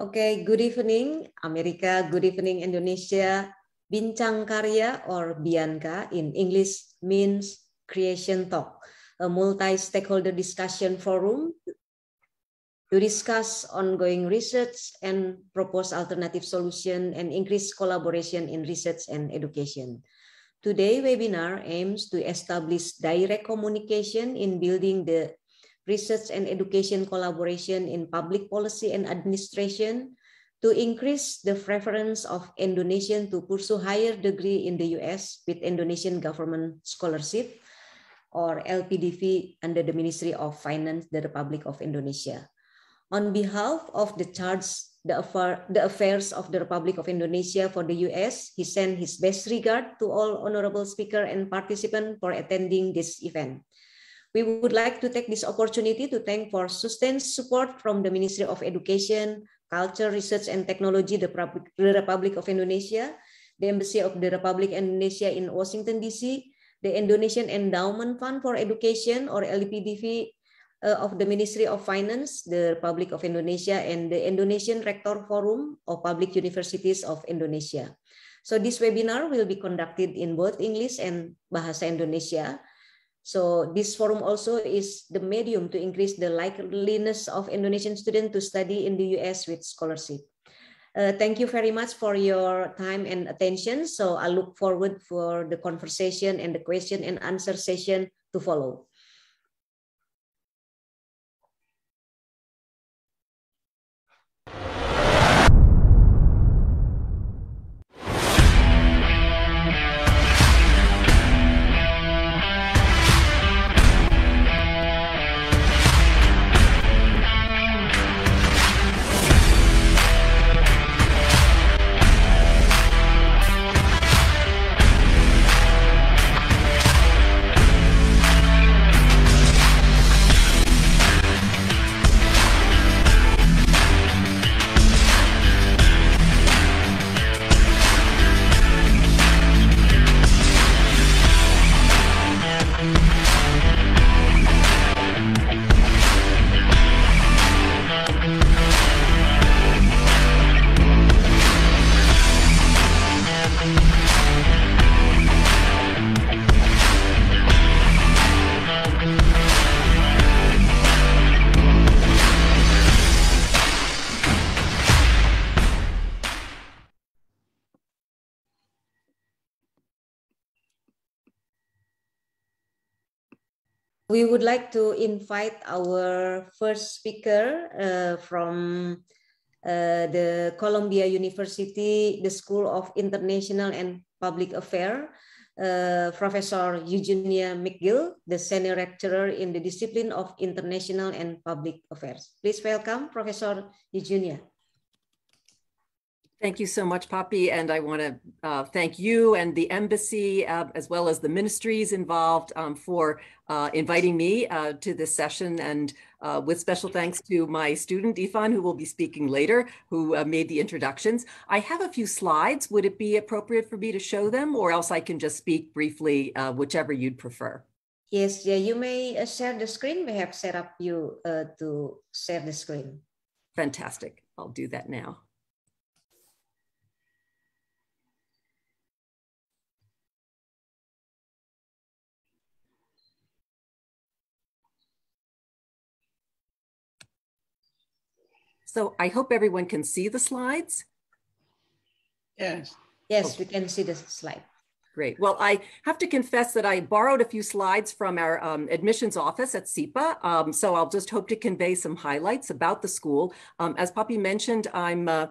Okay, good evening America. good evening Indonesia. Bincang Karya or Bianca in English means creation talk, a multi-stakeholder discussion forum to discuss ongoing research and propose alternative solution and increase collaboration in research and education. Today webinar aims to establish direct communication in building the research and education collaboration in public policy and administration to increase the preference of Indonesian to pursue higher degree in the US with Indonesian government scholarship or LPDV under the Ministry of Finance, the Republic of Indonesia. On behalf of the charge, the, affair, the affairs of the Republic of Indonesia for the US, he sent his best regard to all honorable speaker and participant for attending this event. We would like to take this opportunity to thank for sustained support from the Ministry of Education, Culture, Research and Technology, the Republic of Indonesia, the Embassy of the Republic of Indonesia in Washington, D.C., the Indonesian Endowment Fund for Education or LPDV uh, of the Ministry of Finance, the Republic of Indonesia, and the Indonesian Rector Forum of Public Universities of Indonesia. So this webinar will be conducted in both English and Bahasa Indonesia. So this forum also is the medium to increase the likeliness of Indonesian students to study in the US with scholarship. Uh, thank you very much for your time and attention. So I look forward for the conversation and the question and answer session to follow. We would like to invite our first speaker uh, from uh, the Columbia University, the School of International and Public Affairs, uh, Professor Eugenia McGill, the Senior Lecturer in the Discipline of International and Public Affairs. Please welcome Professor Eugenia. Thank you so much, Poppy. And I want to uh, thank you and the embassy, uh, as well as the ministries involved um, for uh, inviting me uh, to this session. And uh, with special thanks to my student, Ifan, who will be speaking later, who uh, made the introductions. I have a few slides. Would it be appropriate for me to show them or else I can just speak briefly, whichever you'd prefer? Yes, yeah, you may share the screen. We have set up you to share the screen. Fantastic. I'll do that now. So I hope everyone can see the slides. Yes. Yes, we can see the slide. Great. Well, I have to confess that I borrowed a few slides from our um, admissions office at SEPA, um, so I'll just hope to convey some highlights about the school. Um, as Poppy mentioned, I'm uh,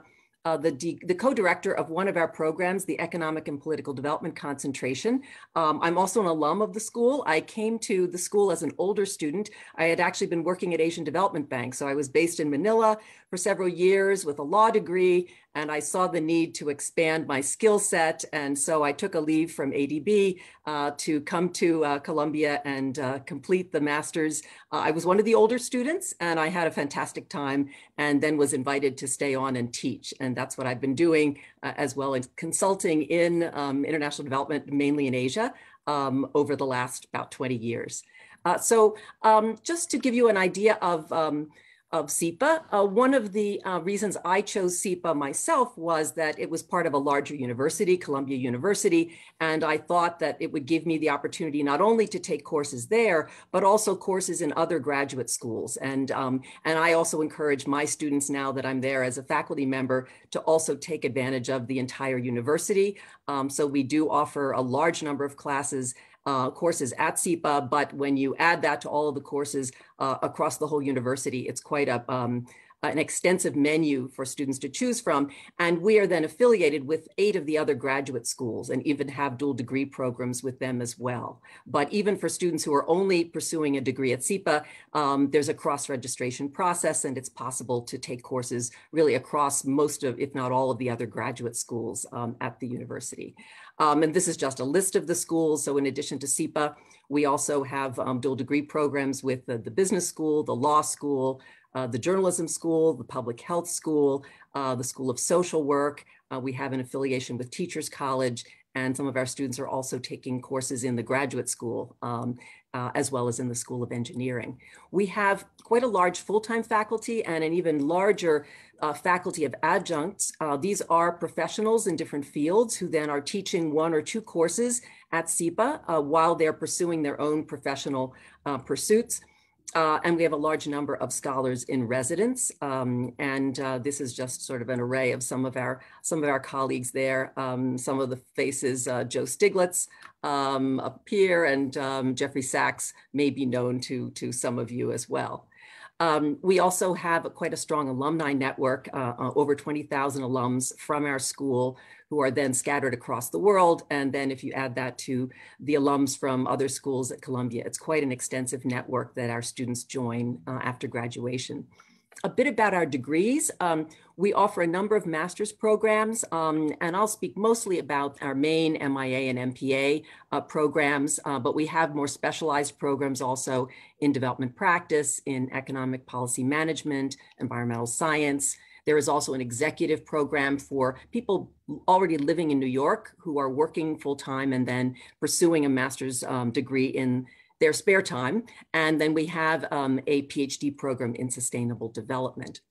uh, the, the co-director of one of our programs, the Economic and Political Development Concentration. Um, I'm also an alum of the school. I came to the school as an older student. I had actually been working at Asian Development Bank. So I was based in Manila for several years with a law degree and I saw the need to expand my skill set. And so I took a leave from ADB uh, to come to uh, Columbia and uh, complete the master's. Uh, I was one of the older students and I had a fantastic time and then was invited to stay on and teach. And that's what I've been doing uh, as well as consulting in um, international development, mainly in Asia, um, over the last about 20 years. Uh, so um, just to give you an idea of um, of SEPA. Uh, one of the uh, reasons I chose SEPA myself was that it was part of a larger university, Columbia University, and I thought that it would give me the opportunity not only to take courses there, but also courses in other graduate schools. And, um, and I also encourage my students now that I'm there as a faculty member to also take advantage of the entire university. Um, so we do offer a large number of classes uh, courses at Sipa, but when you add that to all of the courses uh, across the whole university, it's quite a um, an extensive menu for students to choose from. And we are then affiliated with eight of the other graduate schools and even have dual degree programs with them as well. But even for students who are only pursuing a degree at Sipa, um, there's a cross registration process and it's possible to take courses really across most of, if not all of the other graduate schools um, at the university. Um, and this is just a list of the schools. So in addition to SEPA, we also have um, dual degree programs with the, the, business school, the law school, uh, the journalism school, the public health school, uh, the School of Social Work. Uh, we have an affiliation with Teachers College, and some of our students are also taking courses in the graduate school. Um, uh, as well as in the School of Engineering. We have quite a large full-time faculty and an even larger uh, faculty of adjuncts. Uh, these are professionals in different fields who then are teaching one or two courses at SEPA uh, while they're pursuing their own professional uh, pursuits. Uh, and we have a large number of scholars in residence. Um, and uh, this is just sort of an array of some of our some of our colleagues there. Um, some of the faces, uh, Joe Stiglitz um, up here and um, Jeffrey Sachs may be known to, to some of you as well. Um, we also have a, quite a strong alumni network, uh, uh, over 20,000 alums from our school who are then scattered across the world. And then if you add that to the alums from other schools at Columbia, it's quite an extensive network that our students join uh, after graduation a bit about our degrees. Um, we offer a number of master's programs, um, and I'll speak mostly about our main MIA and MPA uh, programs, uh, but we have more specialized programs also in development practice, in economic policy management, environmental science. There is also an executive program for people already living in New York who are working full time and then pursuing a master's um, degree in their spare time. And then we have um, a PhD program in sustainable development.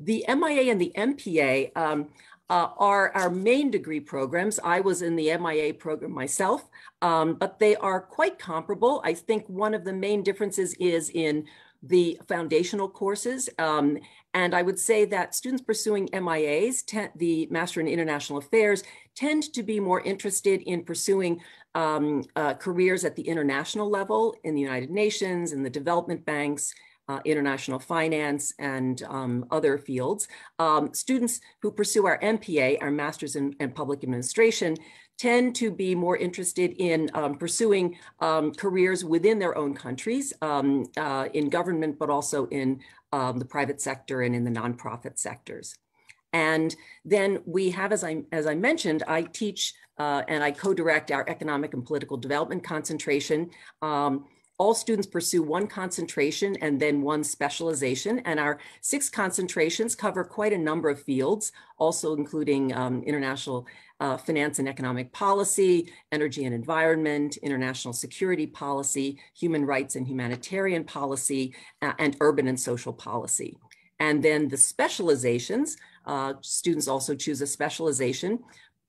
The MIA and the MPA um, uh, are our main degree programs. I was in the MIA program myself, um, but they are quite comparable. I think one of the main differences is in the foundational courses. Um, and I would say that students pursuing MIAs, the Master in International Affairs, tend to be more interested in pursuing um, uh, careers at the international level in the United Nations, in the development banks, uh, international finance, and um, other fields. Um, students who pursue our MPA, our Master's in, in Public Administration, tend to be more interested in um, pursuing um, careers within their own countries um, uh, in government, but also in um, the private sector and in the nonprofit sectors. And then we have, as I, as I mentioned, I teach uh, and I co-direct our economic and political development concentration. Um, all students pursue one concentration and then one specialization. And our six concentrations cover quite a number of fields, also including um, international uh, finance and economic policy, energy and environment, international security policy, human rights and humanitarian policy, uh, and urban and social policy. And then the specializations uh, students also choose a specialization.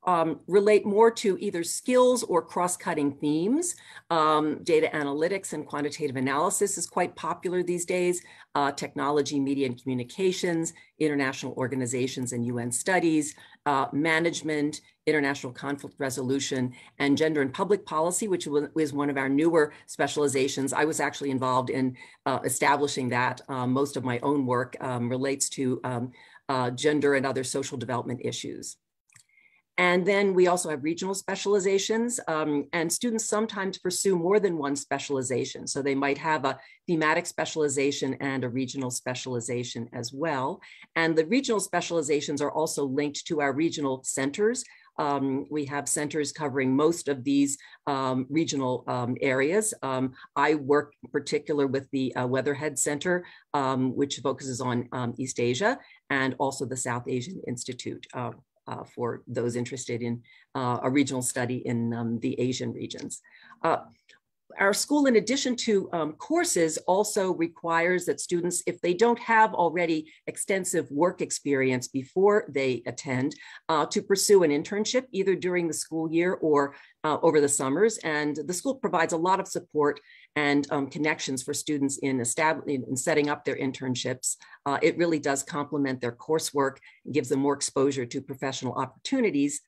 Um, relate more to either skills or cross-cutting themes. Um, data analytics and quantitative analysis is quite popular these days. Uh, technology, media and communications, international organizations and UN studies, uh, management, international conflict resolution, and gender and public policy, which is one of our newer specializations. I was actually involved in uh, establishing that. Um, most of my own work um, relates to um, uh, gender and other social development issues. And then we also have regional specializations um, and students sometimes pursue more than one specialization. So they might have a thematic specialization and a regional specialization as well. And the regional specializations are also linked to our regional centers. Um, we have centers covering most of these um, regional um, areas. Um, I work in particular with the uh, Weatherhead Center, um, which focuses on East Asia and also the South Asian Institute uh, uh, for those interested in uh, a regional study in um, the Asian regions. Uh, our school, in addition to um, courses, also requires that students, if they don't have already extensive work experience before they attend, uh, to pursue an internship either during the school year or over the summers. And the school provides a lot of support and um, connections for students in establishing and setting up their internships. Uh, it really does complement their coursework, gives them more exposure to professional opportunities.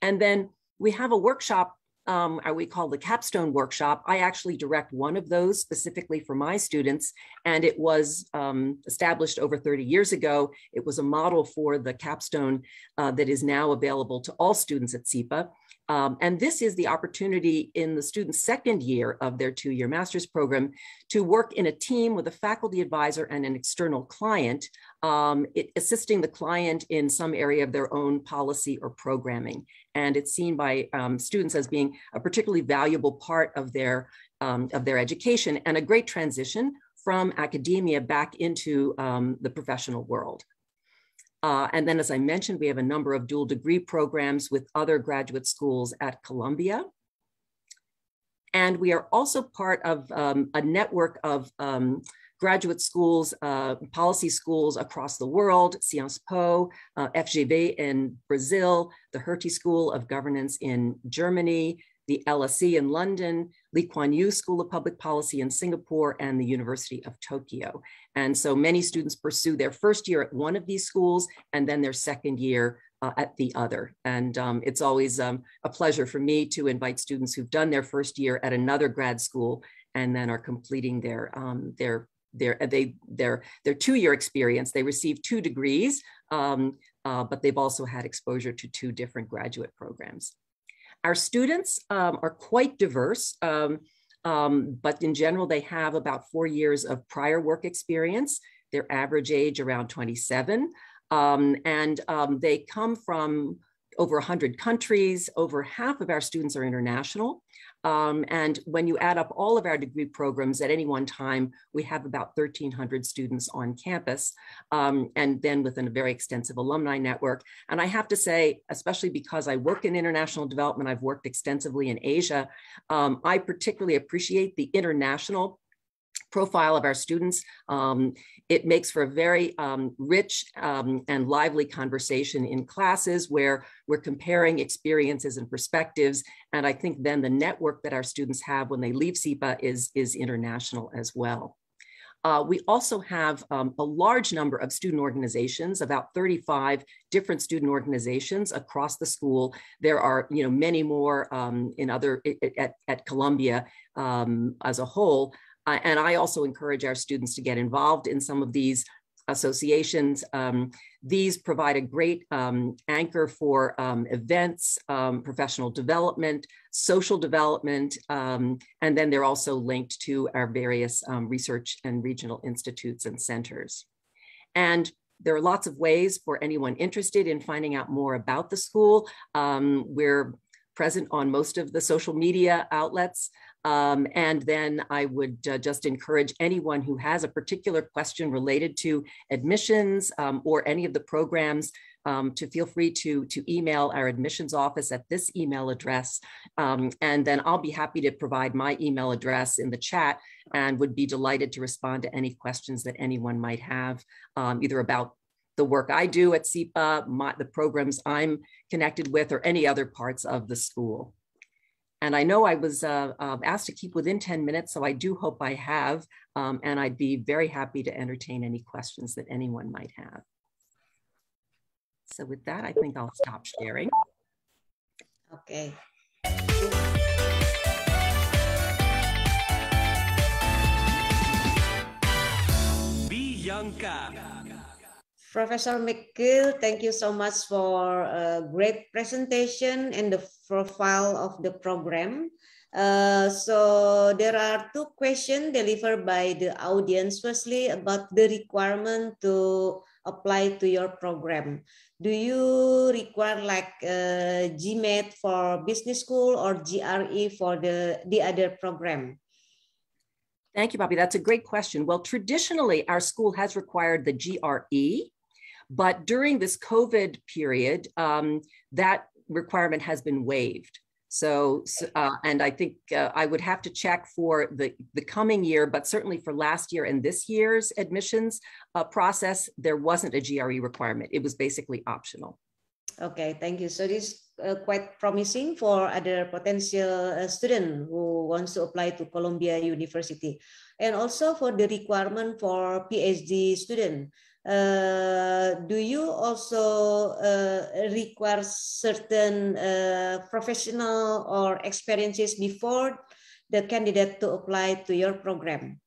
And then we have a workshop um, uh, we call the capstone workshop. I actually direct one of those specifically for my students, and it was um, established over 30 years ago. It was a model for the capstone uh, that is now available to all students at SEPA. Um, and this is the opportunity in the student's second year of their two-year master's program to work in a team with a faculty advisor and an external client, um, it, assisting the client in some area of their own policy or programming. And it's seen by um, students as being a particularly valuable part of their, um, of their education and a great transition from academia back into um, the professional world. Uh, and then, as I mentioned, we have a number of dual degree programs with other graduate schools at Columbia. And we are also part of um, a network of um, graduate schools, uh, policy schools across the world, Sciences Po, uh, FGV in Brazil, the Hertie School of Governance in Germany, the LSE in London, Lee Kuan Yew School of Public Policy in Singapore, and the University of Tokyo. And so many students pursue their first year at one of these schools and then their second year uh, at the other. And um, it's always um, a pleasure for me to invite students who've done their first year at another grad school and then are completing their, um, their, their, uh, they, their, their two-year experience. They receive two degrees, um, uh, but they've also had exposure to two different graduate programs. Our students um, are quite diverse, um, um, but in general, they have about four years of prior work experience, their average age around 27. Um, and um, they come from over 100 countries. Over half of our students are international. Um, and when you add up all of our degree programs at any one time, we have about 1,300 students on campus, um, and then within a very extensive alumni network. And I have to say, especially because I work in international development, I've worked extensively in Asia, um, I particularly appreciate the international profile of our students. Um, it makes for a very um, rich um, and lively conversation in classes where we're comparing experiences and perspectives. And I think then the network that our students have when they leave Sipa is, is international as well. Uh, we also have um, a large number of student organizations, about 35 different student organizations across the school. There are, you know, many more um, in other at, at Columbia um, as a whole. Uh, and I also encourage our students to get involved in some of these associations. Um, these provide a great um, anchor for um, events, um, professional development, social development, um, and then they're also linked to our various um, research and regional institutes and centers. And there are lots of ways for anyone interested in finding out more about the school. we're present on most of the social media outlets. Um, and then I would uh, just encourage anyone who has a particular question related to admissions um, or any of the programs um, to feel free to, to email our admissions office at this email address. Um, and then I'll be happy to provide my email address in the chat and would be delighted to respond to any questions that anyone might have, um, either about the work I do at SEPA, my, the programs I'm connected with, or any other parts of the school. And I know I was uh, uh, asked to keep within 10 minutes, so I do hope I have. Um, and I'd be very happy to entertain any questions that anyone might have. So with that, I think I'll stop sharing. Okay. Bianca. Professor McGill, thank you so much for a great presentation and the profile of the program. Uh, so there are two questions delivered by the audience. Firstly, about the requirement to apply to your program. Do you require like uh, a GMAT for business school or GRE for the, the other program? Thank you, Bobby. That's a great question. Well, traditionally, our school has required the GRE but during this COVID period, um, that requirement has been waived. So, uh, and I think uh, I would have to check for the, the coming year, but certainly for last year and this year's admissions uh, process, there wasn't a GRE requirement. It was basically optional. Okay, thank you. So this is uh, quite promising for other potential uh, student who wants to apply to Columbia University. And also for the requirement for PhD student. Uh, do you also uh, require certain uh, professional or experiences before the candidate to apply to your program?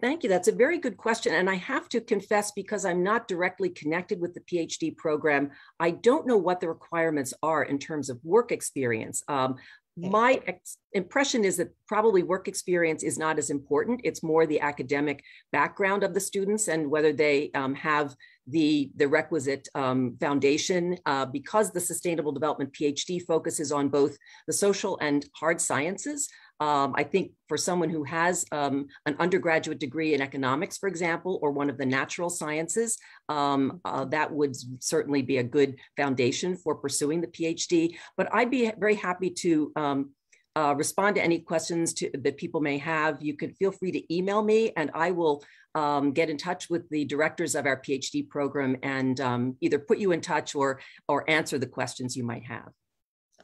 Thank you. That's a very good question. And I have to confess, because I'm not directly connected with the PhD program, I don't know what the requirements are in terms of work experience. Um, my ex- impression is that probably work experience is not as important. It's more the academic background of the students and whether they um, have the, the requisite um, foundation. Uh, because the Sustainable Development PhD focuses on both the social and hard sciences, um, I think for someone who has um, an undergraduate degree in economics, for example, or one of the natural sciences, um, uh, that would certainly be a good foundation for pursuing the PhD. But I'd be very happy to um, uh, respond to any questions to, that people may have. You can feel free to email me and I will um, get in touch with the directors of our PhD program and um, either put you in touch or, or answer the questions you might have.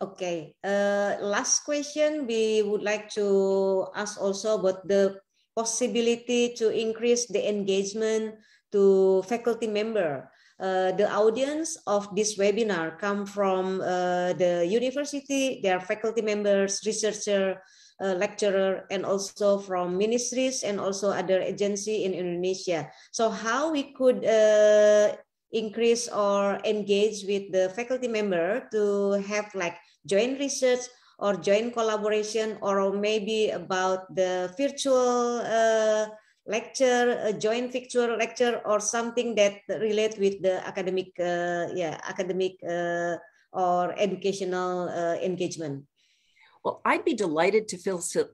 Okay, uh, last question, we would like to ask also about the possibility to increase the engagement to faculty member. Uh, the audience of this webinar come from uh, the university, their faculty members, researcher, uh, lecturer, and also from ministries and also other agency in Indonesia. So how we could uh, increase or engage with the faculty member to have like joint research or joint collaboration or maybe about the virtual uh, lecture, a joint virtual lecture or something that relate with the academic, uh, yeah, academic uh, or educational uh, engagement. Well, I'd be delighted to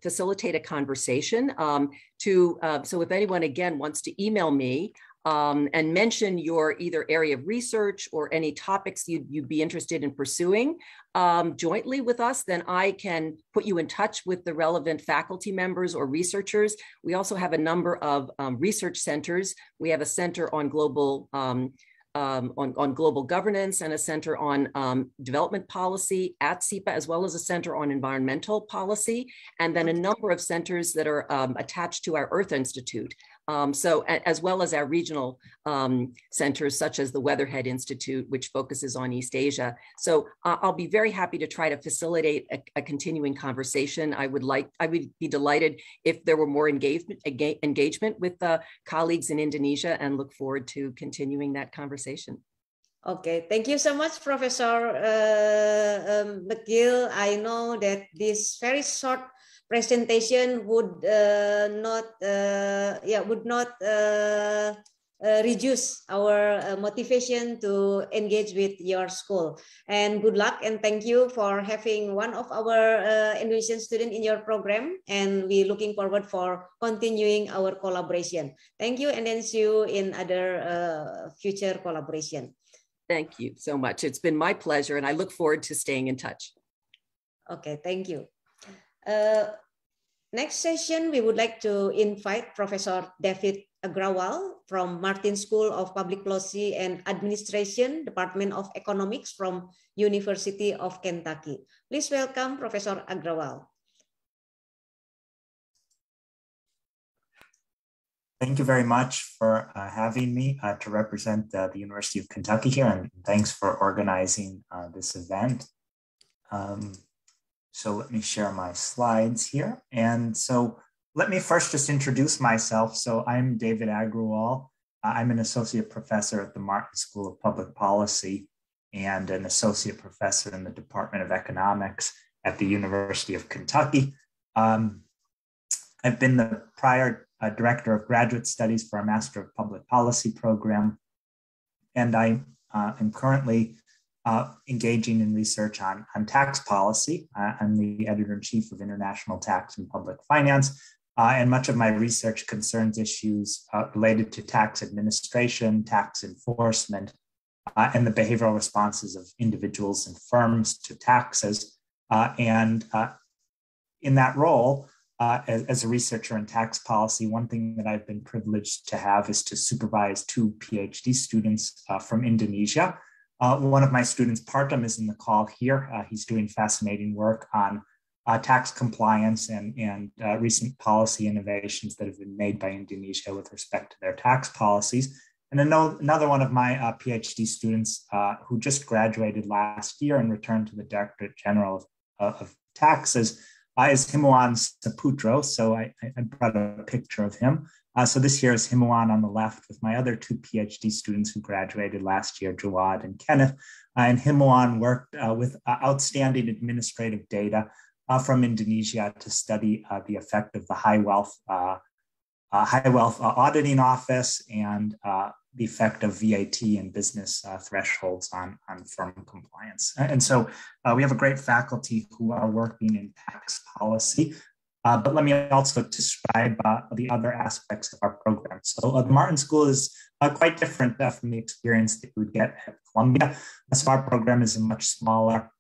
facilitate a conversation. Um, to uh, so, if anyone again wants to email me, um, and mention your either area of research or any topics you'd, you'd be interested in pursuing um, jointly with us, then I can put you in touch with the relevant faculty members or researchers. We also have a number of um, research centers. We have a center on global. Um, um on, on, global governance and a center on um, development policy at SIPA, as well as a center on environmental policy, and then a number of centers that are um, attached to our Earth Institute um, so, as well as our regional um, centers, such as the Weatherhead Institute, which focuses on East Asia. So, uh, I'll be very happy to try to facilitate a, a, continuing conversation. I would like, I would be delighted if there were more engagement engagement with uh, colleagues in Indonesia, and look forward to continuing that conversation. Okay, thank you so much, Professor uh, um, McGill. I know that this very short presentation would uh, not uh, yeah would not uh, uh reduce our uh, motivation to engage with your school and good luck and thank you for having one of our uh, Indonesian student in your program and we looking forward for continuing our collaboration thank you and then see you in other future collaboration thank you so much it's been my pleasure and I look forward to staying in touch okay thank you uh, next session, we would like to invite Professor David Agrawal from Martin School of Public Policy and Administration, Department of Economics from University of Kentucky. Please welcome Professor Agrawal. Thank you very much for uh, having me uh, to represent uh, the University of Kentucky here, and thanks for organizing uh, this event. Um, so let me share my slides here. And so let me first just introduce myself. So I'm David Agrawal. Uh, I'm an associate professor at the Martin School of Public Policy and an associate professor in the Department of Economics at the University of Kentucky. Um, I've been the prior uh, director of graduate studies for our Master of Public Policy program, and I uh, am currently uh, engaging in research on, on tax policy. Uh, I'm the editor in chief of International Tax and Public Finance, uh, and much of my research concerns issues uh, related to tax administration, tax enforcement, uh, and the behavioral responses of individuals and firms to taxes. Uh, and in that role, as, as a researcher in tax policy, one thing that I've been privileged to have is to supervise two PhD students from Indonesia. Uh, one of my students, Partum, is in the call here. Uh, he's doing fascinating work on uh, tax compliance and, and uh, recent policy innovations that have been made by Indonesia with respect to their tax policies. And another one of my uh, PhD students uh, who just graduated last year and returned to the Directorate General of, of Taxes is Himawan Saputro. So I, I brought a picture of him. Uh, so this year is Himawan on the left with my other two PhD students who graduated last year, Jawad and Kenneth. Uh, and Himawan worked uh, with uh, outstanding administrative data uh, from Indonesia to study uh, the effect of the high wealth, high wealth auditing office and the effect of VAT and business thresholds on, on firm compliance. And so we have a great faculty who are working in tax policy uh, but let me also describe uh, the other aspects of our program. So uh, the Martin School is uh, quite different uh, from the experience that you would get at Columbia. Uh, so our program is a much smaller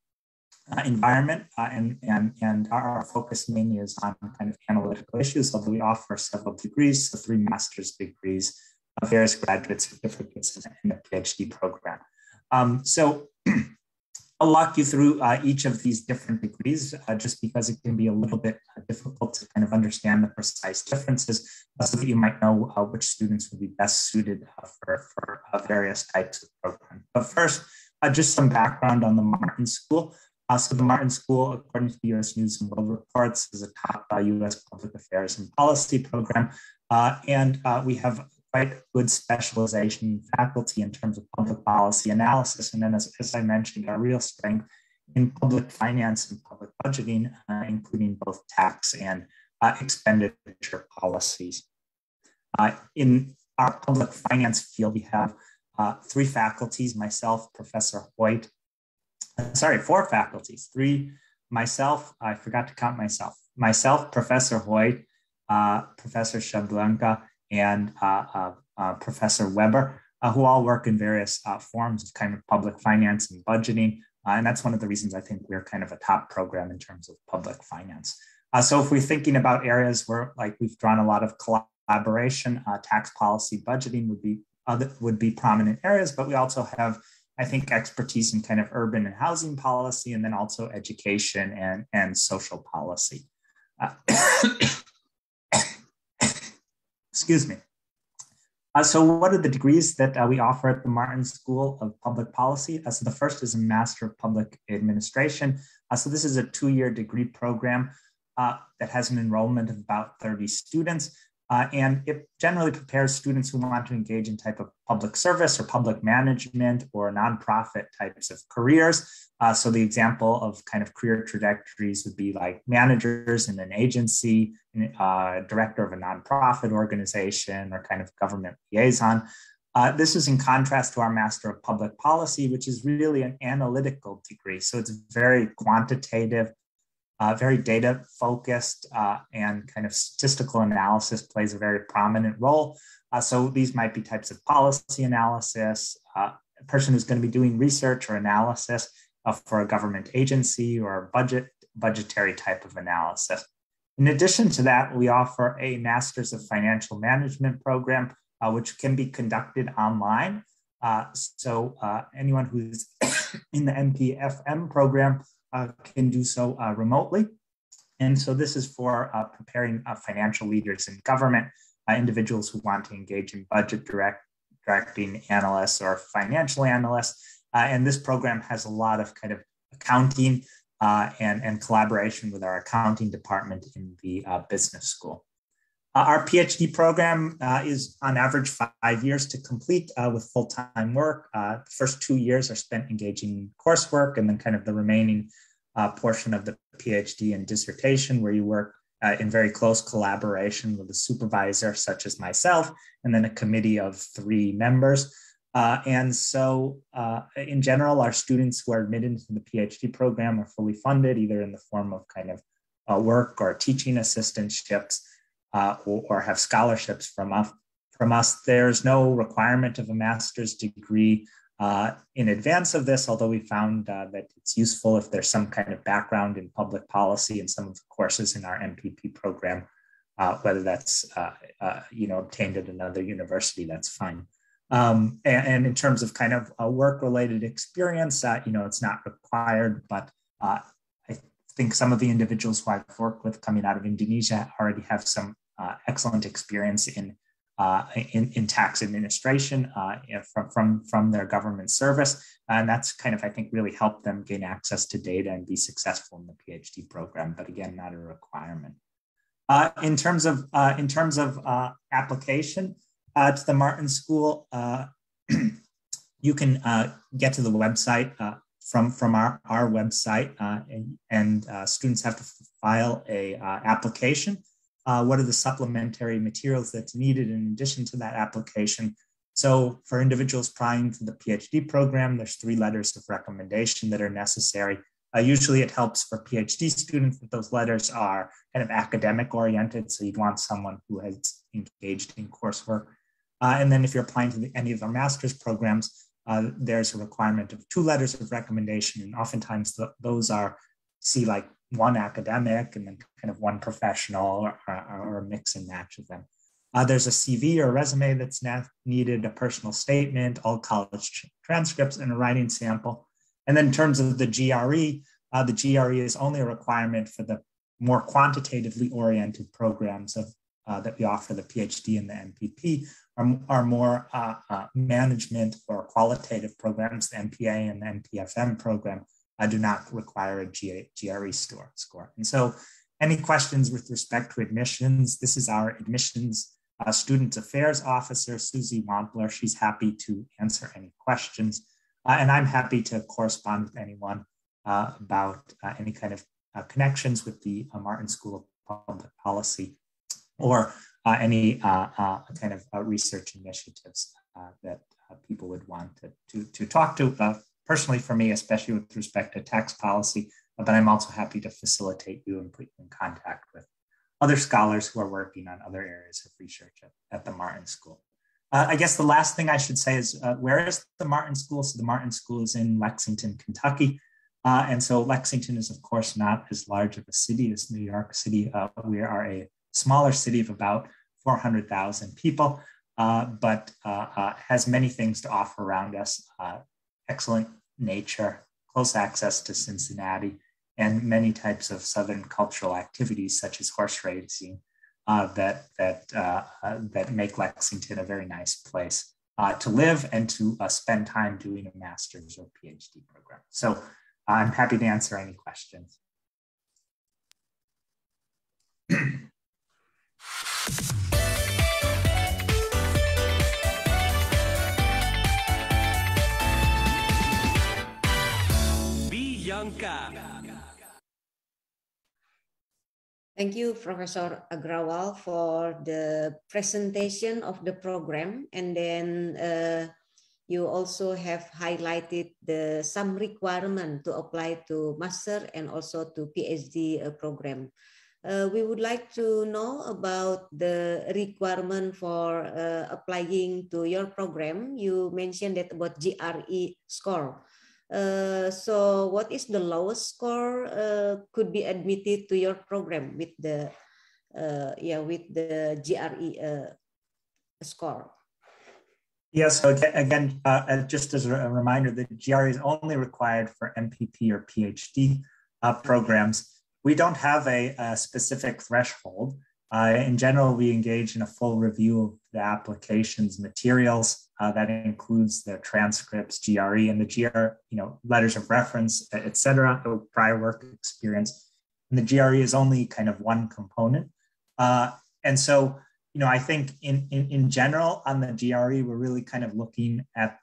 environment and, and, and our focus mainly is on kind of analytical issues, although we offer several degrees, so three master's degrees, various graduate certificates, and a PhD program. Um, so I'll walk you through uh, each of these different degrees uh, just because it can be a little bit uh, difficult to kind of understand the precise differences uh, so that you might know uh, which students would be best suited uh, for, for various types of programs. But first, just some background on the Martin School. so the Martin School, according to the U.S. News and World Reports, is a top U.S. public affairs and policy program. and we have quite good specialization faculty in terms of public policy analysis. And then, as, as I mentioned, our real strength in public finance and public budgeting, uh, including both tax and uh, expenditure policies. Uh, in our public finance field, we have uh, three faculties, myself, Professor Hoyt, uh, sorry, four faculties, three, myself, I forgot to count myself, myself, Professor Hoyt, uh, Professor Shablanka, and uh, uh, uh, Professor Weber, who all work in various forms of kind of public finance and budgeting. and that's one of the reasons I think we're kind of a top program in terms of public finance. so if we're thinking about areas where like we've drawn a lot of collaboration, tax policy budgeting would be other, would be prominent areas, but we also have I think expertise in kind of urban and housing policy, and then also education and, and social policy. Uh, Excuse me. Uh, so, what are the degrees that uh, we offer at the Martin School of Public Policy? Uh, so, the first is a Master of Public Administration. Uh, so, this is a two year degree program uh, that has an enrollment of about 30 students. Uh, and it generally prepares students who want to engage in type of public service or public management or nonprofit types of careers. Uh, so the example of kind of career trajectories would be like managers in an agency, uh, director of a nonprofit organization, or kind of government liaison. Uh, this is in contrast to our Master of Public Policy, which is really an analytical degree. So it's very quantitative, uh, very data focused uh, and kind of statistical analysis plays a very prominent role. Uh, so these might be types of policy analysis. Uh, a person who's going to be doing research or analysis uh, for a government agency or a budget budgetary type of analysis. In addition to that, we offer a Master's of Financial Management program, uh, which can be conducted online. so anyone who's in the MPFM program uh, can do so uh, remotely. And so this is for uh, preparing financial leaders in government, individuals who want to engage in budget direct, directing analysts or financial analysts. and this program has a lot of kind of accounting and, and collaboration with our accounting department in the business school. Uh, our PhD program uh, is on average five years to complete uh, with full time work. Uh, the first two years are spent engaging coursework, and then kind of the remaining uh, portion of the PhD and dissertation, where you work uh, in very close collaboration with a supervisor, such as myself, and then a committee of three members. and so, in general, our students who are admitted into the PhD program are fully funded, either in the form of kind of work or teaching assistantships uh, or, or, have scholarships from us. From us, there's no requirement of a master's degree uh, in advance of this, although we found uh, that it's useful if there's some kind of background in public policy in some of the courses in our MPP program, uh, whether that's uh, uh, you know obtained at another university, that's fine. Um, and, and, in terms of kind of work-related experience, you know, it's not required, but I think some of the individuals who I've worked with coming out of Indonesia already have some uh, excellent experience in, uh, in, in, tax administration uh, from, from, from their government service. And that's kind of, I think, really helped them gain access to data and be successful in the PhD program, but again, not a requirement. Uh, in terms of uh, in terms of uh, application to the Martin School, you can get to the website from from our our website, and, and students have to file a application uh, what are the supplementary materials that's needed in addition to that application. So for individuals applying for the PhD program, there's three letters of recommendation that are necessary. Uh, usually it helps for PhD students that those letters are kind of academic oriented. So you'd want someone who has engaged in coursework. Uh, and then if you're applying to the, any of our master's programs, uh, there's a requirement of two letters of recommendation. And oftentimes th- those are see like one academic and then kind of one professional or, or, or mix and match of them. Uh, there's a CV or resume that's needed, a personal statement, all college transcripts, and a writing sample. And then in terms of the GRE, uh, the GRE is only a requirement for the more quantitatively oriented programs of, uh, that we offer, the PhD and the MPP, are, are more uh, uh, management or qualitative programs, the MPA and the MPFM program uh, do not require a GRE score, score. And so any questions with respect to admissions, this is our admissions uh, student affairs officer, Susie Wampler. She's happy to answer any questions. Uh, and I'm happy to correspond with anyone uh, about uh, any kind of uh, connections with the uh, Martin School of Public Policy or any kind of research initiatives that people would want to, to, to talk to about personally for me, especially with respect to tax policy, uh, but I'm also happy to facilitate you and put you in contact with other scholars who are working on other areas of research at, at the Martin School. Uh, I guess the last thing I should say is uh, where is the Martin School? So the Martin School is in Lexington, Kentucky. Uh, and so Lexington is, of course, not as large of a city as New York City. Uh, we are a smaller city of about 400,000 people, uh, but has many things to offer around us excellent nature, close access to Cincinnati, and many types of Southern cultural activities such as horse racing uh, that, that, uh, uh that make Lexington a very nice place uh, to live and to uh, spend time doing a master's or PhD program. So I'm happy to answer any questions. Thank you, Professor Agrawal, for the presentation of the program. And then uh, you also have highlighted the some requirement to apply to master and also to PhD uh, program. Uh, we would like to know about the requirement for uh, applying to your program. You mentioned that about GRE score. Uh, so what is the lowest score uh, could be admitted to your program with the uh, yeah with the GRE uh, score? Yes, so again, uh, uh, just as a reminder, the GRE is only required for MPP or PhD programs. We don't have a, a specific threshold. in general, we engage in a full review of the application's materials, uh, that includes the transcripts, GRE, and the GR, you know, letters of reference, et cetera, prior work experience. And the GRE is only kind of one component. Uh, and so, you know, I think in, in, in general on the GRE, we're really kind of looking at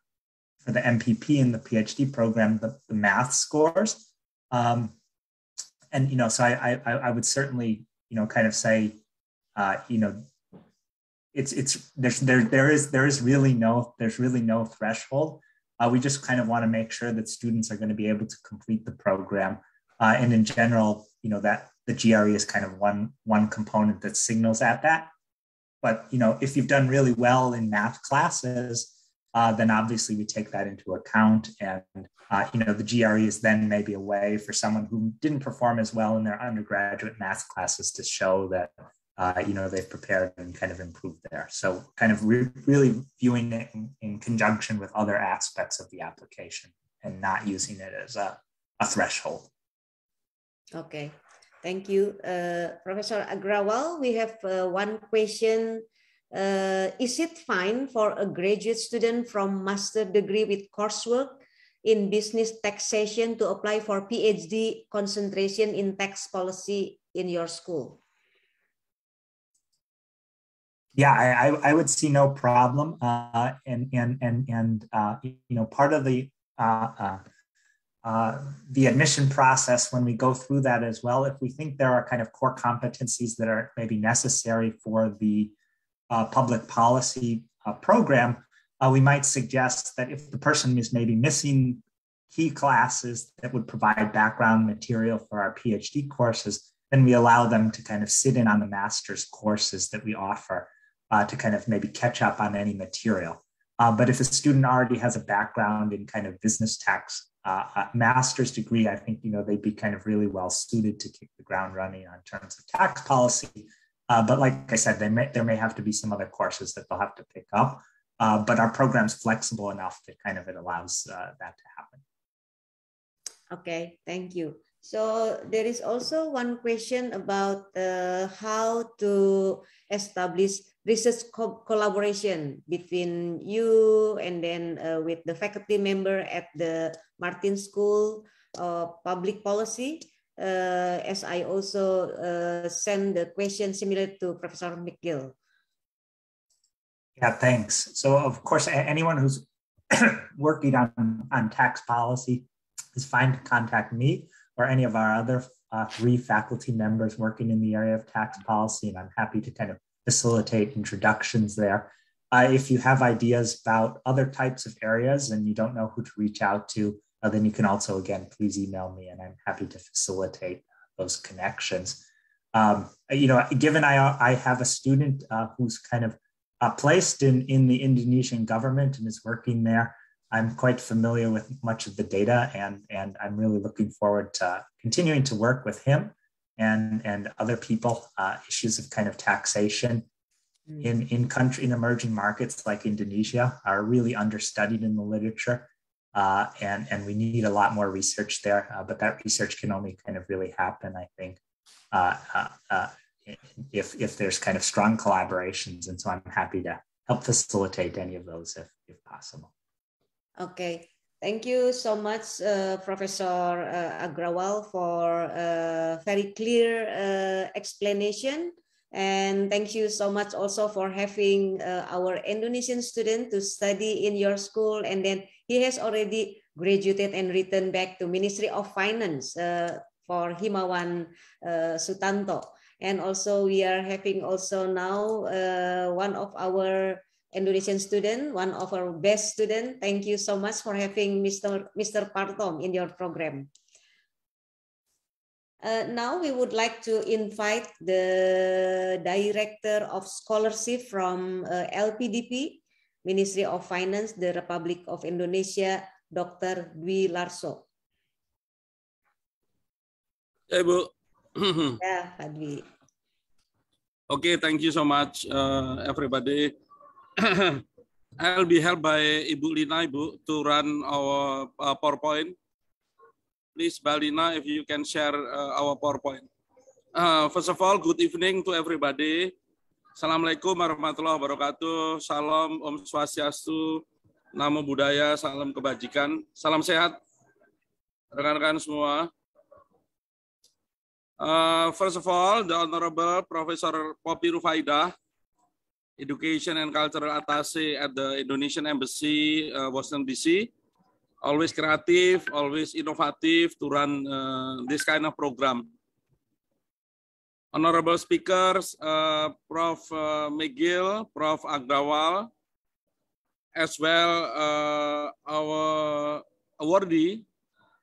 for the MPP and the PhD program, the, the math scores. Um, and, you know, so I, I, I would certainly, you know, kind of say, uh, you know, it's it's there's there there is there is really no there's really no threshold. Uh, we just kind of want to make sure that students are going to be able to complete the program, uh, and in general, you know that the GRE is kind of one one component that signals at that. But you know, if you've done really well in math classes, uh, then obviously we take that into account, and uh, you know the GRE is then maybe a way for someone who didn't perform as well in their undergraduate math classes to show that uh, you know, they've prepared and kind of improved there. So kind of re- really viewing it in, in, conjunction with other aspects of the application and not using it as a, a threshold. Okay, thank you. Uh, Professor Agrawal, we have uh, one question. Uh, is it fine for a graduate student from master degree with coursework in business taxation to apply for PhD concentration in tax policy in your school? Yeah, I, I would see no problem, uh, and and and and uh, you know, part of the uh, uh, uh, the admission process when we go through that as well. If we think there are kind of core competencies that are maybe necessary for the uh, public policy program, we might suggest that if the person is maybe missing key classes that would provide background material for our PhD courses, then we allow them to kind of sit in on the master's courses that we offer uh, to kind of maybe catch up on any material. Uh, but if a student already has a background in kind of business tax, uh, master's degree, I think you know they'd be kind of really well suited to kick the ground running on terms of tax policy. Uh, but like I said, they may, there may have to be some other courses that they'll have to pick up. Uh, but our program's flexible enough that kind of it allows uh, that to happen. Okay, thank you. So there is also one question about uh, how to establish research co collaboration between you and then uh, with the faculty member at the Martin School of Public Policy. Uh, as I also uh, send the question similar to Professor McGill. Yeah, thanks. So of course, anyone who's working on, on tax policy is fine to contact me or any of our other uh, three faculty members working in the area of tax policy. And I'm happy to kind of facilitate introductions there. Uh, if you have ideas about other types of areas and you don't know who to reach out to, uh, then you can also, again, please email me and I'm happy to facilitate those connections. Um, you know, given I, I have a student uh, who's kind of uh, placed in, in the Indonesian government and is working there, I'm quite familiar with much of the data and, and I'm really looking forward to continuing to work with him and and other people uh, issues of kind of taxation mm. in in country in emerging markets like Indonesia are really understudied in the literature, uh, and and we need a lot more research there. Uh, but that research can only kind of really happen, I think, uh, uh, uh if if there's kind of strong collaborations. And so I'm happy to help facilitate any of those if if possible. Okay, Thank you so much, uh, Professor uh, Agrawal, for a uh, very clear uh, explanation. And thank you so much also for having uh, our Indonesian student to study in your school. And then he has already graduated and returned back to Ministry of Finance uh, for Himawan Sutanto. And also we are having also now one of our Indonesian student, one of our best student. Thank you so much for having Mr. Mr. Partom in your program. Uh, now we would like to invite the Director of Scholarship from uh, LPDP, Ministry of Finance, the Republic of Indonesia, Dr. Dwi Larso. Eh hey, Bu. ya, ya Dwi. okay, thank you so much uh, everybody. I'll be helped by Ibu Lina, Ibu, to run our uh, PowerPoint. Please, Balina, if you can share uh, our PowerPoint. Uh, first of all, good evening to everybody. Assalamualaikum warahmatullahi wabarakatuh. Salam Om Swastiastu, Namo Buddhaya, Salam Kebajikan. Salam sehat, rekan-rekan semua. Uh, first of all, the Honorable Professor Popi Rufaidah, Education and Cultural Attaché at the Indonesian Embassy, uh, Washington DC. Always creative, always innovative to run uh, this kind of program. Honorable speakers, uh, Prof. Uh, McGill, Prof. Agrawal, as well uh, our awardee,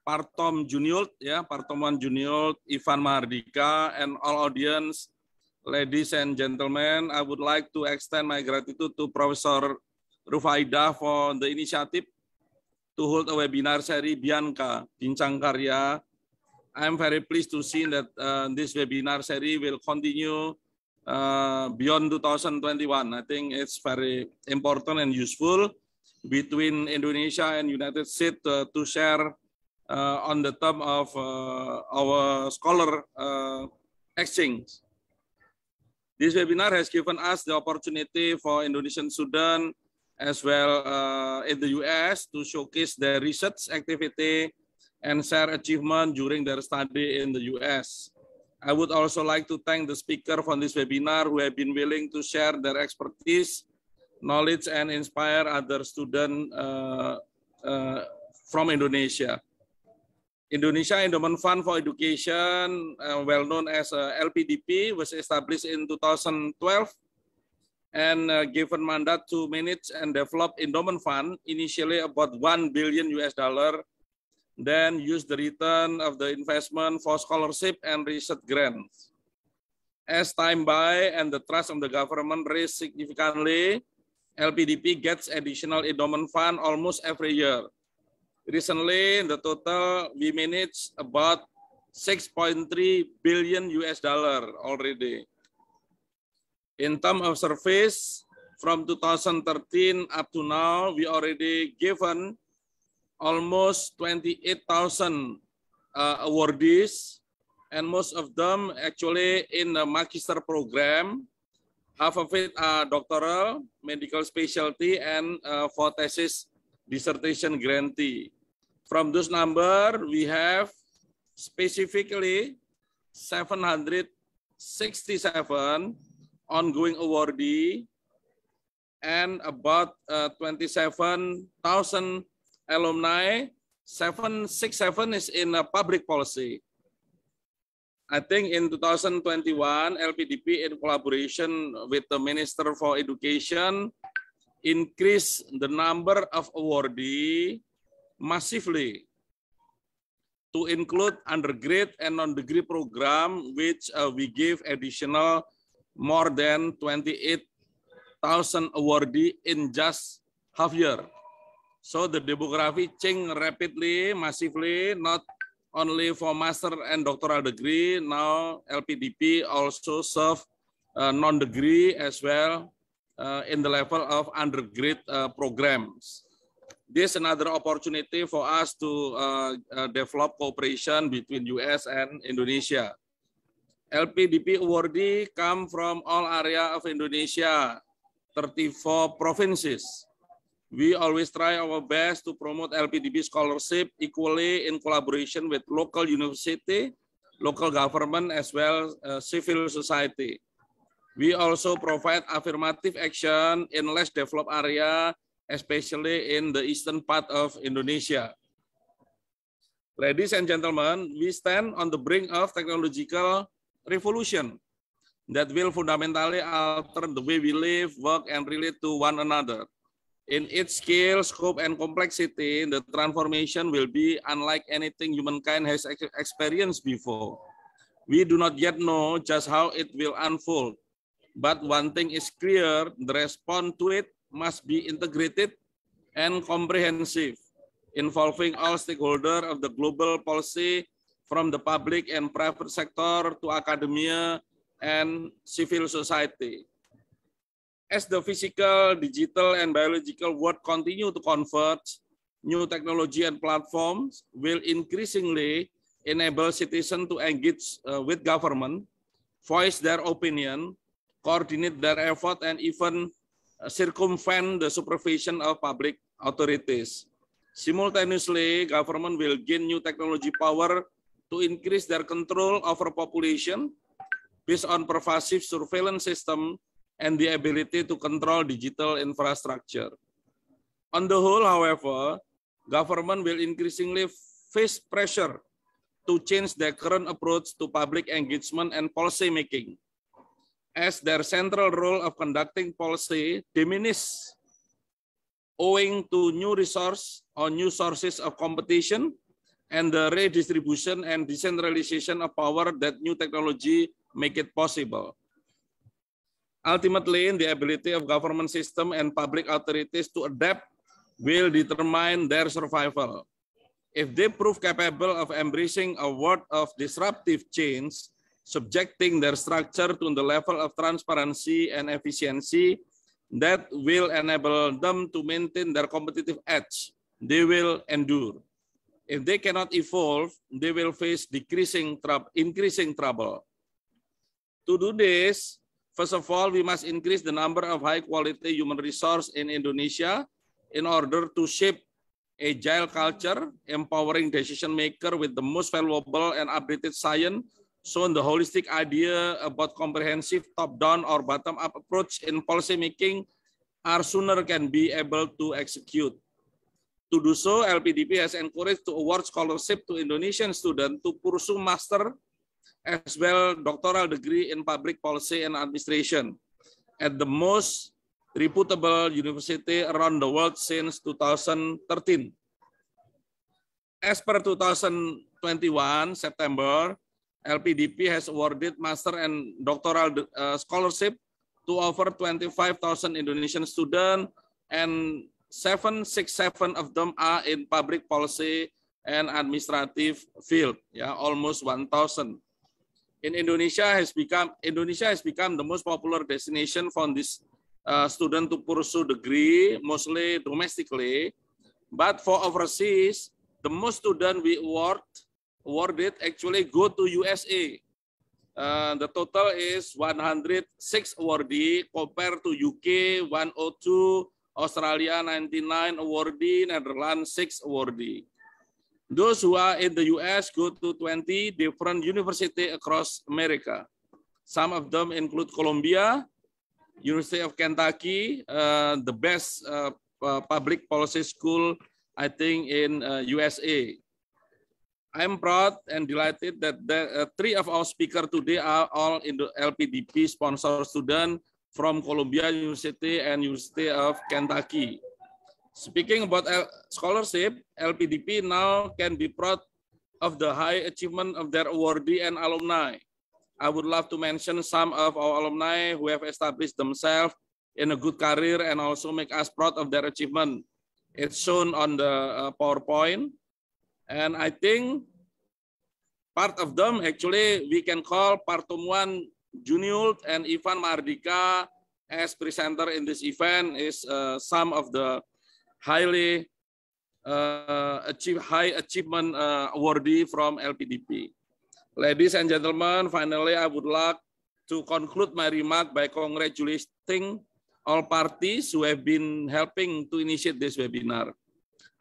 Partom Junior, ya, yeah, Partom One Junior, Ivan Mardika, and all audience, Ladies and gentlemen, I would like to extend my gratitude to Professor Rufaida for the initiative to hold a webinar series Bianca, Bincang Karya. am very pleased to see that uh, this webinar series will continue uh, beyond 2021. I think it's very important and useful between Indonesia and United States uh, to share uh, on the term of uh, our scholar uh, exchange. This webinar has given us the opportunity for Indonesian student as well uh, in the US to showcase their research activity and share achievement during their study in the US. I would also like to thank the speaker from this webinar who have been willing to share their expertise, knowledge, and inspire other students uh, uh, from Indonesia. Indonesia Endowment Fund for Education, uh, well known as uh, LPDP, was established in 2012 and uh, given mandate to manage and develop endowment fund, initially about 1 billion US dollar, then use the return of the investment for scholarship and research grants. As time by and the trust of the government raised significantly, LPDP gets additional endowment fund almost every year. Recently, the total we manage about 6.3 billion US dollar already. In terms of service, from 2013 up to now, we already given almost 28,000 uh, awardees, and most of them actually in the master program. Half of it are doctoral, medical specialty, and uh, for thesis dissertation grantee. From this number, we have specifically 767 ongoing awardee and about 27,000 uh, alumni. 767 is in uh, public policy. I think in 2021, LPDP in collaboration with the Minister for Education increase the number of awardee massively to include undergrad and non-degree program, which uh, we give additional more than 28,000 awardee in just half year. So the demography change rapidly, massively, not only for master and doctoral degree, now LPDP also serve uh, non-degree as well uh, in the level of undergrad uh, programs. This another opportunity for us to uh, uh, develop cooperation between US and Indonesia. LPDP awardee come from all area of Indonesia, 34 provinces. We always try our best to promote LPDP scholarship equally in collaboration with local university, local government, as well as uh, civil society. We also provide affirmative action in less developed area, especially in the eastern part of Indonesia. Ladies and gentlemen, we stand on the brink of technological revolution that will fundamentally alter the way we live, work, and relate to one another. In its scale, scope, and complexity, the transformation will be unlike anything humankind has experienced before. We do not yet know just how it will unfold, But one thing is clear, the response to it must be integrated and comprehensive, involving all stakeholders of the global policy from the public and private sector to academia and civil society. As the physical, digital, and biological world continue to converge, new technology and platforms will increasingly enable citizens to engage uh, with government, voice their opinion, coordinate their effort and even uh, circumvent the supervision of public authorities. Simultaneously, government will gain new technology power to increase their control over population based on pervasive surveillance system and the ability to control digital infrastructure. On the whole, however, government will increasingly face pressure to change their current approach to public engagement and policy making as their central role of conducting policy diminished owing to new resource or new sources of competition and the redistribution and decentralization of power that new technology make it possible. Ultimately, the ability of government system and public authorities to adapt will determine their survival. If they prove capable of embracing a world of disruptive change, subjecting their structure to the level of transparency and efficiency that will enable them to maintain their competitive edge. They will endure. If they cannot evolve, they will face decreasing increasing trouble. To do this, first of all, we must increase the number of high-quality human resource in Indonesia in order to shape agile culture, empowering decision maker with the most valuable and updated science So the holistic idea about comprehensive top-down or bottom-up approach in policy making are sooner can be able to execute. To do so, LPDP has encouraged to award scholarship to Indonesian students to pursue master as well doctoral degree in public policy and administration at the most reputable university around the world since 2013. As per 2021 September, LPDP has awarded master and doctoral uh, scholarship to over 25,000 Indonesian students and 767 of them are in public policy and administrative field, yeah, almost 1,000. In Indonesia has become Indonesia has become the most popular destination for this uh, student to pursue degree, mostly domestically. But for overseas, the most student we award awarded actually go to USA. Uh, the total is 106 awardee compared to UK 102, Australia 99 awardee, Netherlands 6 awardee. Those who are in the US go to 20 different university across America. Some of them include Columbia, University of Kentucky, uh, the best uh, uh public policy school I think in uh, USA. I am proud and delighted that the, uh, three of our speakers today are all in the LPDP sponsor student from Columbia University and University of Kentucky. Speaking about uh, L scholarship, LPDP now can be proud of the high achievement of their awardee and alumni. I would love to mention some of our alumni who have established themselves in a good career and also make us proud of their achievement. It's shown on the uh, PowerPoint. And I think part of them actually we can call Partumuan Juniul and Ivan Mardika as presenter in this event is uh, some of the highly uh, achieve, high achievement uh, awardee from LPDP. Ladies and gentlemen, finally I would like to conclude my remark by congratulating all parties who have been helping to initiate this webinar.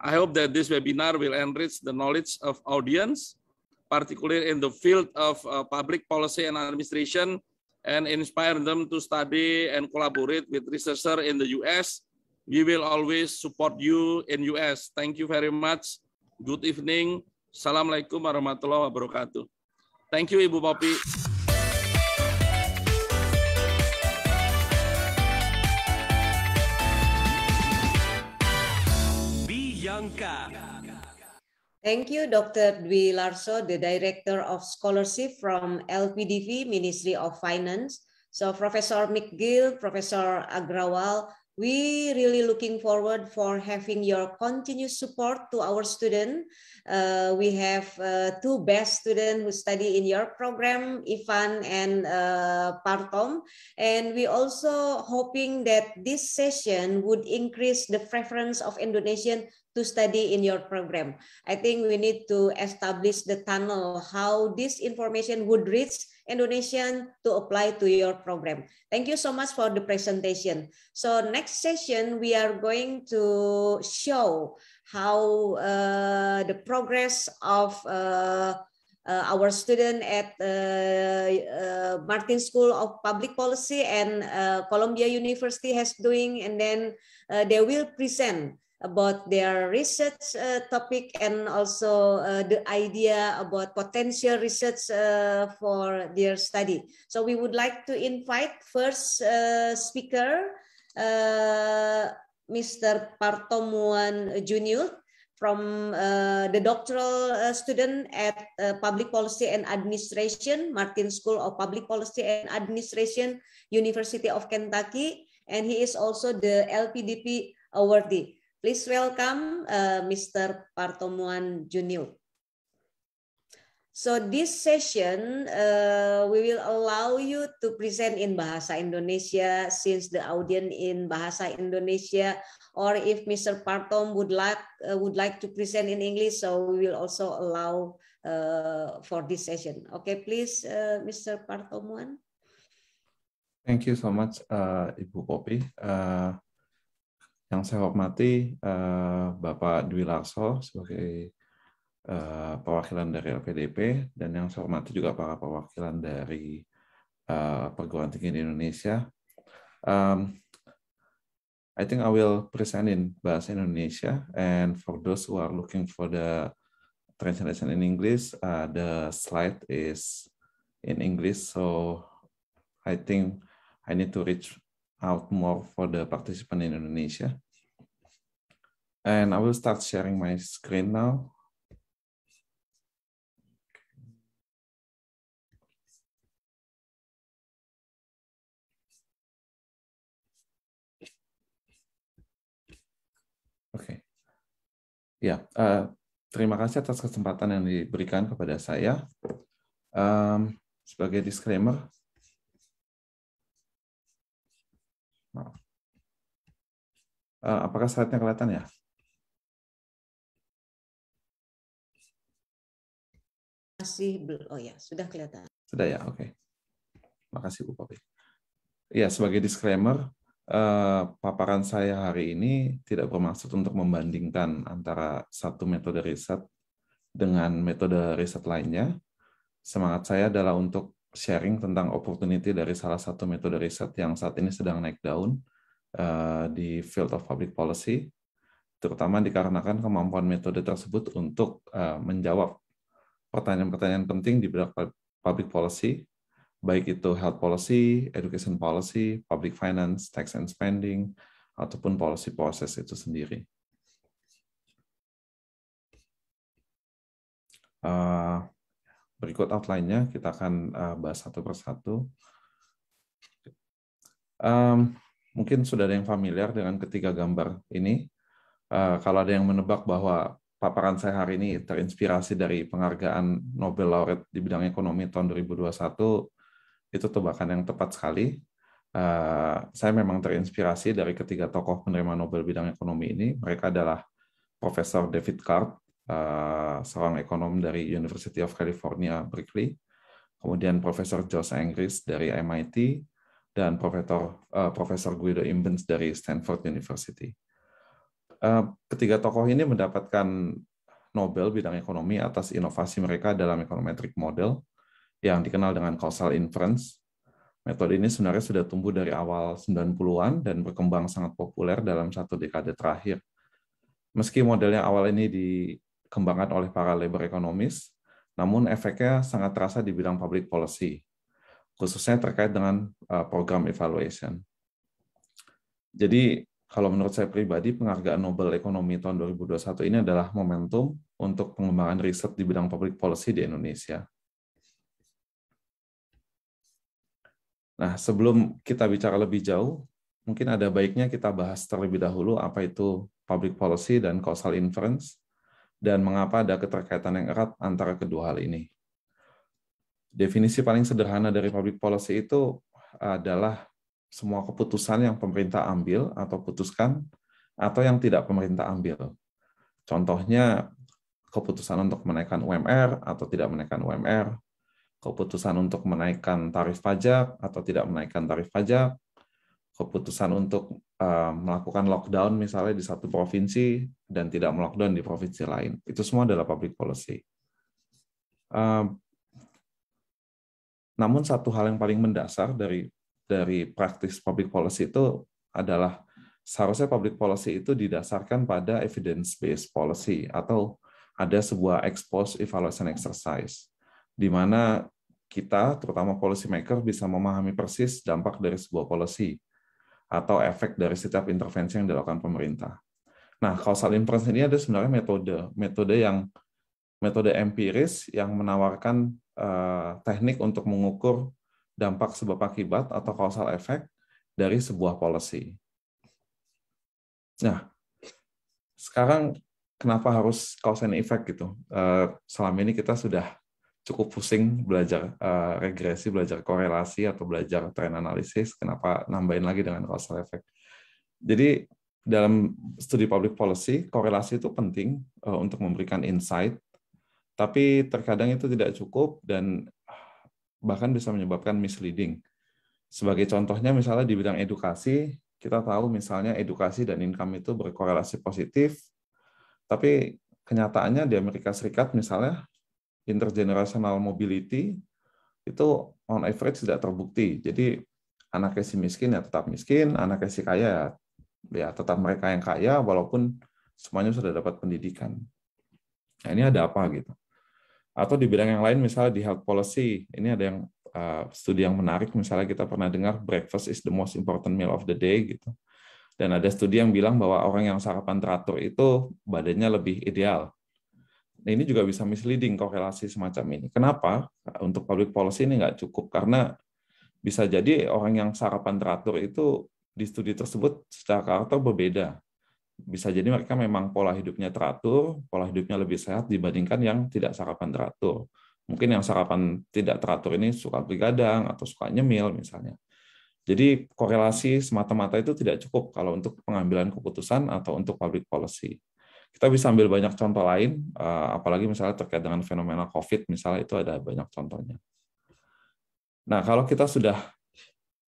I hope that this webinar will enrich the knowledge of audience, particularly in the field of uh, public policy and administration, and inspire them to study and collaborate with researchers in the US. We will always support you in US. Thank you very much. Good evening. Assalamualaikum warahmatullahi wabarakatuh. Thank you, Ibu Bopi. Thank you, Dr. Dwi Larso, the Director of Scholarship from LPDV, Ministry of Finance. So Professor McGill, Professor Agrawal, we really looking forward for having your continued support to our student. Uh, we have uh, two best students who study in your program, Ivan and uh, Partom. And we also hoping that this session would increase the preference of Indonesian to study in your program. I think we need to establish the tunnel how this information would reach Indonesian to apply to your program. Thank you so much for the presentation. So next session, we are going to show how uh, the progress of uh, uh, our student at uh, uh, Martin School of Public Policy and uh, Columbia University has doing, and then they will present about their research uh, topic and also uh, the idea about potential research uh, for their study. So we would like to invite first uh, speaker, uh, Mr. Partomuan Junior from uh, the doctoral student at Public Policy and Administration, Martin School of Public Policy and Administration, University of Kentucky, and he is also the LPDP awardee. Please welcome uh, Mr. Partomuan Junil. So this session, uh, we will allow you to present in Bahasa Indonesia since the audience in Bahasa Indonesia, or if Mr. Partom would like, uh, would like to present in English, so we will also allow uh, for this session. Okay, please, uh, Mr. Partomuan. Thank you so much, uh, Ibu Popi. Uh, Yang saya hormati eh, Bapak Dwi Larso sebagai eh, perwakilan dari LPDP dan yang saya hormati juga para perwakilan dari uh, perguruan tinggi di Indonesia. Um, I think I will present in bahasa Indonesia and for those who are looking for the translation in English, uh, the slide is in English, so I think I need to reach out more for the participant in Indonesia. And I will start sharing my screen now. Oke. Okay. Ya, uh, terima kasih atas kesempatan yang diberikan kepada saya. Um, sebagai disclaimer, Eh, apakah slide-nya kelihatan ya? Masih belum. Oh ya, sudah kelihatan. Sudah ya, oke. Okay. Makasih Bu Papi. Ya, sebagai disclaimer, eh, paparan saya hari ini tidak bermaksud untuk membandingkan antara satu metode riset dengan metode riset lainnya. Semangat saya adalah untuk sharing tentang opportunity dari salah satu metode riset yang saat ini sedang naik daun, Eh, di field of public policy, terutama dikarenakan kemampuan metode tersebut untuk eh, menjawab pertanyaan-pertanyaan penting di bidang public policy, baik itu health policy, education policy, public finance, tax and spending, ataupun policy process itu sendiri. Eh, berikut outline-nya, kita akan bahas satu persatu mungkin sudah ada yang familiar dengan ketiga gambar ini. Eh, kalau ada yang menebak bahwa paparan saya hari ini terinspirasi dari penghargaan Nobel Laureate di bidang ekonomi tahun 2021, itu tebakan yang tepat sekali. Eh, saya memang terinspirasi dari ketiga tokoh penerima Nobel bidang ekonomi ini. Mereka adalah Profesor David Card, eh, seorang ekonom dari University of California, Berkeley, kemudian Profesor Josh Angris dari MIT, dan Profesor uh, Profesor Guido Imbens dari Stanford University. Uh, ketiga tokoh ini mendapatkan Nobel bidang ekonomi atas inovasi mereka dalam ekonometrik model yang dikenal dengan causal inference. Metode ini sebenarnya sudah tumbuh dari awal 90-an dan berkembang sangat populer dalam satu dekade terakhir. Meski modelnya awal ini dikembangkan oleh para labor ekonomis, namun efeknya sangat terasa di bidang public policy khususnya terkait dengan eh, program evaluation. Jadi kalau menurut saya pribadi, penghargaan Nobel Ekonomi tahun 2021 ini adalah momentum untuk pengembangan riset di bidang public policy di Indonesia. Nah, sebelum kita bicara lebih jauh, mungkin ada baiknya kita bahas terlebih dahulu apa itu public policy dan causal inference, dan mengapa ada keterkaitan yang erat antara kedua hal ini. Definisi paling sederhana dari public policy itu adalah semua keputusan yang pemerintah ambil atau putuskan atau yang tidak pemerintah ambil. Contohnya keputusan untuk menaikkan UMR atau tidak menaikkan UMR, keputusan untuk menaikkan tarif pajak atau tidak menaikkan tarif pajak, keputusan untuk eh, melakukan lockdown misalnya di satu provinsi dan tidak melockdown di provinsi lain. Itu semua adalah public policy. Eh, namun satu hal yang paling mendasar dari dari praktis public policy itu adalah seharusnya public policy itu didasarkan pada evidence based policy atau ada sebuah ex post evaluation exercise di mana kita terutama policy maker bisa memahami persis dampak dari sebuah policy atau efek dari setiap intervensi yang dilakukan pemerintah. Nah, causal inference ini ada sebenarnya metode, metode yang metode empiris yang menawarkan eh, teknik untuk mengukur dampak sebab akibat atau causal effect dari sebuah policy. Nah, sekarang kenapa harus cause and effect gitu? Eh, selama ini kita sudah cukup pusing belajar eh, regresi, belajar korelasi atau belajar tren analisis. Kenapa nambahin lagi dengan causal effect? Jadi dalam studi public policy, korelasi itu penting untuk memberikan insight tapi terkadang itu tidak cukup dan ah, bahkan bisa menyebabkan misleading. Sebagai contohnya misalnya di bidang edukasi, kita tahu misalnya edukasi dan income itu berkorelasi positif, tapi kenyataannya di Amerika Serikat misalnya intergenerational mobility itu on average tidak terbukti. Jadi anak si miskin ya tetap miskin, anak si kaya ya, ya tetap mereka yang kaya walaupun semuanya sudah dapat pendidikan. Nah, ini ada apa gitu? atau di bidang yang lain misalnya di health policy ini ada yang uh, studi yang menarik misalnya kita pernah dengar breakfast is the most important meal of the day gitu dan ada studi yang bilang bahwa orang yang sarapan teratur itu badannya lebih ideal nah, ini juga bisa misleading korelasi semacam ini kenapa untuk public policy ini nggak cukup karena bisa jadi orang yang sarapan teratur itu di studi tersebut secara karakter berbeda bisa jadi mereka memang pola hidupnya teratur, pola hidupnya lebih sehat dibandingkan yang tidak sarapan teratur. Mungkin yang sarapan tidak teratur ini suka bergadang atau suka nyemil misalnya. Jadi korelasi semata-mata itu tidak cukup kalau untuk pengambilan keputusan atau untuk public policy. Kita bisa ambil banyak contoh lain, eh, apalagi misalnya terkait dengan fenomena COVID, misalnya itu ada banyak contohnya. Nah, kalau kita sudah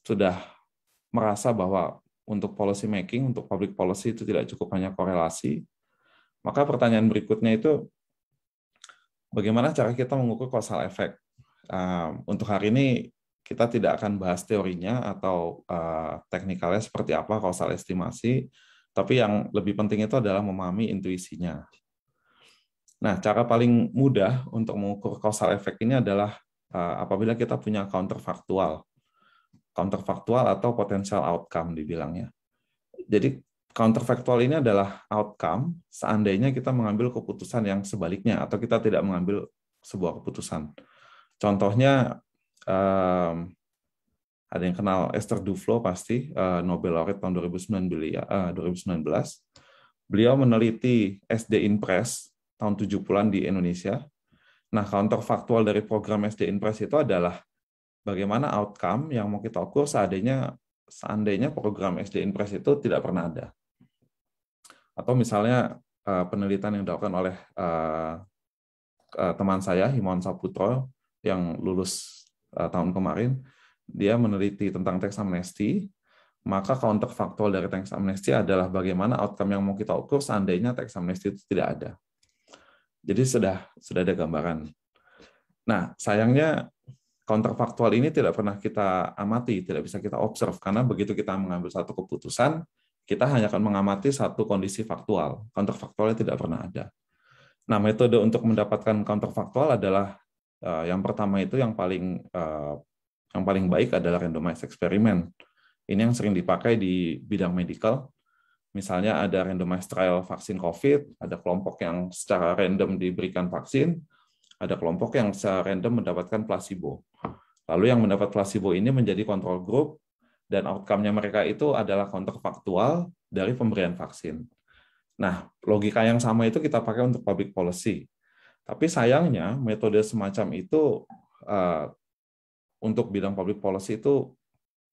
sudah merasa bahwa untuk policy making, untuk public policy itu tidak cukup hanya korelasi, maka pertanyaan berikutnya itu bagaimana cara kita mengukur causal effect. Ehm, untuk hari ini kita tidak akan bahas teorinya atau eh, teknikalnya seperti apa causal estimasi, tapi yang lebih penting itu adalah memahami intuisinya. Nah, cara paling mudah untuk mengukur causal effect ini adalah eh, apabila kita punya counterfactual counterfactual atau potential outcome dibilangnya. Jadi counterfactual ini adalah outcome seandainya kita mengambil keputusan yang sebaliknya atau kita tidak mengambil sebuah keputusan. Contohnya ehm, ada yang kenal Esther Duflo pasti eh, Nobel laureate tahun 2019 beliau 2019. Beliau meneliti SD Impress tahun 70-an di Indonesia. Nah, counterfactual dari program SD Impress itu adalah bagaimana outcome yang mau kita ukur seandainya seandainya program SD Impress itu tidak pernah ada. Atau misalnya eh, penelitian yang dilakukan oleh eh, eh, teman saya Himon Saputro yang lulus tahun kemarin, dia meneliti tentang teks amnesti, maka counterfactual dari teks amnesti adalah bagaimana outcome yang mau kita ukur seandainya teks amnesti itu tidak ada. Jadi sudah sudah ada gambaran. Nah, sayangnya Kontrafaktual ini tidak pernah kita amati, tidak bisa kita observe karena begitu kita mengambil satu keputusan, kita hanya akan mengamati satu kondisi faktual. Kontrafaktualnya tidak pernah ada. Nah, metode untuk mendapatkan kontrafaktual adalah eh, yang pertama itu yang paling eh, yang paling baik adalah randomized eksperimen. Ini yang sering dipakai di bidang medical. Misalnya ada randomized trial vaksin COVID, ada kelompok yang secara random diberikan vaksin, ada kelompok yang secara random mendapatkan placebo. Lalu yang mendapat placebo ini menjadi kontrol grup dan outcome-nya mereka itu adalah faktual dari pemberian vaksin. Nah, logika yang sama itu kita pakai untuk public policy. Tapi sayangnya metode semacam itu uh, untuk bidang public policy itu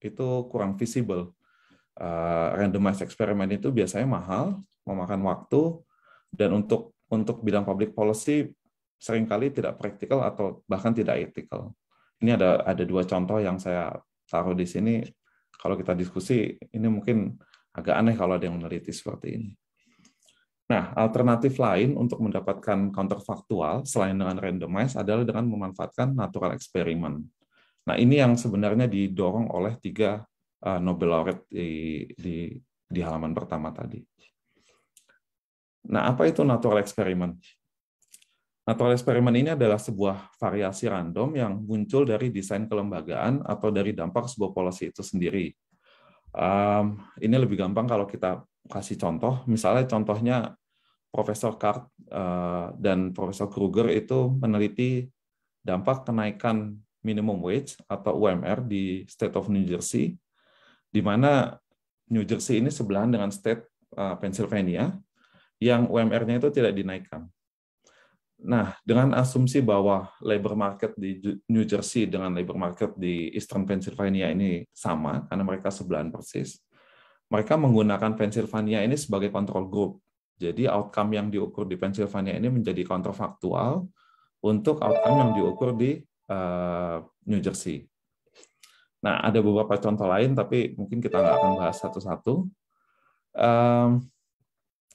itu kurang visible. Uh, randomized experiment itu biasanya mahal, memakan waktu, dan untuk untuk bidang public policy seringkali tidak praktikal atau bahkan tidak etikal. Ini ada ada dua contoh yang saya taruh di sini. Kalau kita diskusi, ini mungkin agak aneh kalau ada yang meneliti seperti ini. Nah, alternatif lain untuk mendapatkan counterfaktual selain dengan randomize adalah dengan memanfaatkan natural experiment. Nah, ini yang sebenarnya didorong oleh tiga eh, Nobel laureate di, di, di halaman pertama tadi. Nah, apa itu natural experiment? Natural eksperimen ini adalah sebuah variasi random yang muncul dari desain kelembagaan atau dari dampak sebuah polisi itu sendiri. Um, ini lebih gampang kalau kita kasih contoh. Misalnya contohnya Profesor Card uh, eh, dan Profesor Kruger itu meneliti dampak kenaikan minimum wage atau UMR di State of New Jersey, di mana New Jersey ini sebelahan dengan State uh, Pennsylvania yang UMR-nya itu tidak dinaikkan Nah, dengan asumsi bahwa labor market di New Jersey dengan labor market di Eastern Pennsylvania ini sama, karena mereka sebelahan persis, mereka menggunakan Pennsylvania ini sebagai control group. Jadi outcome yang diukur di Pennsylvania ini menjadi kontrafaktual untuk outcome yang diukur di eh, New Jersey. Nah, ada beberapa contoh lain, tapi mungkin kita nggak akan bahas satu-satu. Um,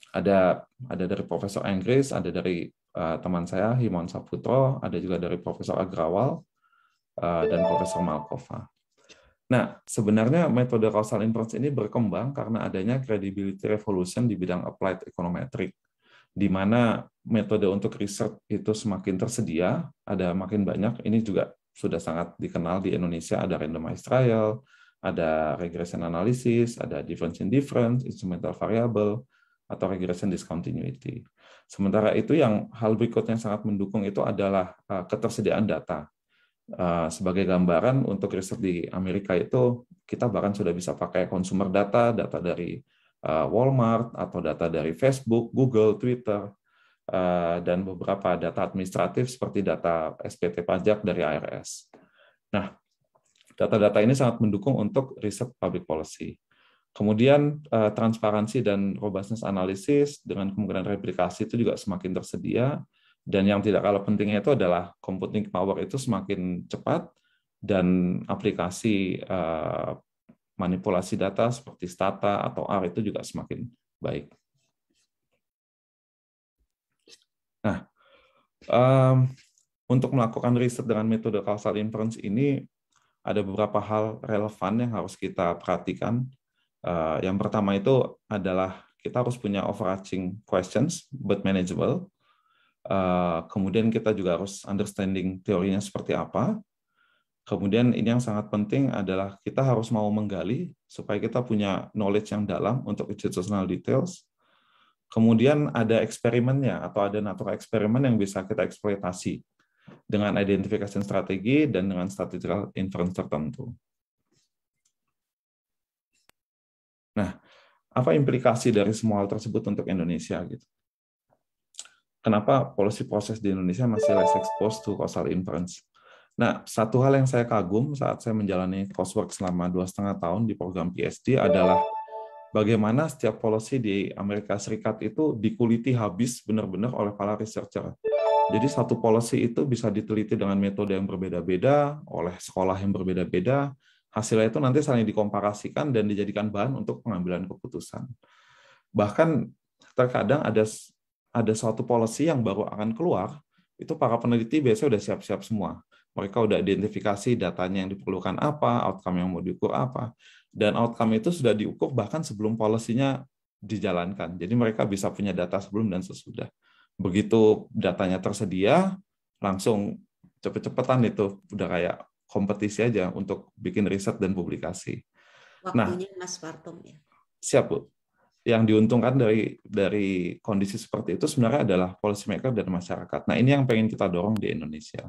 ada ada dari Profesor Inggris, ada dari Eh, teman saya Himon Saputro, ada juga dari Profesor Agrawal eh, dan Profesor Malkova. Nah, sebenarnya metode causal inference ini berkembang karena adanya credibility revolution di bidang applied econometric, di mana metode untuk riset itu semakin tersedia, ada makin banyak, ini juga sudah sangat dikenal di Indonesia, ada randomized trial, ada regression analysis, ada difference in difference, instrumental variable, atau regression discontinuity. Sementara itu yang hal berikutnya yang sangat mendukung itu adalah eh, ketersediaan data. Eh, sebagai gambaran untuk riset di Amerika itu kita bahkan sudah bisa pakai consumer data, data dari eh, Walmart atau data dari Facebook, Google, Twitter, dan beberapa data administratif seperti data SPT pajak dari IRS. Nah, data-data ini sangat mendukung untuk riset public policy. Kemudian uh, transparansi dan robustness analisis dengan kemungkinan replikasi itu juga semakin tersedia dan yang tidak kalah pentingnya itu adalah computing power itu semakin cepat dan aplikasi uh, manipulasi data seperti Stata atau R itu juga semakin baik. Nah, um, untuk melakukan riset dengan metode causal inference ini ada beberapa hal relevan yang harus kita perhatikan Eh, yang pertama itu adalah kita harus punya overarching questions but manageable. Uh, kemudian kita juga harus understanding teorinya seperti apa. Kemudian ini yang sangat penting adalah kita harus mau menggali supaya kita punya knowledge yang dalam untuk institutional details. Kemudian ada eksperimennya atau ada natural eksperimen yang bisa kita eksploitasi dengan identifikasi strategi dan dengan statistical inference tertentu. apa implikasi dari semua hal tersebut untuk Indonesia gitu. Kenapa polisi proses di Indonesia masih less exposed to causal inference? Nah, satu hal yang saya kagum saat saya menjalani coursework selama dua setengah tahun di program PhD adalah bagaimana setiap polisi di Amerika Serikat itu dikuliti habis benar-benar oleh para researcher. Jadi satu polisi itu bisa diteliti dengan metode yang berbeda-beda, oleh sekolah yang berbeda-beda, hasilnya itu nanti saling dikomparasikan dan dijadikan bahan untuk pengambilan keputusan. Bahkan terkadang ada ada suatu polisi yang baru akan keluar, itu para peneliti biasanya sudah siap-siap semua. Mereka udah identifikasi datanya yang diperlukan apa, outcome yang mau diukur apa, dan outcome itu sudah diukur bahkan sebelum polisinya dijalankan. Jadi mereka bisa punya data sebelum dan sesudah. Begitu datanya tersedia, langsung cepet-cepetan itu udah kayak kompetisi aja untuk bikin riset dan publikasi. Nah, Waktunya nah, Mas Partom ya. Siap Bu. Yang diuntungkan dari dari kondisi seperti itu sebenarnya adalah policy maker dan masyarakat. Nah ini yang pengen kita dorong di Indonesia.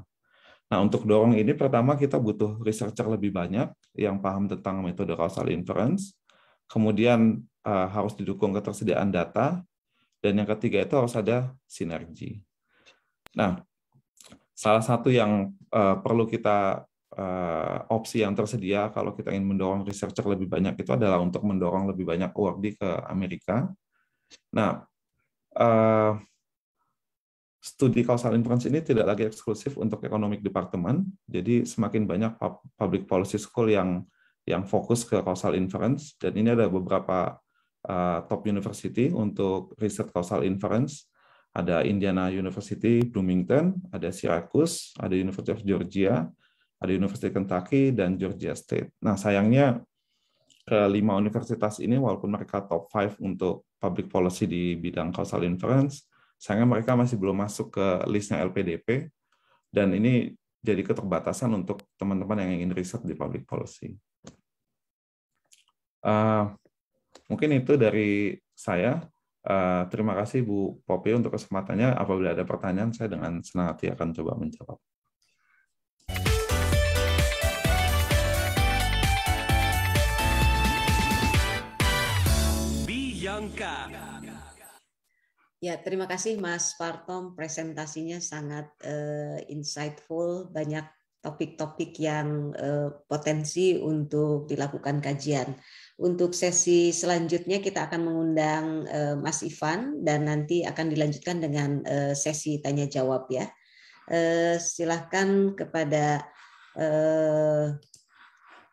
Nah untuk dorong ini pertama kita butuh researcher lebih banyak yang paham tentang metode causal inference. Kemudian uh, harus didukung ketersediaan data. Dan yang ketiga itu harus ada sinergi. Nah, salah satu yang uh, perlu kita uh, opsi yang tersedia kalau kita ingin mendorong researcher lebih banyak itu adalah untuk mendorong lebih banyak award di ke Amerika. Nah, uh, studi causal inference ini tidak lagi eksklusif untuk economic department. Jadi semakin banyak public policy school yang yang fokus ke causal inference dan ini ada beberapa uh, top university untuk riset causal inference. Ada Indiana University, Bloomington, ada Syracuse, ada University of Georgia, ada University Kentucky dan Georgia State. Nah, sayangnya kelima universitas ini walaupun mereka top 5 untuk public policy di bidang causal inference, sayangnya mereka masih belum masuk ke listnya LPDP dan ini jadi keterbatasan untuk teman-teman yang ingin riset di public policy. Uh, mungkin itu dari saya. Uh, terima kasih Bu Popi untuk kesempatannya. Apabila ada pertanyaan, saya dengan senang hati akan coba menjawab. Ya, terima kasih Mas Partom. Presentasinya sangat uh, insightful, banyak topik-topik yang uh, potensi untuk dilakukan kajian. Untuk sesi selanjutnya kita akan mengundang uh, Mas Ivan dan nanti akan dilanjutkan dengan uh, sesi tanya jawab ya. Uh, silahkan kepada uh,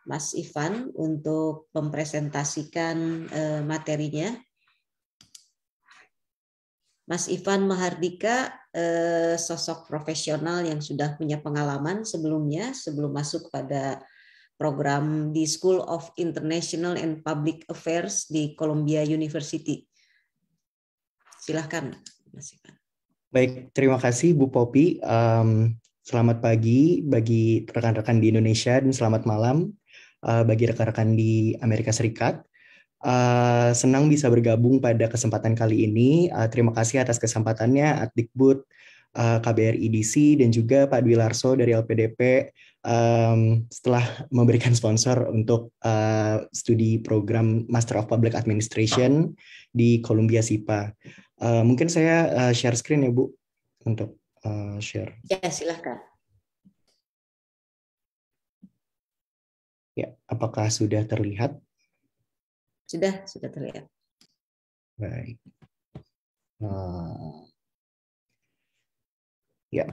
Mas Ivan untuk mempresentasikan uh, materinya. Mas Ivan Mahardika eh, sosok profesional yang sudah punya pengalaman sebelumnya sebelum masuk pada program di School of International and Public Affairs di Columbia University. Silahkan, Mas Ivan. Baik, terima kasih Bu Popi. Um, selamat pagi bagi rekan-rekan di Indonesia dan selamat malam uh, bagi rekan-rekan di Amerika Serikat. Eh, senang bisa bergabung pada kesempatan kali ini. Uh, terima kasih atas kesempatannya Adikbud, uh, eh, KBRI DC, dan juga Pak Dwi Larso dari LPDP um, setelah memberikan sponsor untuk uh, studi program Master of Public Administration di Columbia SIPA. Uh, mungkin saya uh, share screen ya Bu untuk uh, share. Ya silahkan. Ya, apakah sudah terlihat? Sudah, sudah terlihat. Baik. Uh, ya,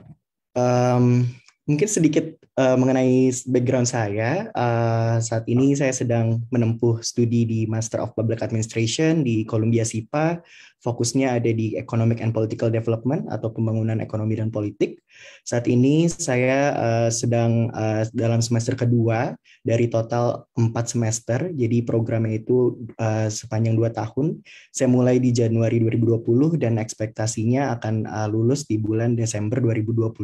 um, mungkin sedikit uh, mengenai background saya, uh, saat ini ah. saya sedang menempuh studi di Master of Public Administration di Columbia SIPA. Fokusnya ada di Economic and Political Development atau pembangunan ekonomi dan politik. Saat ini saya uh, sedang uh, dalam semester kedua dari total empat semester. Jadi programnya itu uh, sepanjang dua tahun. Saya mulai di Januari 2020 dan ekspektasinya akan uh, lulus di bulan Desember 2022.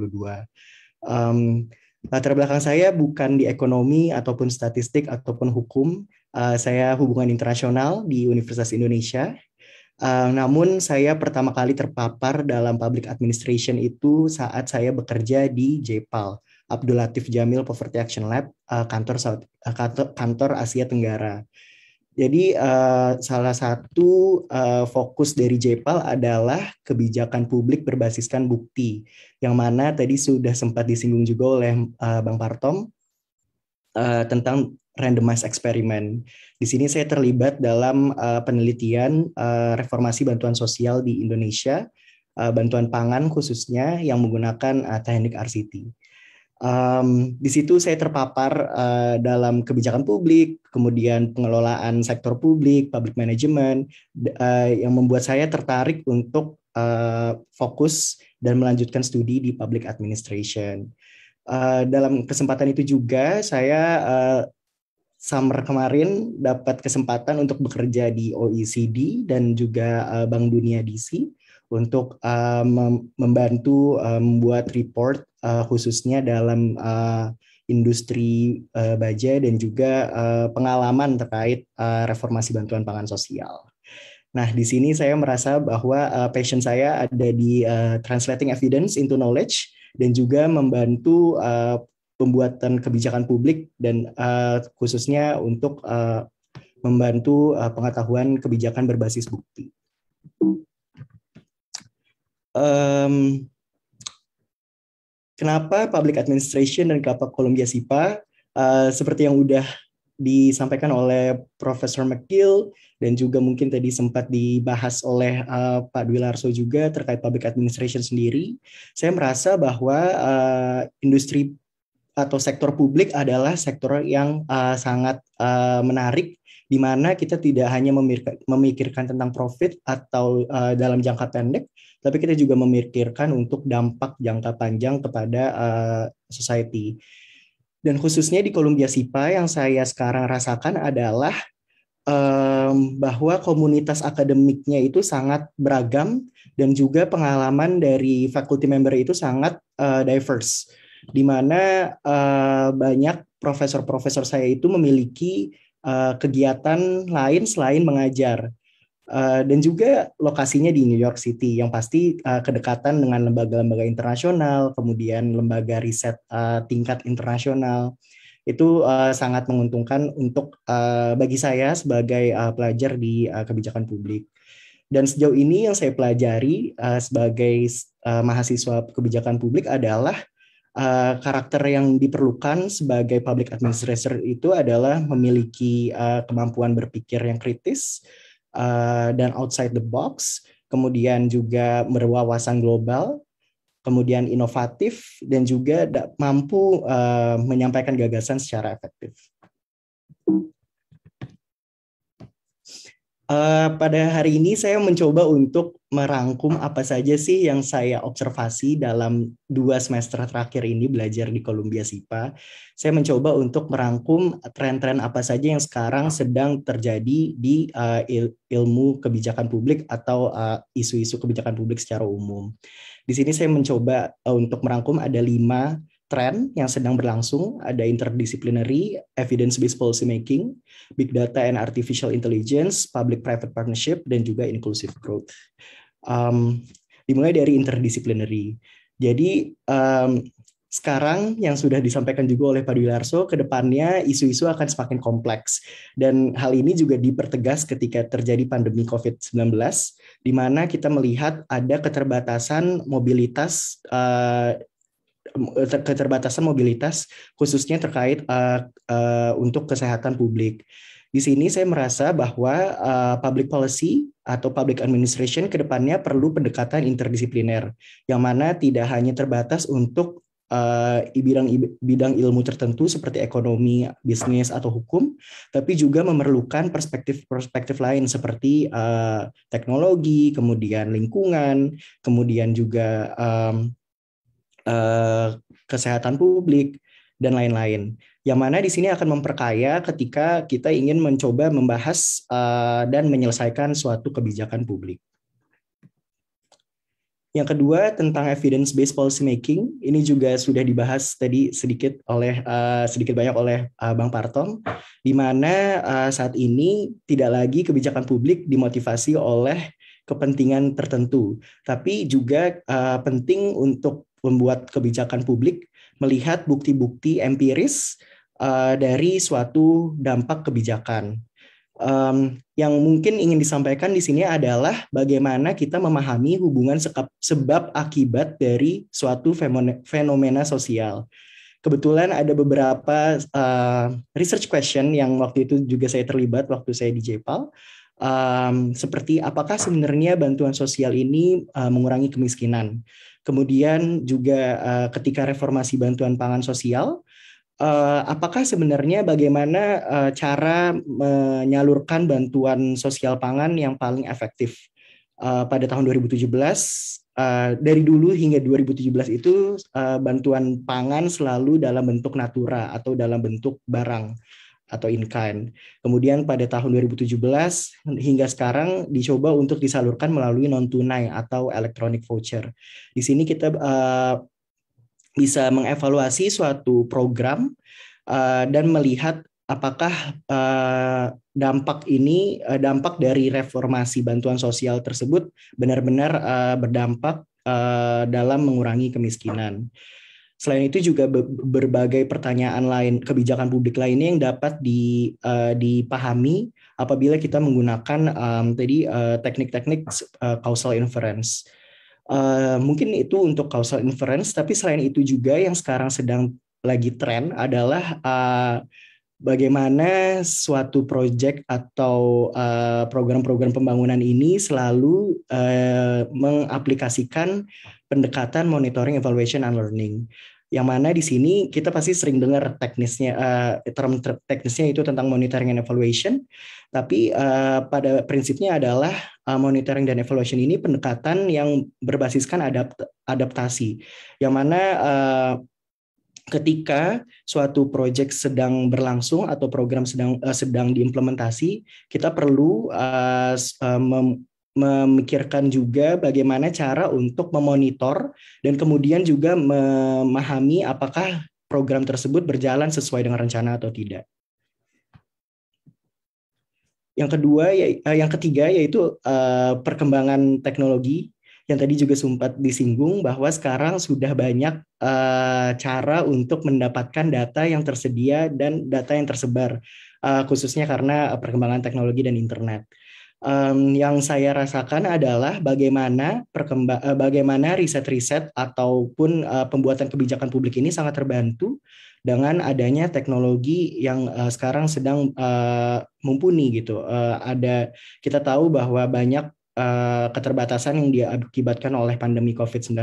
Um, Latar belakang saya bukan di ekonomi ataupun statistik ataupun hukum. Uh, saya hubungan internasional di Universitas Indonesia. Uh, namun saya pertama kali terpapar dalam public administration itu saat saya bekerja di JPAL, Abdul Latif Jamil Poverty Action Lab, uh, kantor South, uh, kantor, kantor Asia Tenggara. Jadi uh, salah satu uh, fokus dari JPAL adalah kebijakan publik berbasiskan bukti, yang mana tadi sudah sempat disinggung juga oleh uh, Bang Partom uh, tentang randomized eksperimen. Di sini saya terlibat dalam uh, penelitian uh, reformasi bantuan sosial di Indonesia, uh, bantuan pangan khususnya yang menggunakan uh, teknik RCT. Um, di situ saya terpapar uh, dalam kebijakan publik, kemudian pengelolaan sektor publik, public management, uh, yang membuat saya tertarik untuk uh, fokus dan melanjutkan studi di public administration. Uh, dalam kesempatan itu juga saya uh, summer kemarin dapat kesempatan untuk bekerja di OECD dan juga uh, Bank Dunia DC untuk uh, mem membantu uh, membuat report uh, khususnya dalam uh, industri uh, baja dan juga uh, pengalaman terkait uh, reformasi bantuan pangan sosial. Nah, di sini saya merasa bahwa uh, passion saya ada di uh, translating evidence into knowledge dan juga membantu uh, pembuatan kebijakan publik dan uh, khususnya untuk uh, membantu uh, pengetahuan kebijakan berbasis bukti. Um, Kenapa Public Administration dan kenapa Columbia SIPA? Uh, seperti yang udah disampaikan oleh Profesor McGill dan juga mungkin tadi sempat dibahas oleh uh, Pak Dwi Larso juga terkait public administration sendiri. Saya merasa bahwa uh, industri atau sektor publik adalah sektor yang uh, sangat uh, menarik di mana kita tidak hanya memikirkan tentang profit atau uh, dalam jangka pendek, tapi kita juga memikirkan untuk dampak jangka panjang kepada uh, society. Dan khususnya di Columbia SIPA yang saya sekarang rasakan adalah um, bahwa komunitas akademiknya itu sangat beragam dan juga pengalaman dari faculty member itu sangat uh, diverse, di mana uh, banyak profesor-profesor saya itu memiliki uh, kegiatan lain selain mengajar. Eh, dan juga lokasinya di New York City yang pasti uh, kedekatan dengan lembaga-lembaga internasional, kemudian lembaga riset uh, tingkat internasional itu uh, sangat menguntungkan untuk uh, bagi saya sebagai uh, pelajar di uh, kebijakan publik. Dan sejauh ini yang saya pelajari uh, sebagai uh, mahasiswa kebijakan publik adalah uh, karakter yang diperlukan sebagai public administrator itu adalah memiliki uh, kemampuan berpikir yang kritis, Eh, dan outside the box, kemudian juga berwawasan global, kemudian inovatif, dan juga mampu eh, menyampaikan gagasan secara efektif. Uh, pada hari ini saya mencoba untuk merangkum apa saja sih yang saya observasi dalam dua semester terakhir ini belajar di Columbia SIPA. Saya mencoba untuk merangkum tren-tren apa saja yang sekarang sedang terjadi di uh, il ilmu kebijakan publik atau eh, isu-isu uh, kebijakan publik secara umum. Di sini saya mencoba uh, untuk merangkum ada lima tren yang sedang berlangsung, ada interdisciplinary, evidence-based policy making, big data and artificial intelligence, public-private partnership, dan juga inclusive growth. Um, dimulai dari interdisciplinary. Jadi um, sekarang yang sudah disampaikan juga oleh Pak Dwi Larso, kedepannya isu-isu akan semakin kompleks. Dan hal ini juga dipertegas ketika terjadi pandemi COVID-19, di mana kita melihat ada keterbatasan mobilitas uh, keterbatasan mobilitas khususnya terkait uh, uh, untuk kesehatan publik. Di sini saya merasa bahwa uh, public policy atau public administration ke depannya perlu pendekatan interdisipliner, yang mana tidak hanya terbatas untuk uh, bidang bidang ilmu tertentu seperti ekonomi, bisnis atau hukum, tapi juga memerlukan perspektif-perspektif lain seperti uh, teknologi, kemudian lingkungan, kemudian juga um, Eh, kesehatan publik dan lain-lain. Yang mana di sini akan memperkaya ketika kita ingin mencoba membahas eh, dan menyelesaikan suatu kebijakan publik. Yang kedua tentang evidence based policy making ini juga sudah dibahas tadi sedikit oleh uh, sedikit banyak oleh uh, Bang Partom di mana uh, saat ini tidak lagi kebijakan publik dimotivasi oleh kepentingan tertentu tapi juga uh, penting untuk membuat kebijakan publik melihat bukti-bukti empiris uh, dari suatu dampak kebijakan. Um, yang mungkin ingin disampaikan di sini adalah bagaimana kita memahami hubungan sekap, sebab akibat dari suatu fenomena sosial. Kebetulan ada beberapa uh, research question yang waktu itu juga saya terlibat waktu saya di Jepal um, seperti apakah sebenarnya bantuan sosial ini uh, mengurangi kemiskinan. Kemudian juga uh, ketika reformasi bantuan pangan sosial, uh, apakah sebenarnya bagaimana uh, cara menyalurkan bantuan sosial pangan yang paling efektif uh, pada tahun 2017? Uh, dari dulu hingga 2017 itu uh, bantuan pangan selalu dalam bentuk natura atau dalam bentuk barang atau in kind. Kemudian pada tahun 2017 hingga sekarang dicoba untuk disalurkan melalui non tunai atau electronic voucher. Di sini kita uh, bisa mengevaluasi suatu program uh, dan melihat apakah uh, dampak ini uh, dampak dari reformasi bantuan sosial tersebut benar-benar uh, berdampak uh, dalam mengurangi kemiskinan. Uh, Selain itu juga berbagai pertanyaan lain kebijakan publik lainnya yang dapat di, uh, dipahami apabila kita menggunakan um, tadi teknik eh, teknik-teknik uh, causal inference. Uh, mungkin itu untuk causal inference, tapi selain itu juga yang sekarang sedang lagi tren adalah uh, bagaimana suatu proyek atau eh, program-program uh, pembangunan ini selalu uh, mengaplikasikan pendekatan monitoring, evaluation, and learning. Yang mana di sini kita pasti sering dengar teknisnya, uh, term teknisnya itu tentang monitoring and evaluation. Tapi uh, pada prinsipnya adalah uh, monitoring dan evaluation ini pendekatan yang berbasiskan adapt adaptasi, yang mana uh, ketika suatu proyek sedang berlangsung atau program sedang uh, sedang diimplementasi, kita perlu uh, mem memikirkan juga bagaimana cara untuk memonitor dan kemudian juga memahami apakah program tersebut berjalan sesuai dengan rencana atau tidak. Yang kedua, ya, yang ketiga yaitu perkembangan teknologi yang tadi juga sempat disinggung bahwa sekarang sudah banyak uh, cara untuk mendapatkan data yang tersedia dan data yang tersebar, uh, khususnya karena perkembangan teknologi dan internet. Um, yang saya rasakan adalah bagaimana perkembangan, uh, eh, bagaimana riset-riset ataupun uh, pembuatan kebijakan publik ini sangat terbantu dengan adanya teknologi yang uh, sekarang sedang uh, mumpuni gitu. Uh, ada kita tahu bahwa banyak Eh, keterbatasan yang diakibatkan oleh pandemi COVID-19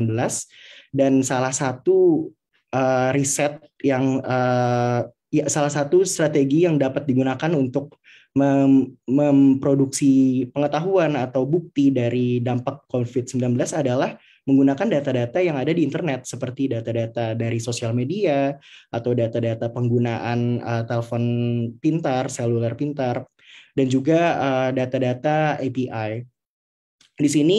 dan salah satu eh, riset yang eh, ya salah satu strategi yang dapat digunakan untuk mem memproduksi pengetahuan atau bukti dari dampak COVID-19 adalah menggunakan data-data yang ada di internet seperti data-data dari sosial media atau data-data penggunaan uh, telepon pintar, seluler pintar, dan juga data-data uh, data -data API di sini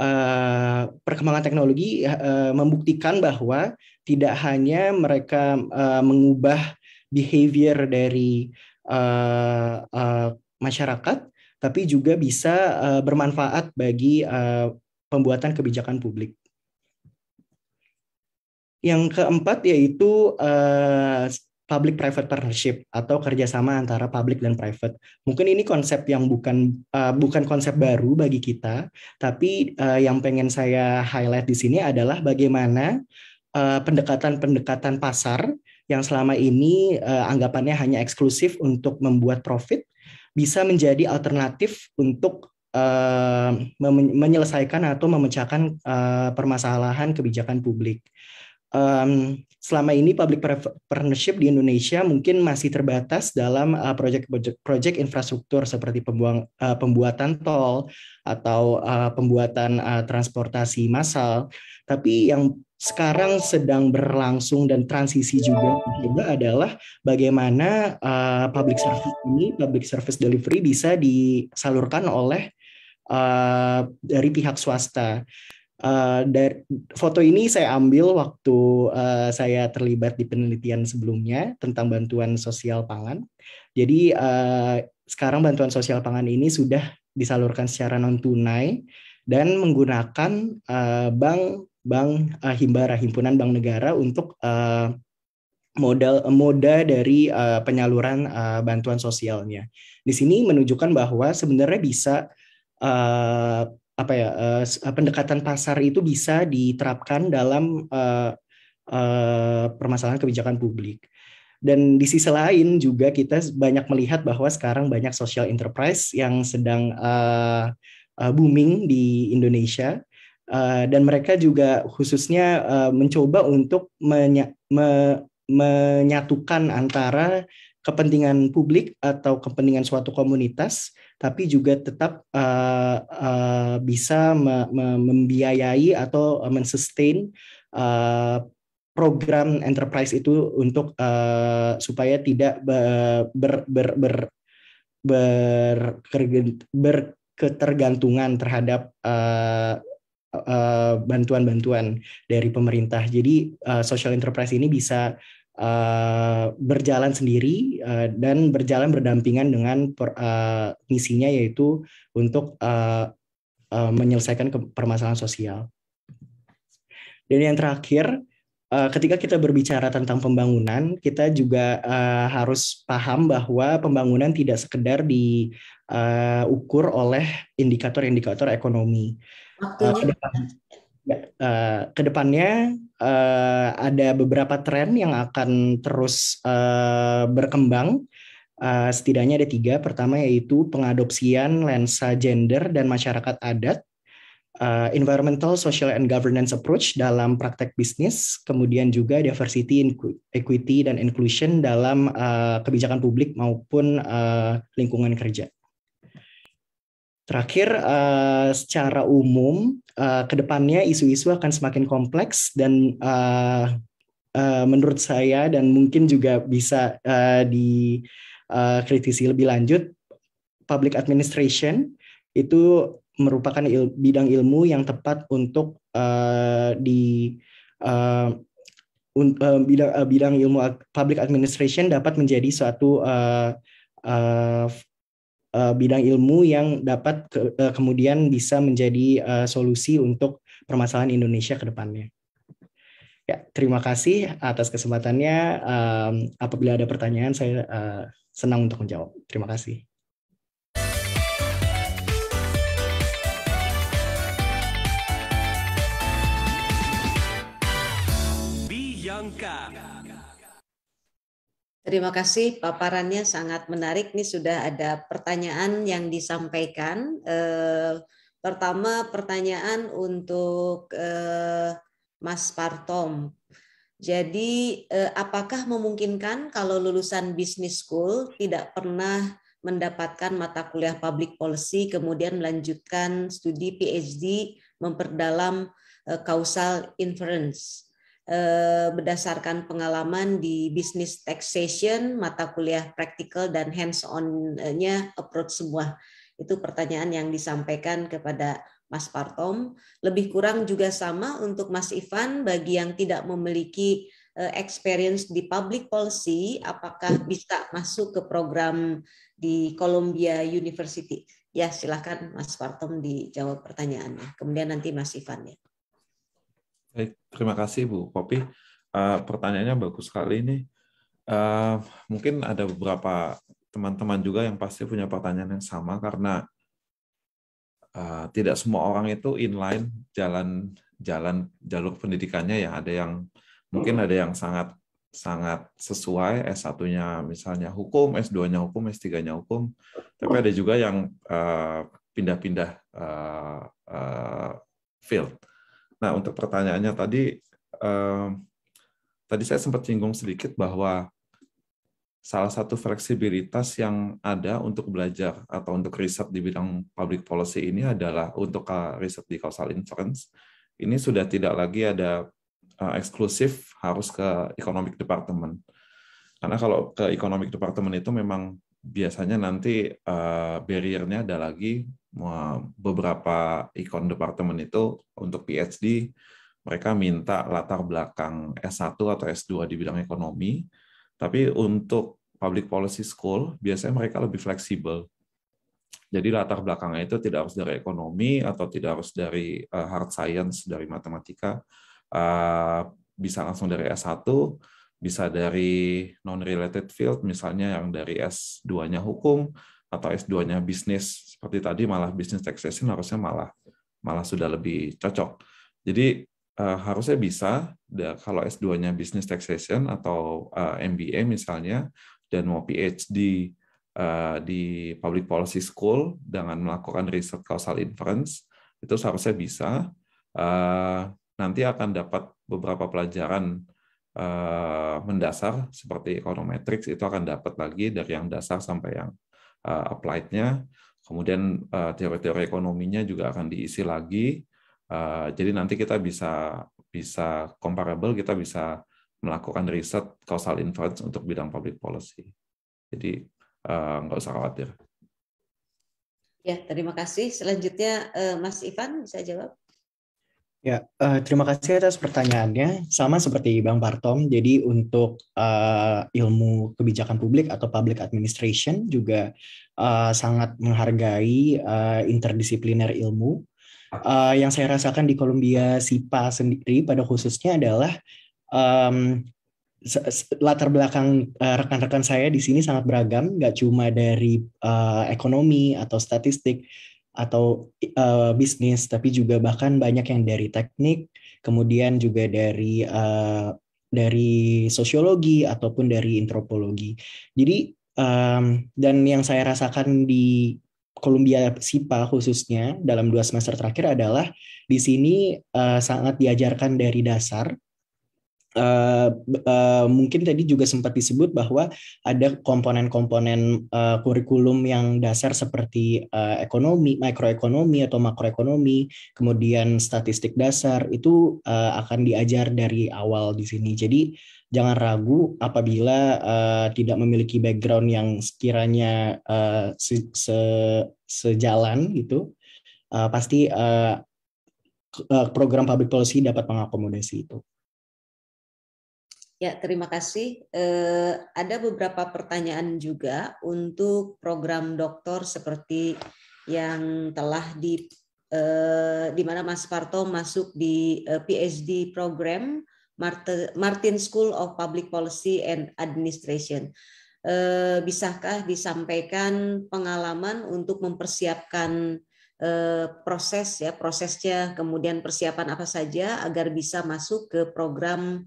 uh, perkembangan teknologi uh, membuktikan bahwa tidak hanya mereka uh, mengubah behavior dari uh, uh, masyarakat, tapi juga bisa uh, bermanfaat bagi uh, pembuatan kebijakan publik. Yang keempat yaitu uh, public private partnership atau kerjasama antara public dan private. Mungkin ini konsep yang bukan uh, bukan konsep baru bagi kita, tapi uh, yang pengen saya highlight di sini adalah bagaimana pendekatan eh, pendekatan-pendekatan pasar yang selama ini uh, anggapannya hanya eksklusif untuk membuat profit bisa menjadi alternatif untuk uh, menyelesaikan atau memecahkan uh, permasalahan kebijakan publik um, selama ini public partnership di Indonesia mungkin masih terbatas dalam uh, eh, proyek-proyek infrastruktur seperti pembuang, uh, pembuatan tol atau uh, pembuatan uh, transportasi massal. Tapi yang sekarang sedang berlangsung dan transisi juga juga adalah bagaimana uh, public service ini, public service delivery bisa disalurkan oleh uh, dari pihak swasta. Eh, dari foto ini saya ambil waktu uh, saya terlibat di penelitian sebelumnya tentang bantuan sosial pangan. Jadi uh, sekarang bantuan sosial pangan ini sudah disalurkan secara non tunai dan menggunakan uh, bank bank uh, himbara himpunan bank negara untuk uh, modal moda dari uh, penyaluran uh, bantuan sosialnya. Di sini menunjukkan bahwa sebenarnya bisa uh, apa ya uh, pendekatan pasar itu bisa diterapkan dalam uh, uh, permasalahan kebijakan publik. Dan di sisi lain juga kita banyak melihat bahwa sekarang banyak social enterprise yang sedang uh, uh, booming di Indonesia uh, dan mereka juga khususnya uh, mencoba untuk menya me menyatukan antara kepentingan publik atau kepentingan suatu komunitas tapi juga tetap uh, uh, bisa me me membiayai atau eh, mensustain uh, program enterprise itu untuk uh, supaya tidak ber, ber, ber, ber, berketergantungan terhadap bantuan-bantuan uh, dari pemerintah. Jadi uh, social enterprise ini bisa uh, berjalan sendiri uh, dan berjalan berdampingan dengan per, uh, misinya yaitu untuk uh, uh, menyelesaikan permasalahan sosial. Dan yang terakhir, ketika kita berbicara tentang pembangunan, kita juga uh, harus paham bahwa pembangunan tidak sekedar diukur uh, oleh indikator-indikator ekonomi. Uh, uh, kedepannya ya, uh, ada beberapa tren yang akan terus uh, berkembang. Uh, setidaknya ada tiga. Pertama yaitu pengadopsian lensa gender dan masyarakat adat, uh, environmental, social, and governance approach dalam praktek bisnis, kemudian juga diversity, equity, dan inclusion dalam uh, kebijakan publik maupun uh, lingkungan kerja. Terakhir, uh, secara umum, uh, kedepannya isu-isu akan semakin kompleks dan uh, uh, menurut saya dan mungkin juga bisa uh, dikritisi uh, lebih lanjut, public administration itu merupakan il bidang ilmu yang tepat untuk uh, di uh, un uh, bidang uh, bidang ilmu public administration dapat menjadi suatu uh, uh, uh, bidang ilmu yang dapat ke, uh, kemudian bisa menjadi uh, solusi untuk permasalahan Indonesia ke depannya. Ya, terima kasih atas kesempatannya. Um, apabila ada pertanyaan, saya uh, senang untuk menjawab. Terima kasih. Terima kasih paparannya sangat menarik. Ini sudah ada pertanyaan yang disampaikan. Eh, pertama pertanyaan untuk eh, Mas Partom. Jadi eh, apakah memungkinkan kalau lulusan business school tidak pernah mendapatkan mata kuliah public policy kemudian melanjutkan studi PhD memperdalam eh, causal inference? Eh, berdasarkan pengalaman di bisnis taxation, mata kuliah praktikal dan hands-on-nya approach semua. Itu pertanyaan yang disampaikan kepada Mas Partom. Lebih kurang juga sama untuk Mas Ivan bagi yang tidak memiliki eh, experience di public policy, apakah bisa masuk ke program di Columbia University? Ya, silakan Mas Partom dijawab pertanyaannya. Kemudian nanti Mas Ivan ya. Baik, terima kasih Bu Kopi. Uh, eh, pertanyaannya bagus sekali ini. Uh, mungkin ada beberapa teman-teman juga yang pasti punya pertanyaan yang sama karena uh, tidak semua orang itu inline jalan jalan jalur pendidikannya ya. Ada yang mungkin ada yang sangat sangat sesuai S1-nya misalnya hukum, S2-nya hukum, S3-nya hukum. Tapi ada juga yang pindah-pindah uh, uh, field. Nah, untuk pertanyaannya tadi, eh, tadi saya sempat singgung sedikit bahwa salah satu fleksibilitas yang ada untuk belajar atau untuk riset di bidang public policy ini adalah untuk eh, riset di causal inference. Ini sudah tidak lagi ada uh, eksklusif harus ke economic department. Karena kalau ke economic department itu memang biasanya nanti uh, barriernya ada lagi beberapa ikon departemen itu untuk PhD mereka minta latar belakang S1 atau S2 di bidang ekonomi, tapi untuk public policy school biasanya mereka lebih fleksibel. Jadi latar belakangnya itu tidak harus dari ekonomi atau tidak harus dari eh, hard science, dari matematika, eh, bisa langsung dari S1, bisa dari non-related field, misalnya yang dari S2-nya hukum atau S2-nya bisnis seperti tadi malah bisnis taxation harusnya malah malah sudah lebih cocok. Jadi uh, harusnya bisa da, kalau S2-nya bisnis taxation atau uh, eh, MBA misalnya dan mau PhD uh, eh, di public policy school dengan melakukan riset causal inference itu seharusnya bisa uh, nanti akan dapat beberapa pelajaran mendasar seperti econometrics itu akan dapat lagi dari yang dasar sampai yang uh, applied-nya Kemudian eh, teori-teori ekonominya juga akan diisi lagi. Eh, jadi nanti kita bisa bisa comparable, kita bisa melakukan riset causal inference untuk bidang public policy. Jadi eh, nggak usah khawatir. Ya, terima kasih. Selanjutnya Mas Ivan bisa jawab. Ya, uh, terima kasih atas pertanyaannya. Sama seperti Bang Partom, jadi untuk uh, ilmu kebijakan publik atau public administration juga uh, sangat menghargai uh, interdisipliner ilmu. Uh, yang saya rasakan di Kolombia SIPA sendiri pada khususnya adalah um, latar belakang rekan-rekan uh, saya di sini sangat beragam, nggak cuma dari uh, ekonomi atau statistik, atau uh, bisnis, tapi juga bahkan banyak yang dari teknik, kemudian juga dari uh, dari sosiologi ataupun dari antropologi. Jadi um, dan yang saya rasakan di Columbia SIPA khususnya dalam dua semester terakhir adalah di sini uh, sangat diajarkan dari dasar Uh, uh, mungkin tadi juga sempat disebut bahwa ada komponen-komponen uh, kurikulum yang dasar seperti uh, ekonomi, mikroekonomi atau makroekonomi, kemudian statistik dasar itu uh, akan diajar dari awal di sini. Jadi jangan ragu apabila uh, tidak memiliki background yang sekiranya uh, se -se sejalan itu, uh, pasti uh, program public policy dapat mengakomodasi itu. Ya, terima kasih. Eh, ada beberapa pertanyaan juga untuk program doktor seperti yang telah di eh, di mana Mas Parto masuk di eh, PhD program Martin School of Public Policy and Administration. Eh, bisakah disampaikan pengalaman untuk mempersiapkan eh, proses ya prosesnya kemudian persiapan apa saja agar bisa masuk ke program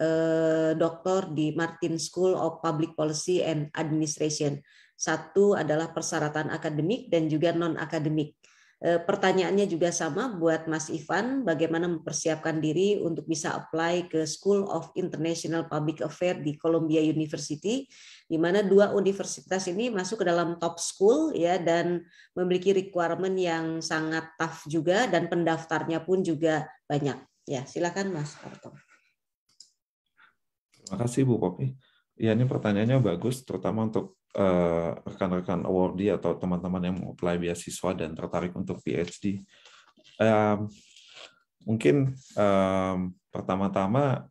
eh, doktor di Martin School of Public Policy and Administration. Satu adalah persyaratan akademik dan juga non-akademik. Eh, pertanyaannya juga sama buat Mas Ivan, bagaimana mempersiapkan diri untuk bisa apply ke School of International Public Affairs di Columbia University, di mana dua universitas ini masuk ke dalam top school ya dan memiliki requirement yang sangat tough juga dan pendaftarnya pun juga banyak. Ya, silakan Mas Arto. Terima kasih Bu Popi. Ya ini pertanyaannya bagus, terutama untuk eh, rekan-rekan uh, rekan awardee atau teman-teman yang mau apply beasiswa dan tertarik untuk PhD. Um, mungkin um, pertama-tama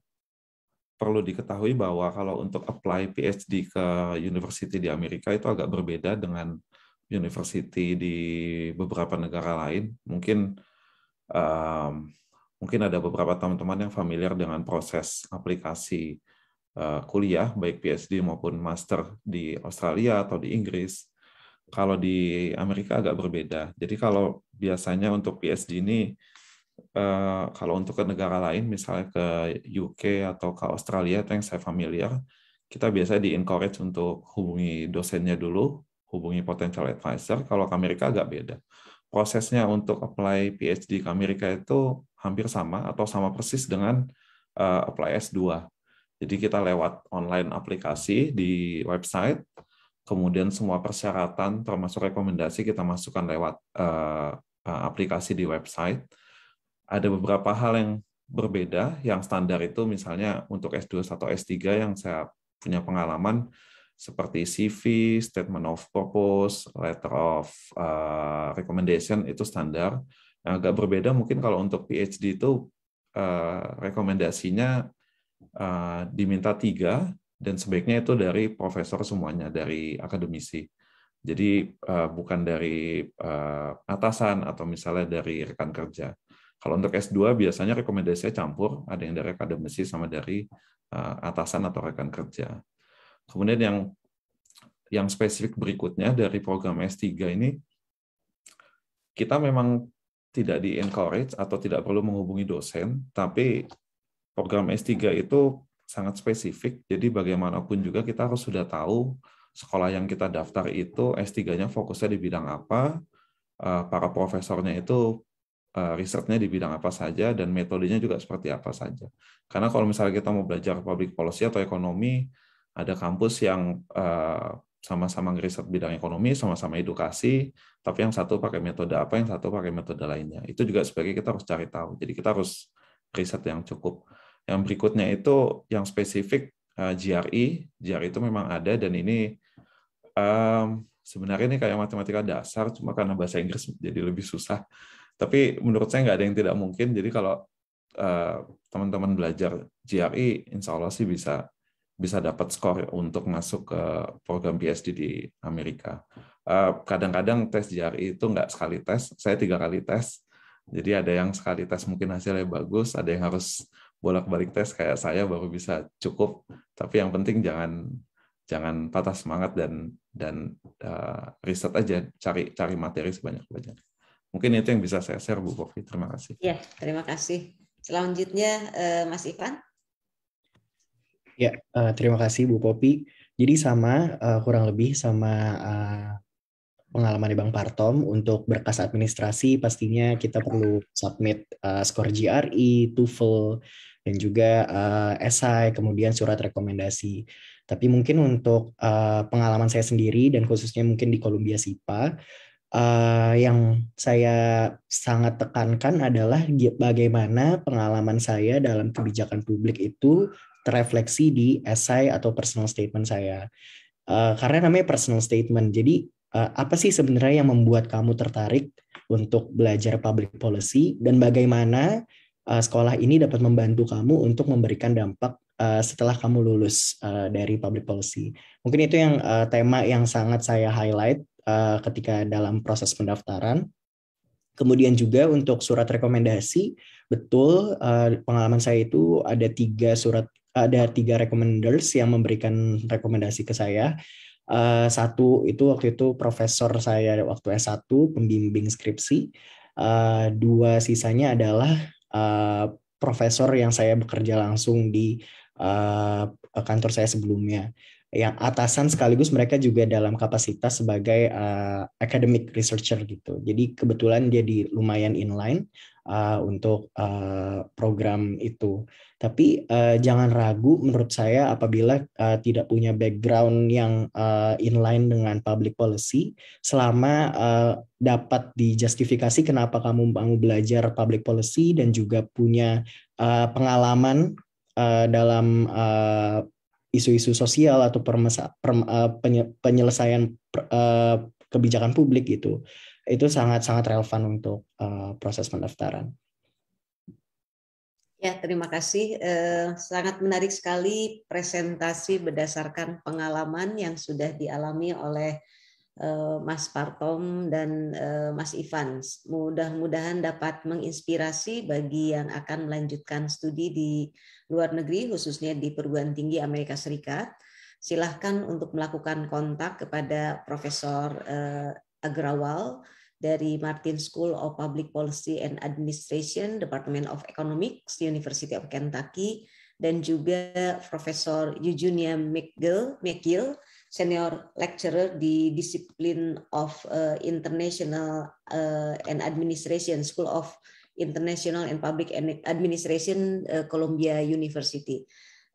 perlu diketahui bahwa kalau untuk apply PhD ke university di Amerika itu agak berbeda dengan university di beberapa negara lain. Mungkin um, mungkin ada beberapa teman-teman yang familiar dengan proses aplikasi Eh, kuliah baik PhD maupun master di Australia atau di Inggris. Kalau di Amerika agak berbeda. Jadi kalau biasanya untuk PhD ini eh, kalau untuk ke negara lain misalnya ke UK atau ke Australia yang saya familiar, kita biasa di encourage untuk hubungi dosennya dulu, hubungi potential advisor. Kalau ke Amerika agak beda. Prosesnya untuk apply PhD ke Amerika itu hampir sama atau sama persis dengan eh, apply S2 jadi kita lewat online aplikasi di website, kemudian semua persyaratan termasuk rekomendasi kita masukkan lewat eh, eh, aplikasi di website. Ada beberapa hal yang berbeda, yang standar itu misalnya untuk S2 atau S3 yang saya punya pengalaman seperti CV, statement of purpose, letter of eh, recommendation itu standar. Yang agak berbeda mungkin kalau untuk PhD itu rekomendasinya Eh, diminta tiga dan sebaiknya itu dari profesor semuanya dari akademisi. Jadi eh, bukan dari eh, atasan atau misalnya dari rekan kerja. Kalau untuk S2 biasanya rekomendasinya campur, ada yang dari akademisi sama dari atasan atau rekan kerja. Kemudian yang yang spesifik berikutnya dari program S3 ini kita memang tidak di encourage atau tidak perlu menghubungi dosen, tapi program S3 itu sangat spesifik, jadi bagaimanapun juga kita harus sudah tahu sekolah yang kita daftar itu S3-nya fokusnya di bidang apa, eh, para profesornya itu eh, risetnya di bidang apa saja, dan metodenya juga seperti apa saja. Karena kalau misalnya kita mau belajar public policy atau ekonomi, ada kampus yang eh, sama-sama ngeriset bidang ekonomi, sama-sama edukasi, tapi yang satu pakai metode apa, yang satu pakai metode lainnya. Itu juga sebagai kita harus cari tahu. Jadi kita harus riset yang cukup yang berikutnya itu yang spesifik uh, eh, GRE. GRE itu memang ada dan ini um, sebenarnya ini kayak matematika dasar, cuma karena bahasa Inggris jadi lebih susah. Tapi menurut saya nggak ada yang tidak mungkin. Jadi kalau eh, teman-teman uh, belajar GRE, insya Allah sih bisa bisa dapat skor untuk masuk ke program PhD di Amerika. Eh, kadang-kadang tes GRE itu nggak sekali tes, saya tiga kali tes. Jadi ada yang sekali tes mungkin hasilnya bagus, ada yang harus bolak-balik tes kayak saya baru bisa cukup tapi yang penting jangan jangan patah semangat dan dan uh, riset aja cari cari materi sebanyak banyak mungkin itu yang bisa saya share Bu Kofi terima kasih ya terima kasih selanjutnya uh, Mas Ivan ya eh, terima kasih Bu Popi jadi sama kurang lebih sama pengalaman di Bang Partom untuk berkas administrasi pastinya kita perlu submit skor GRE, TOEFL, dan juga uh, esai, kemudian surat rekomendasi. Tapi mungkin untuk uh, pengalaman saya sendiri dan khususnya mungkin di Columbia SIPA, uh, yang saya sangat tekankan adalah bagaimana pengalaman saya dalam kebijakan publik itu terefleksi di esai atau personal statement saya. Uh, karena namanya personal statement, jadi uh, apa sih sebenarnya yang membuat kamu tertarik untuk belajar public policy dan bagaimana Eh, sekolah ini dapat membantu kamu untuk memberikan dampak uh, setelah kamu lulus uh, dari public policy. Mungkin itu yang uh, tema yang sangat saya highlight uh, ketika dalam proses pendaftaran. Kemudian juga untuk surat rekomendasi, betul pengalaman saya itu ada tiga surat, ada tiga recommenders yang memberikan rekomendasi ke saya. satu itu waktu itu profesor saya waktu S1 pembimbing skripsi. dua sisanya adalah Eh, profesor yang saya bekerja langsung di uh, kantor saya sebelumnya yang atasan sekaligus mereka juga dalam kapasitas sebagai uh, academic researcher gitu. Jadi kebetulan dia di lumayan inline uh, untuk uh, program itu. Tapi uh, jangan ragu menurut saya apabila uh, tidak punya background yang uh, inline dengan public policy, selama uh, dapat dijustifikasi kenapa kamu mau belajar public policy dan juga punya uh, pengalaman uh, dalam uh, isu-isu sosial atau permesa, per, uh, penyelesaian per, uh, kebijakan publik gitu itu sangat-sangat relevan untuk uh, proses pendaftaran. Ya, terima kasih. Eh, sangat menarik sekali presentasi berdasarkan pengalaman yang sudah dialami oleh eh, Mas Partom dan eh, Mas Ivan. Mudah-mudahan dapat menginspirasi bagi yang akan melanjutkan studi di luar negeri, khususnya di perguruan tinggi Amerika Serikat. Silahkan untuk melakukan kontak kepada Profesor eh, Agrawal dari Martin School of Public Policy and Administration, Department of Economics, University of Kentucky, dan juga Profesor Eugenia McGill, McGill senior lecturer di Discipline of uh, International uh, and Administration, School of International and Public Administration, uh, Columbia University.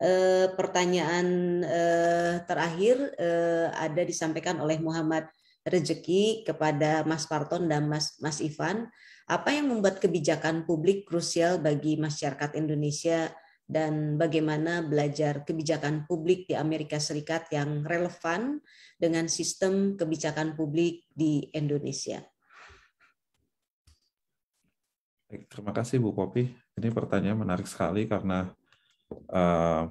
Uh, pertanyaan uh, terakhir uh, ada disampaikan oleh Muhammad rezeki kepada Mas Parton dan Mas Mas Ivan, apa yang membuat kebijakan publik krusial bagi masyarakat Indonesia dan bagaimana belajar kebijakan publik di Amerika Serikat yang relevan dengan sistem kebijakan publik di Indonesia. terima kasih Bu Kopi. Ini pertanyaan menarik sekali karena uh,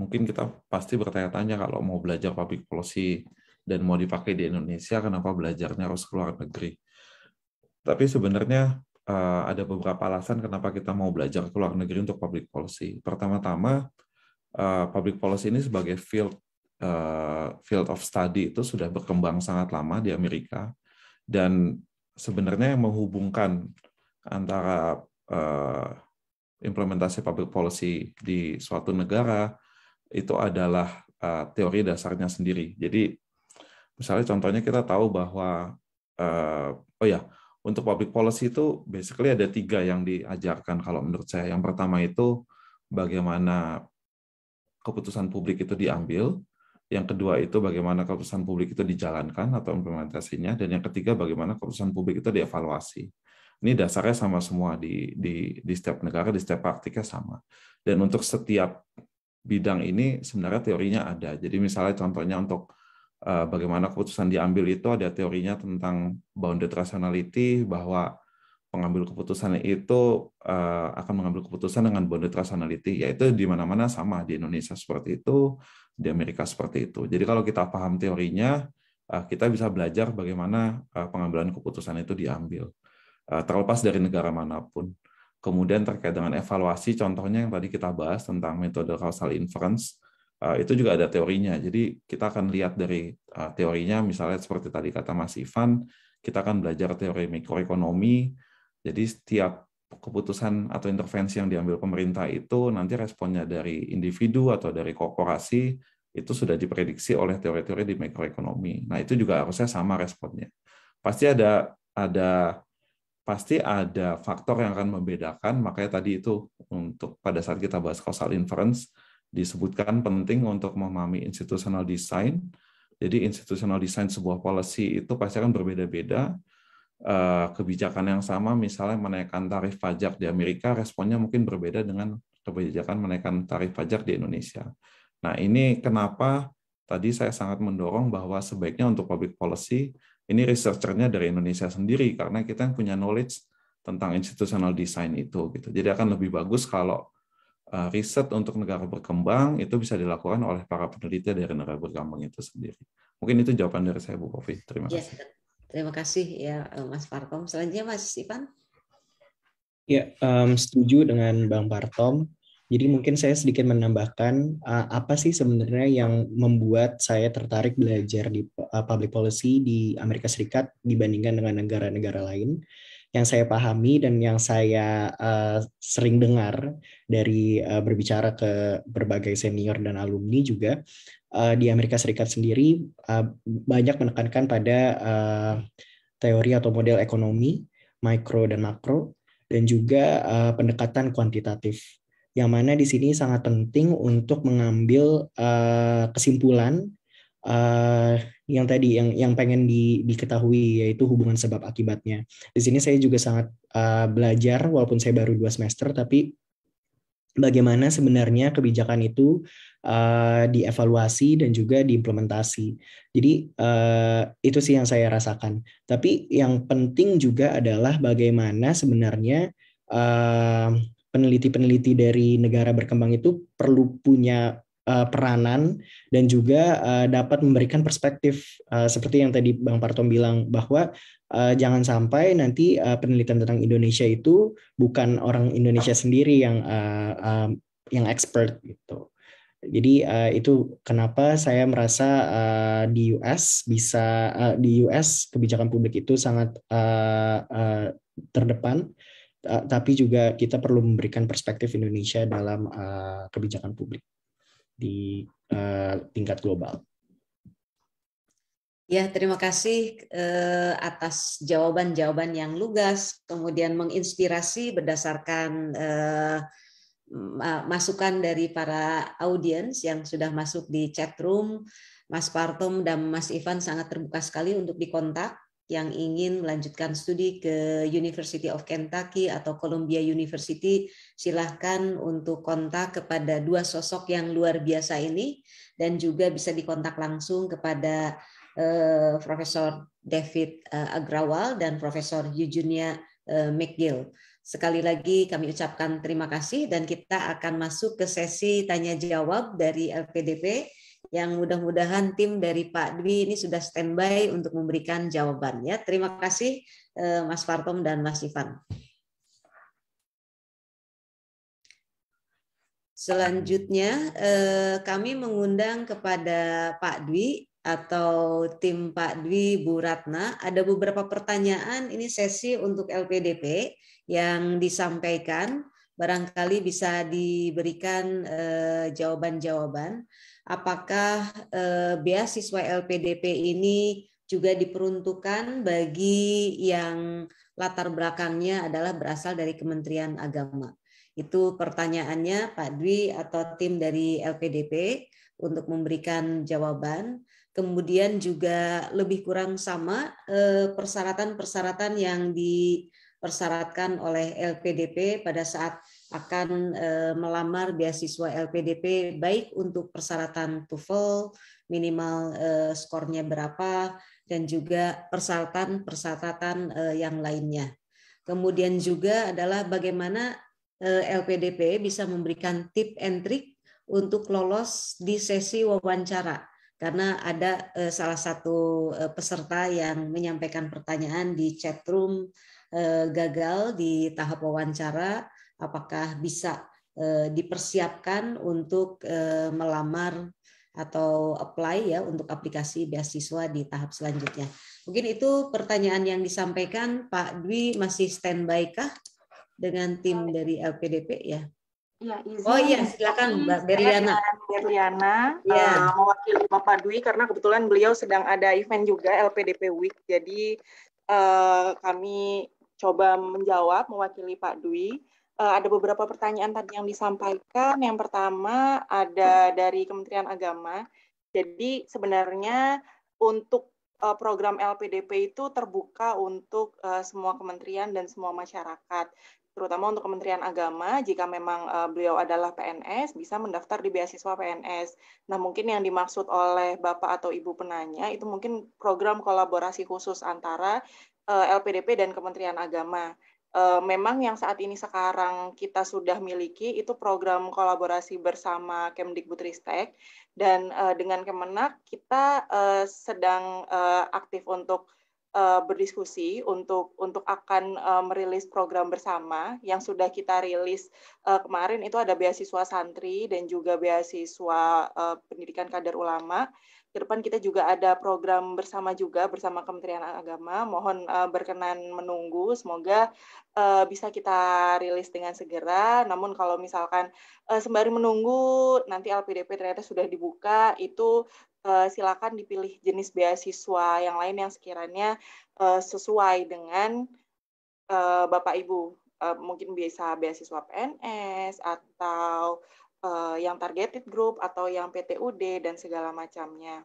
mungkin kita pasti bertanya-tanya kalau mau belajar public policy dan mau dipakai di Indonesia, kenapa belajarnya harus ke luar negeri? Tapi sebenarnya eh, ada beberapa alasan kenapa kita mau belajar ke luar negeri untuk public policy. Pertama-tama, uh, public policy ini sebagai field eh, field of study itu sudah berkembang sangat lama di Amerika dan sebenarnya yang menghubungkan antara implementasi public policy di suatu negara itu adalah teori dasarnya sendiri. Jadi Misalnya contohnya kita tahu bahwa uh, oh ya untuk public policy itu basically ada tiga yang diajarkan kalau menurut saya. Yang pertama itu bagaimana keputusan publik itu diambil, yang kedua itu bagaimana keputusan publik itu dijalankan atau implementasinya, dan yang ketiga bagaimana keputusan publik itu dievaluasi. Ini dasarnya sama semua di, di, di setiap negara, di setiap praktiknya sama. Dan untuk setiap bidang ini sebenarnya teorinya ada. Jadi misalnya contohnya untuk Eh, bagaimana keputusan diambil itu ada teorinya tentang bounded rationality bahwa pengambil keputusan itu eh, akan mengambil keputusan dengan bounded rationality yaitu di mana-mana sama di Indonesia seperti itu di Amerika seperti itu jadi kalau kita paham teorinya eh, kita bisa belajar bagaimana pengambilan keputusan itu diambil terlepas dari negara manapun kemudian terkait dengan evaluasi contohnya yang tadi kita bahas tentang metode causal inference Eh, itu juga ada teorinya. Jadi kita akan lihat dari eh, teorinya, misalnya seperti tadi kata Mas Ivan, kita akan belajar teori mikroekonomi. Jadi setiap keputusan atau intervensi yang diambil pemerintah itu nanti responnya dari individu atau dari korporasi itu sudah diprediksi oleh teori-teori di mikroekonomi. Nah itu juga harusnya sama responnya. Pasti ada ada pasti ada faktor yang akan membedakan. Makanya tadi itu untuk pada saat kita bahas causal inference disebutkan penting untuk memahami institutional design. Jadi institutional design sebuah policy itu pasti akan berbeda-beda. Eh, kebijakan yang sama misalnya menaikkan tarif pajak di Amerika, responnya mungkin berbeda dengan kebijakan menaikkan tarif pajak di Indonesia. Nah ini kenapa tadi saya sangat mendorong bahwa sebaiknya untuk public policy ini researchernya dari Indonesia sendiri karena kita yang punya knowledge tentang institutional design itu gitu. Jadi akan lebih bagus kalau Eh, riset untuk negara berkembang itu bisa dilakukan oleh para peneliti dari negara berkembang itu sendiri. Mungkin itu jawaban dari saya, Bu Kofi. Terima ya, kasih. Terima kasih ya eh, Mas Partom. Selanjutnya Mas Ivan. Ya, um, setuju dengan Bang Partom. Jadi mungkin saya sedikit menambahkan uh, apa sih sebenarnya yang membuat saya tertarik belajar di uh, public policy di Amerika Serikat dibandingkan dengan negara-negara lain yang saya pahami dan yang saya uh, sering dengar dari uh, berbicara ke berbagai senior dan alumni juga uh, di Amerika Serikat sendiri uh, banyak menekankan pada uh, teori atau model ekonomi mikro dan makro dan juga uh, pendekatan kuantitatif yang mana di sini sangat penting untuk mengambil uh, kesimpulan Eh, yang tadi yang yang pengen di, diketahui yaitu hubungan sebab akibatnya. Di sini saya juga sangat uh, belajar walaupun saya baru dua semester tapi bagaimana sebenarnya kebijakan itu uh, dievaluasi dan juga diimplementasi. Jadi uh, itu sih yang saya rasakan. Tapi yang penting juga adalah bagaimana sebenarnya uh, peneliti -peneliti dari negara berkembang itu perlu punya Eh, peranan dan juga eh, dapat memberikan perspektif eh, seperti yang tadi Bang Partom bilang bahwa jangan sampai nanti penelitian tentang Indonesia itu bukan orang Indonesia sendiri yang yang expert gitu. Jadi itu kenapa saya merasa di US bisa di US kebijakan publik itu sangat terdepan tapi juga kita perlu memberikan perspektif Indonesia dalam kebijakan publik di uh, tingkat global. Ya, terima kasih eh, atas jawaban-jawaban yang lugas, kemudian menginspirasi berdasarkan eh, masukan dari para audiens yang sudah masuk di chat room. Mas Partom dan Mas Ivan sangat terbuka sekali untuk dikontak yang ingin melanjutkan studi ke University of Kentucky atau Columbia University, silahkan untuk kontak kepada dua sosok yang luar biasa ini dan juga bisa dikontak langsung kepada uh, Profesor David uh, Agrawal dan Profesor Yujunya uh, eh, McGill. Sekali lagi kami ucapkan terima kasih dan kita akan masuk ke sesi tanya jawab dari LPDP yang mudah-mudahan tim dari Pak Dwi ini sudah standby untuk memberikan jawabannya. Terima kasih eh, Mas Fartom dan Mas Ivan. Selanjutnya eh, kami mengundang kepada Pak Dwi atau tim Pak Dwi Bu Ratna. Ada beberapa pertanyaan ini sesi untuk LPDP yang disampaikan barangkali bisa diberikan eh, jawaban-jawaban. Eh, apakah eh, beasiswa LPDP ini juga diperuntukkan bagi yang latar belakangnya adalah berasal dari Kementerian Agama. Itu pertanyaannya Pak Dwi atau tim dari LPDP untuk memberikan jawaban. Kemudian juga lebih kurang sama eh, persyaratan-persyaratan yang dipersyaratkan oleh LPDP pada saat akan eh, melamar beasiswa LPDP baik untuk persyaratan TOEFL minimal eh, skornya berapa dan juga persyaratan-persyaratan eh, yang lainnya. Kemudian juga adalah bagaimana LPDP bisa memberikan tip and trick untuk lolos di sesi wawancara karena ada salah satu peserta yang menyampaikan pertanyaan di chat room gagal di tahap wawancara apakah bisa eh, dipersiapkan untuk eh, melamar atau apply ya untuk aplikasi beasiswa di tahap selanjutnya. Mungkin itu pertanyaan yang disampaikan Pak Dwi masih standby kah dengan tim dari LPDP ya? Ya, Oh iya, silakan Mbak Berliana. Berliana, ya. Eh, mewakili Bapak Dwi karena kebetulan beliau sedang ada event juga LPDP Week, jadi kami coba menjawab mewakili Pak Dwi. Eh, ada beberapa pertanyaan tadi yang disampaikan. Yang pertama ada dari Kementerian Agama. Jadi sebenarnya untuk eh, program LPDP itu terbuka untuk eh, semua kementerian dan semua masyarakat terutama untuk Kementerian Agama, jika memang beliau adalah PNS, bisa mendaftar di beasiswa PNS. Nah, mungkin yang dimaksud oleh Bapak atau Ibu penanya itu mungkin program kolaborasi khusus antara LPDP dan Kementerian Agama uh, memang yang saat ini sekarang kita sudah miliki itu program kolaborasi bersama Kemdikbudristek dan uh, dengan Kemenak kita uh, sedang uh, aktif untuk uh, berdiskusi untuk untuk akan uh, merilis program bersama yang sudah kita rilis uh, kemarin itu ada beasiswa santri dan juga beasiswa uh, pendidikan kader ulama ke depan kita juga ada program bersama juga bersama Kementerian Agama. Mohon uh, berkenan menunggu. Semoga uh, bisa kita rilis dengan segera. Namun kalau misalkan uh, sembari menunggu nanti LPDP ternyata sudah dibuka, itu uh, silakan dipilih jenis beasiswa yang lain yang sekiranya uh, sesuai dengan uh, Bapak Ibu. Uh, mungkin bisa beasiswa PNS atau uh, yang targeted group atau yang PTUD dan segala macamnya.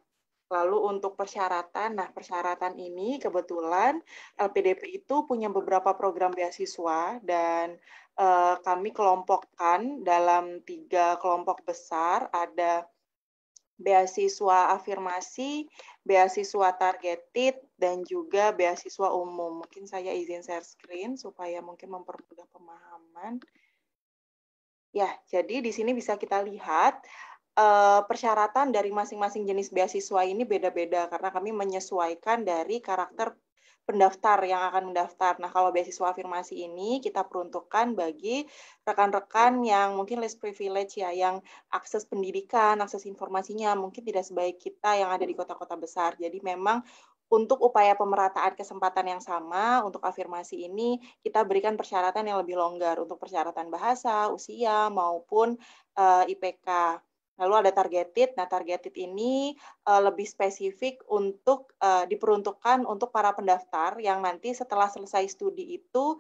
Lalu untuk persyaratan, nah persyaratan ini kebetulan LPDP itu punya beberapa program beasiswa dan uh, kami kelompokkan dalam tiga kelompok besar. Ada beasiswa afirmasi, beasiswa targeted, dan juga beasiswa umum. Mungkin saya izin share screen supaya mungkin mempermudah pemahaman. Ya, jadi di sini bisa kita lihat eh, persyaratan dari masing-masing jenis beasiswa ini beda-beda karena kami menyesuaikan dari karakter pendaftar yang akan mendaftar. Nah, kalau beasiswa afirmasi ini kita peruntukkan bagi rekan-rekan yang mungkin less privilege ya, yang akses pendidikan, akses informasinya mungkin tidak sebaik kita yang ada di kota-kota besar. Jadi memang untuk upaya pemerataan kesempatan yang sama untuk afirmasi ini kita berikan persyaratan yang lebih longgar untuk persyaratan bahasa, usia maupun uh, eh, IPK. Lalu ada targeted. Nah, targeted ini uh, lebih spesifik untuk uh, diperuntukkan untuk para pendaftar yang nanti setelah selesai studi itu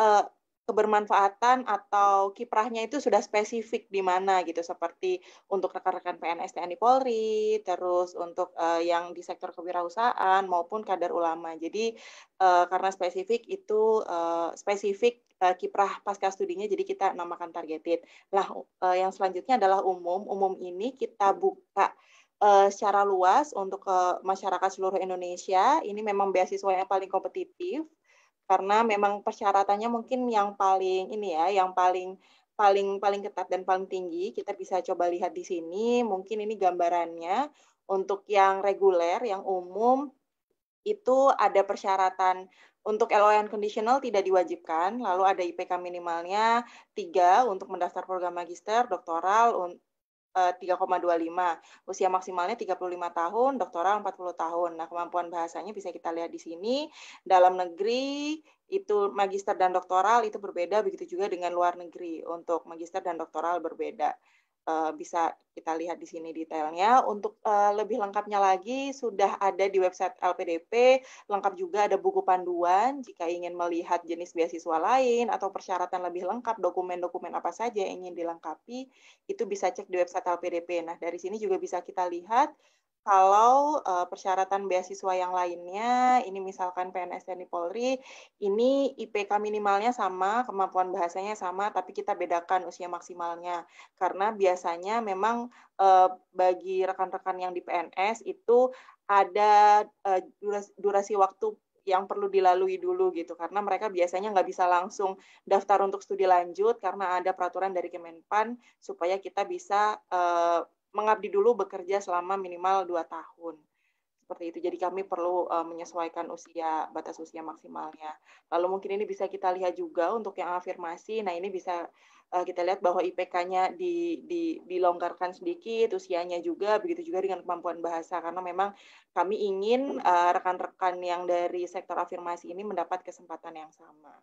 uh, kebermanfaatan atau kiprahnya itu sudah spesifik di mana gitu seperti untuk rekan-rekan PNS TNI Polri terus untuk uh, yang di sektor kewirausahaan maupun kader ulama jadi uh, karena spesifik itu uh, spesifik kiprah pasca studinya jadi kita namakan targeted lah yang selanjutnya adalah umum umum ini kita buka secara luas untuk masyarakat seluruh Indonesia ini memang beasiswa yang paling kompetitif karena memang persyaratannya mungkin yang paling ini ya, yang paling paling paling ketat dan paling tinggi. Kita bisa coba lihat di sini, mungkin ini gambarannya. Untuk yang reguler, yang umum itu ada persyaratan untuk LON conditional tidak diwajibkan, lalu ada IPK minimalnya tiga untuk mendaftar program magister, doktoral, 3,25. Eh, Usia maksimalnya 35 tahun, doktoral 40 tahun. Nah, kemampuan bahasanya bisa kita lihat di sini. Dalam negeri itu magister dan doktoral itu berbeda, begitu juga dengan luar negeri. Untuk magister dan doktoral berbeda uh, bisa kita lihat di sini detailnya. Untuk uh, lebih lengkapnya lagi sudah ada di website LPDP, lengkap juga ada buku panduan jika ingin melihat jenis beasiswa lain atau persyaratan lebih lengkap, dokumen-dokumen apa saja yang ingin dilengkapi, itu bisa cek di website LPDP. Nah, dari sini juga bisa kita lihat kalau uh, persyaratan beasiswa yang lainnya, ini misalkan PNS dan Polri, ini IPK minimalnya sama, kemampuan bahasanya sama, tapi kita bedakan usia maksimalnya. Karena biasanya memang uh, bagi rekan-rekan yang di PNS itu ada uh, durasi, durasi waktu yang perlu dilalui dulu gitu karena mereka biasanya nggak bisa langsung daftar untuk studi lanjut karena ada peraturan dari Kemenpan supaya kita bisa uh, mengabdi dulu bekerja selama minimal dua tahun seperti itu. Jadi kami perlu uh, menyesuaikan usia batas usia maksimalnya. Lalu mungkin ini bisa kita lihat juga untuk yang afirmasi. Nah ini bisa uh, kita lihat bahwa IPK-nya di, di, dilonggarkan sedikit, usianya juga begitu juga dengan kemampuan bahasa karena memang kami ingin eh, rekan-rekan uh, rekan -rekan yang dari sektor afirmasi ini mendapat kesempatan yang sama.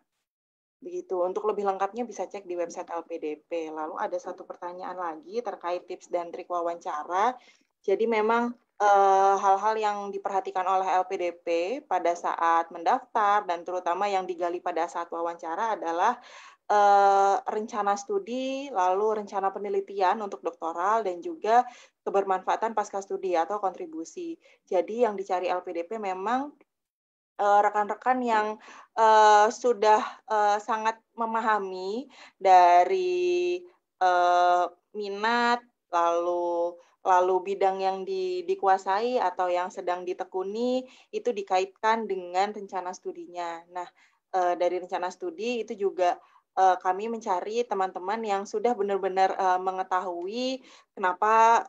Begitu. Untuk lebih lengkapnya bisa cek di website LPDP. Lalu ada satu pertanyaan lagi terkait tips dan trik wawancara. Jadi memang eh, hal-hal e, yang diperhatikan oleh LPDP pada saat mendaftar dan terutama yang digali pada saat wawancara adalah e, rencana studi, lalu rencana penelitian untuk doktoral dan juga kebermanfaatan pasca studi atau kontribusi. Jadi yang dicari LPDP memang Eh, rekan-rekan uh, yang uh, sudah uh, sangat memahami dari uh, minat lalu lalu bidang yang di, dikuasai atau yang sedang ditekuni itu dikaitkan dengan rencana studinya. Nah, e, dari rencana studi itu juga e, kami mencari teman-teman yang sudah benar-benar e, mengetahui kenapa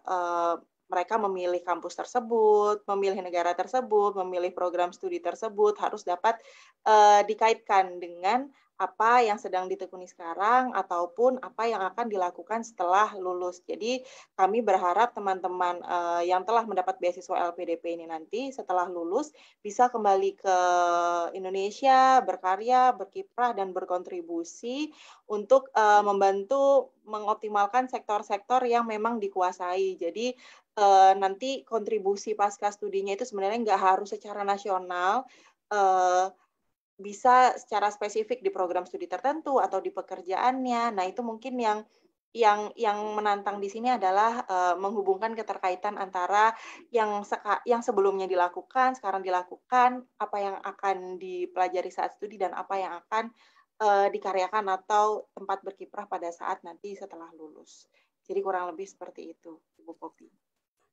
mereka memilih kampus tersebut, memilih negara tersebut, memilih program studi tersebut harus dapat uh, dikaitkan dengan apa yang sedang ditekuni sekarang ataupun apa yang akan dilakukan setelah lulus. Jadi kami berharap teman-teman uh, yang telah mendapat beasiswa LPDP ini nanti setelah lulus bisa kembali ke Indonesia, berkarya, berkiprah dan berkontribusi untuk uh, membantu mengoptimalkan sektor-sektor yang memang dikuasai. Jadi uh, nanti kontribusi pasca studinya itu sebenarnya nggak harus secara nasional, uh, bisa secara spesifik di program studi tertentu atau di pekerjaannya. Nah itu mungkin yang yang yang menantang di sini adalah uh, menghubungkan keterkaitan antara yang seka, yang sebelumnya dilakukan, sekarang dilakukan, apa yang akan dipelajari saat studi dan apa yang akan dikaryakan atau tempat berkiprah pada saat nanti setelah lulus. Jadi kurang lebih seperti itu, Ibu Popi.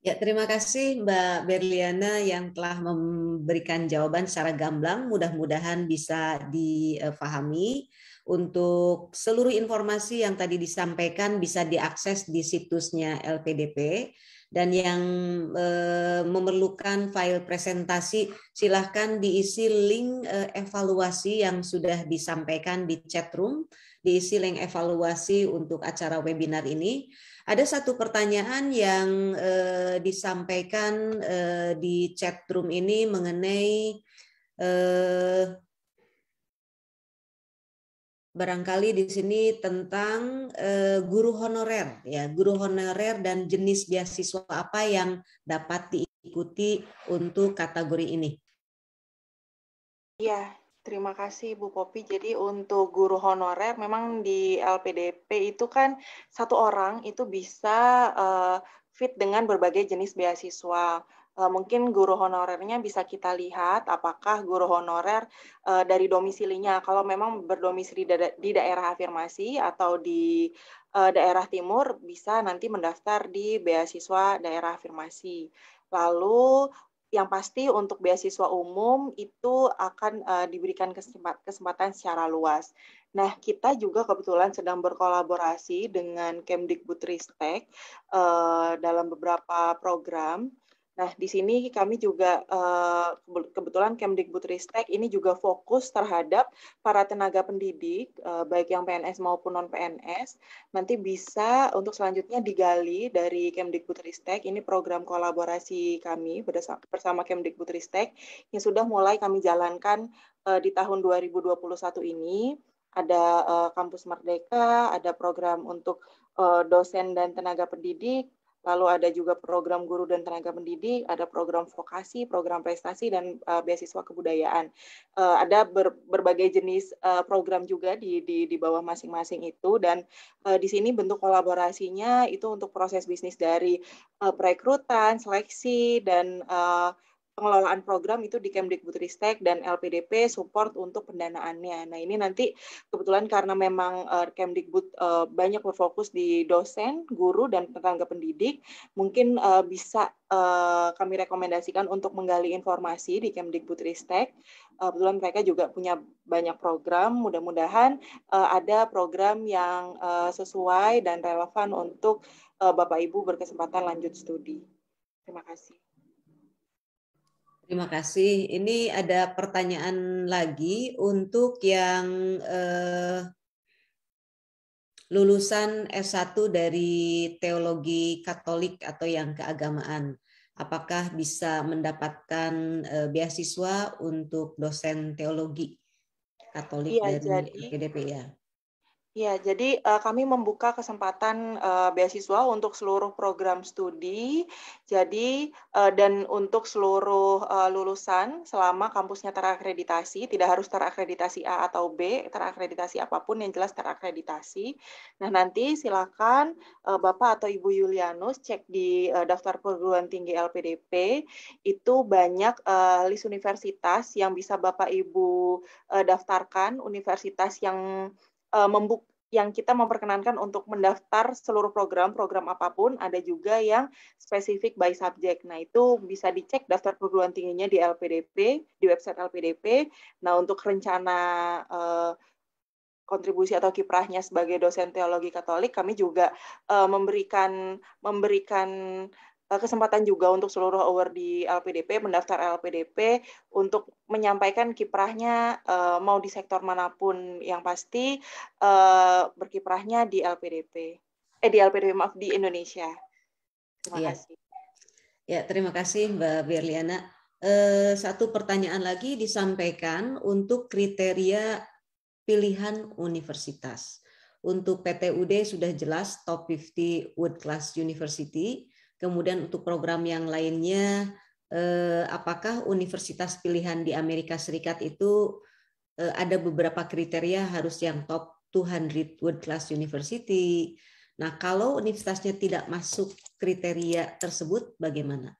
Ya, terima kasih Mbak Berliana yang telah memberikan jawaban secara gamblang. Mudah-mudahan bisa difahami. Untuk seluruh informasi yang tadi disampaikan bisa diakses di situsnya LPDP. Dan yang e, memerlukan file presentasi, silahkan diisi link e, evaluasi yang sudah disampaikan di chat room, diisi link evaluasi untuk acara webinar ini ada satu pertanyaan yang eh, disampaikan eh, di chat room ini mengenai eh, barangkali di sini tentang eh, guru honorer ya, guru honorer dan jenis beasiswa apa yang dapat diikuti untuk kategori ini. Ya, Terima kasih Bu Popi. Jadi untuk guru honorer memang di LPDP itu kan satu orang itu bisa uh, fit dengan berbagai jenis beasiswa. Eh, mungkin guru honorernya bisa kita lihat apakah guru honorer uh, dari domisilinya. Kalau memang berdomisili da di daerah afirmasi atau di uh, daerah timur bisa nanti mendaftar di beasiswa daerah afirmasi. Lalu yang pasti untuk beasiswa umum itu akan uh, diberikan kesempat, kesempatan secara luas. Nah, kita juga kebetulan sedang berkolaborasi dengan Kemdikbudristek uh, dalam beberapa program Nah, di sini kami juga eh, kebetulan Kemdikbudristek ini juga fokus terhadap para tenaga pendidik, eh, baik yang PNS maupun non-PNS, nanti bisa untuk selanjutnya digali dari Kemdikbudristek, ini program kolaborasi kami bersama Kemdikbudristek yang sudah mulai kami jalankan eh, di tahun 2021 ini. Ada kampus merdeka, ada program untuk dosen dan tenaga pendidik, Lalu ada juga program guru dan tenaga pendidik, ada program vokasi, program prestasi, dan uh, beasiswa kebudayaan. Uh, ada ber, berbagai jenis uh, program juga di, di, di bawah masing-masing itu, dan uh, di sini bentuk kolaborasinya itu untuk proses bisnis dari uh, perekrutan, seleksi, dan uh, pengelolaan program itu di Kemdikbudristek dan LPDP support untuk pendanaannya. Nah ini nanti kebetulan karena memang eh, Kemdikbud eh, banyak berfokus di dosen, guru dan tenaga pendidik, mungkin eh, bisa kami rekomendasikan untuk menggali informasi di Kemdikbudristek. Uh, kebetulan mereka juga punya banyak program. Mudah-mudahan ada program yang sesuai dan relevan untuk Bapak Ibu berkesempatan lanjut studi. Terima kasih. Terima kasih. Ini ada pertanyaan lagi untuk yang eh, lulusan S1 dari teologi Katolik atau yang keagamaan. Apakah bisa mendapatkan eh, beasiswa untuk dosen teologi Katolik ya, dari jadi, PDP ya? Ya, jadi uh, kami membuka kesempatan uh, beasiswa untuk seluruh program studi, jadi uh, dan untuk seluruh uh, lulusan selama kampusnya terakreditasi, tidak harus terakreditasi A atau B, terakreditasi apapun yang jelas terakreditasi. Nah, nanti silakan uh, Bapak atau Ibu Yulianus cek di uh, daftar perguruan tinggi LPDP, itu banyak uh, list universitas yang bisa Bapak Ibu uh, daftarkan, universitas yang membuka yang kita memperkenankan untuk mendaftar seluruh program, program apapun, ada juga yang spesifik by subjek. Nah, itu bisa dicek daftar perguruan tingginya di LPDP, di website LPDP. Nah, untuk rencana eh, kontribusi atau kiprahnya sebagai dosen teologi Katolik, kami juga eh, memberikan memberikan Eh, kesempatan juga untuk seluruh award di LPDP, mendaftar LPDP untuk menyampaikan kiprahnya uh, mau di sektor manapun yang pasti uh, berkiprahnya di LPDP. Eh di LPDP maaf di Indonesia. Terima ya. kasih. Ya, terima kasih Mbak Berliana. Uh, satu pertanyaan lagi disampaikan untuk kriteria pilihan universitas. Untuk PTUD sudah jelas top 50 World Class University Kemudian untuk program yang lainnya, eh, apakah universitas pilihan di Amerika Serikat itu eh, ada beberapa kriteria harus yang top 200 world class university. Nah, kalau universitasnya tidak masuk kriteria tersebut, bagaimana?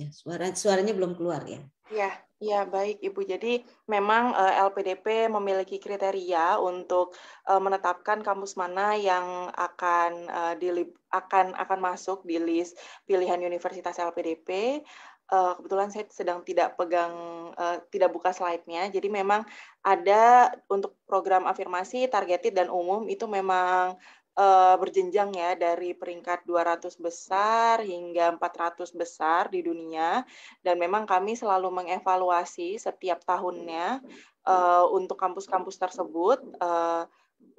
Ya, suara suaranya belum keluar ya. Iya. Ya, baik Ibu. Jadi memang eh, LPDP memiliki kriteria untuk eh, menetapkan kampus mana yang akan eh, di, akan akan masuk di list pilihan universitas LPDP. kebetulan saya sedang tidak pegang tidak buka slide-nya. Jadi memang ada untuk program afirmasi targeted dan umum itu memang uh, berjenjang ya dari peringkat 200 besar hingga 400 besar di dunia dan memang kami selalu mengevaluasi setiap tahunnya uh, untuk kampus-kampus tersebut uh,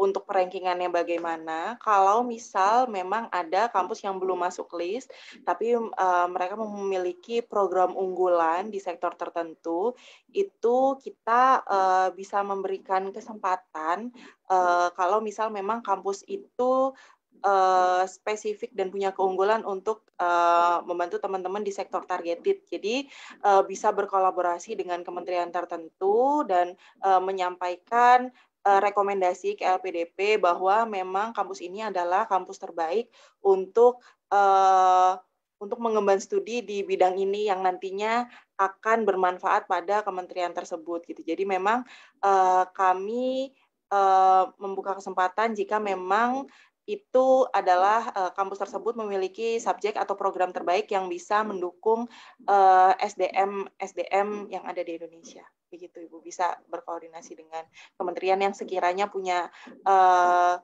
untuk perankingannya bagaimana kalau misal memang ada kampus yang belum masuk list tapi uh, mereka memiliki program unggulan di sektor tertentu itu kita uh, bisa memberikan kesempatan uh, kalau misal memang kampus itu uh, spesifik dan punya keunggulan untuk uh, membantu teman-teman di sektor targeted. Jadi uh, bisa berkolaborasi dengan kementerian tertentu dan uh, menyampaikan Eh, rekomendasi ke LPDP bahwa memang kampus ini adalah kampus terbaik untuk uh, untuk mengemban studi di bidang ini yang nantinya akan bermanfaat pada kementerian tersebut gitu. Jadi memang uh, kami uh, membuka kesempatan jika memang itu adalah uh, kampus tersebut memiliki subjek atau program terbaik yang bisa mendukung uh, SDM SDM yang ada di Indonesia begitu Ibu bisa berkoordinasi dengan kementerian yang sekiranya punya uh,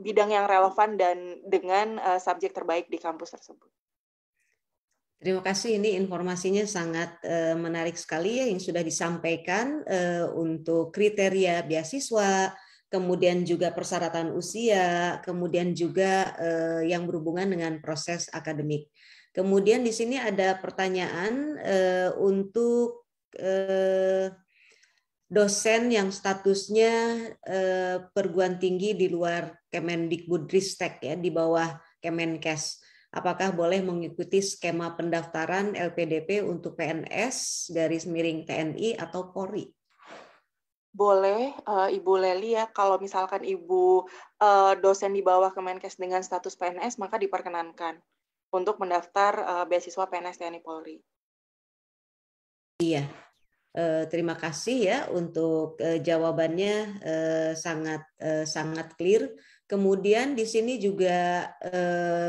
bidang yang relevan dan dengan uh, subjek terbaik di kampus tersebut. Terima kasih ini informasinya sangat uh, menarik sekali ya yang sudah disampaikan uh, untuk kriteria beasiswa, kemudian juga persyaratan usia, kemudian juga uh, yang berhubungan dengan proses akademik. Kemudian di sini ada pertanyaan uh, untuk Eh, dosen yang statusnya eh, perguruan tinggi di luar Kemendikbudristek ya di bawah Kemenkes. Apakah boleh mengikuti skema pendaftaran LPDP untuk PNS garis miring TNI atau Polri? Boleh, eh, Ibu Leli ya. Kalau misalkan Ibu dosen di bawah Kemenkes dengan status PNS, maka diperkenankan untuk mendaftar beasiswa PNS TNI Polri. Iya, eh, terima kasih ya untuk eh, jawabannya eh, sangat sangat clear. Kemudian di sini juga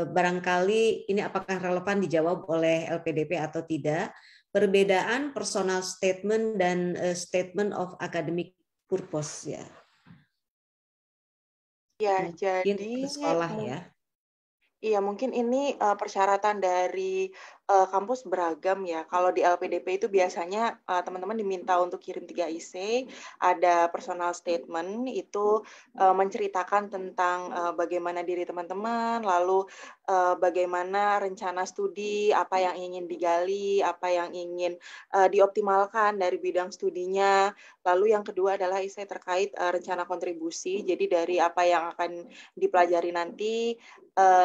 barangkali ini apakah relevan dijawab oleh LPDP atau tidak? Perbedaan personal statement dan statement of academic purpose ya. Ya, jadi sekolah ya. Iya, mungkin ini persyaratan dari uh, kampus beragam ya. Kalau di LPDP itu biasanya uh, teman-teman diminta untuk kirim tiga IC, ada personal statement itu uh, menceritakan tentang uh, bagaimana diri teman-teman, lalu uh, bagaimana rencana studi, apa yang ingin digali, apa yang ingin uh, dioptimalkan dari bidang studinya. Lalu yang kedua adalah IC terkait uh, rencana kontribusi. Jadi dari apa yang akan dipelajari nanti,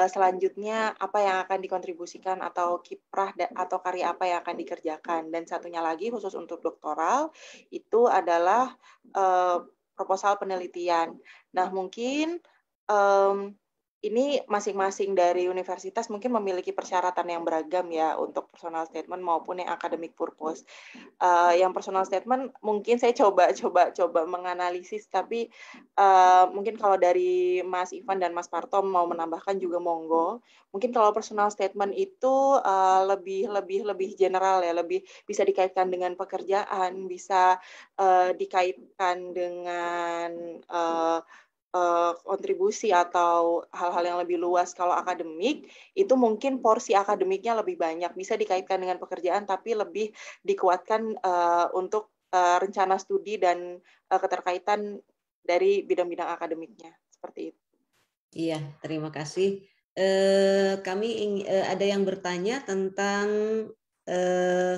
selanjutnya apa yang akan dikontribusikan atau keep prah atau karya apa yang akan dikerjakan. Dan satunya lagi khusus untuk doktoral itu adalah uh, proposal penelitian. Nah, mungkin um, ini masing-masing dari universitas mungkin memiliki persyaratan yang beragam ya untuk personal statement maupun yang academic purpose. Uh, yang personal statement mungkin saya coba coba coba menganalisis tapi uh, mungkin kalau dari Mas Ivan dan Mas Parto mau menambahkan juga monggo. Mungkin kalau personal statement itu uh, lebih lebih lebih general ya, lebih bisa dikaitkan dengan pekerjaan, bisa uh, dikaitkan dengan uh, Eh, kontribusi atau hal-hal yang lebih luas kalau akademik itu mungkin porsi akademiknya lebih banyak bisa dikaitkan dengan pekerjaan tapi lebih dikuatkan uh, untuk uh, rencana studi dan uh, keterkaitan dari bidang-bidang akademiknya seperti itu. Iya, terima kasih. Uh, kami ingin, uh, ada yang bertanya tentang uh,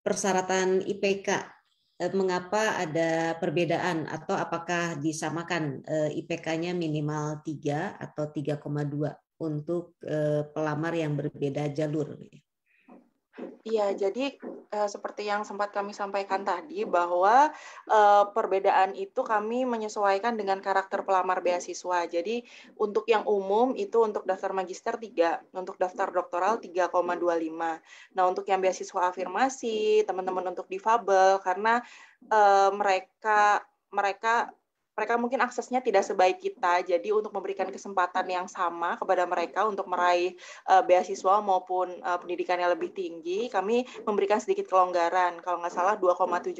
persyaratan IPK Eh, mengapa ada perbedaan atau apakah disamakan eh, IPK-nya minimal 3 atau 3,2 untuk eh, pelamar yang berbeda jalur? Iya, jadi uh, seperti yang sempat kami sampaikan tadi bahwa uh, perbedaan itu kami menyesuaikan dengan karakter pelamar beasiswa. Jadi untuk yang umum itu untuk daftar magister 3, untuk daftar doktoral 3,25. Nah, untuk yang beasiswa afirmasi, teman-teman untuk difabel karena uh, mereka mereka mereka mungkin aksesnya tidak sebaik kita. Jadi untuk memberikan kesempatan yang sama kepada mereka untuk meraih uh, beasiswa maupun uh, pendidikan yang lebih tinggi, kami memberikan sedikit kelonggaran. Kalau nggak salah 2,75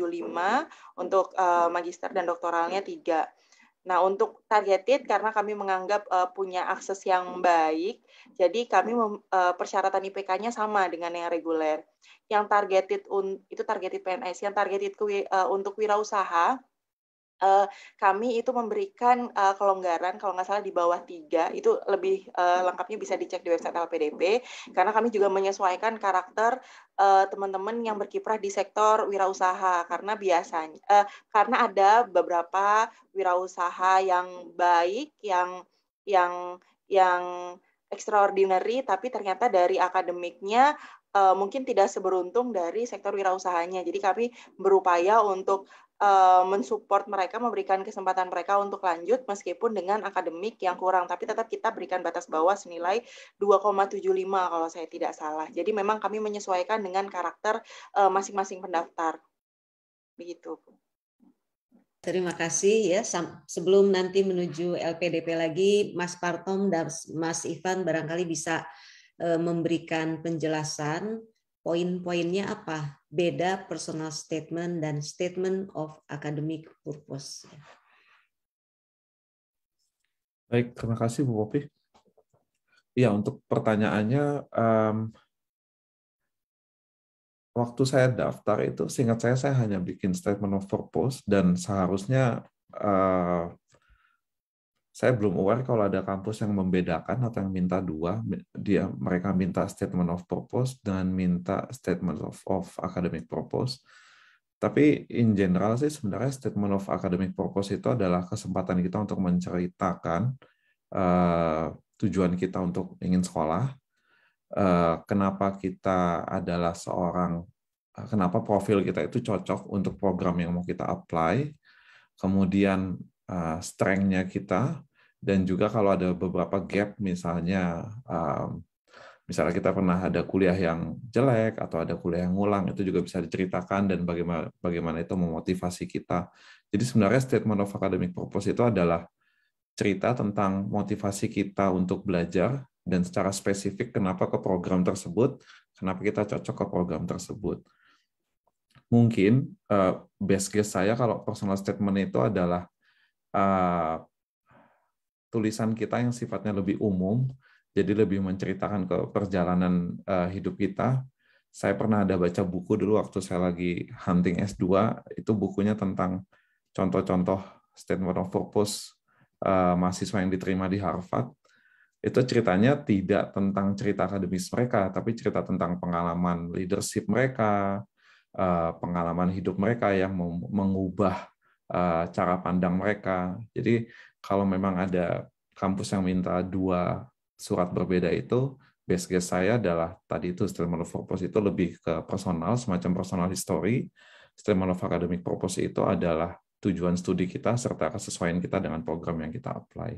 untuk uh, magister dan doktoralnya 3. Nah, untuk targeted karena kami menganggap uh, punya akses yang baik, jadi kami mem, uh, persyaratan IPK-nya sama dengan yang reguler. Yang targeted un, itu targeted PNS, yang targeted ke, uh, untuk wirausaha uh, kami itu memberikan uh, kelonggaran kalau nggak salah di bawah tiga itu lebih uh, lengkapnya bisa dicek di website LPDP karena kami juga menyesuaikan karakter teman-teman uh, yang berkiprah di sektor wirausaha karena biasanya uh, karena ada beberapa wirausaha yang baik yang yang yang extraordinary tapi ternyata dari akademiknya uh, mungkin tidak seberuntung dari sektor wirausahanya. Jadi kami berupaya untuk Eh, mensupport mereka, memberikan kesempatan mereka untuk lanjut meskipun dengan akademik yang kurang, tapi tetap kita berikan batas bawah senilai 2,75 kalau saya tidak salah. Jadi memang kami menyesuaikan dengan karakter eh, masing-masing pendaftar. Begitu. Terima kasih ya. Sebelum nanti menuju LPDP lagi, Mas Partom dan Mas Ivan barangkali bisa eh, memberikan penjelasan poin-poinnya apa? Beda personal statement dan statement of academic purpose. Baik, terima kasih Bu Popi. Ya, untuk pertanyaannya, um, waktu saya daftar itu, seingat saya, saya hanya bikin statement of purpose dan seharusnya uh, saya belum aware kalau ada kampus yang membedakan atau yang minta dua, dia mereka minta statement of purpose dan minta statement of, of academic purpose. Tapi in general sih sebenarnya statement of academic purpose itu adalah kesempatan kita untuk menceritakan uh, tujuan kita untuk ingin sekolah, uh, kenapa kita adalah seorang, eh, kenapa profil kita itu cocok untuk program yang mau kita apply, kemudian uh, strength-nya kita dan juga kalau ada beberapa gap misalnya misalnya kita pernah ada kuliah yang jelek atau ada kuliah yang ngulang itu juga bisa diceritakan dan bagaimana bagaimana itu memotivasi kita. Jadi sebenarnya statement of academic purpose itu adalah cerita tentang motivasi kita untuk belajar dan secara spesifik kenapa ke program tersebut, kenapa kita cocok ke program tersebut. Mungkin uh, eh, best case saya kalau personal statement itu adalah Eh, tulisan kita yang sifatnya lebih umum, jadi lebih menceritakan ke perjalanan eh, hidup kita. Saya pernah ada baca buku dulu waktu saya lagi hunting S2, itu bukunya tentang contoh-contoh statement of purpose mahasiswa yang diterima di Harvard. Itu ceritanya tidak tentang cerita akademis mereka, tapi cerita tentang pengalaman leadership mereka, eh, pengalaman hidup mereka yang mengubah Eh, cara pandang mereka. Jadi kalau memang ada kampus yang minta dua surat berbeda itu, base case saya adalah tadi itu statement of purpose itu lebih ke personal, semacam personal history. Statement of academic purpose itu adalah tujuan studi kita serta kesesuaian kita dengan program yang kita apply.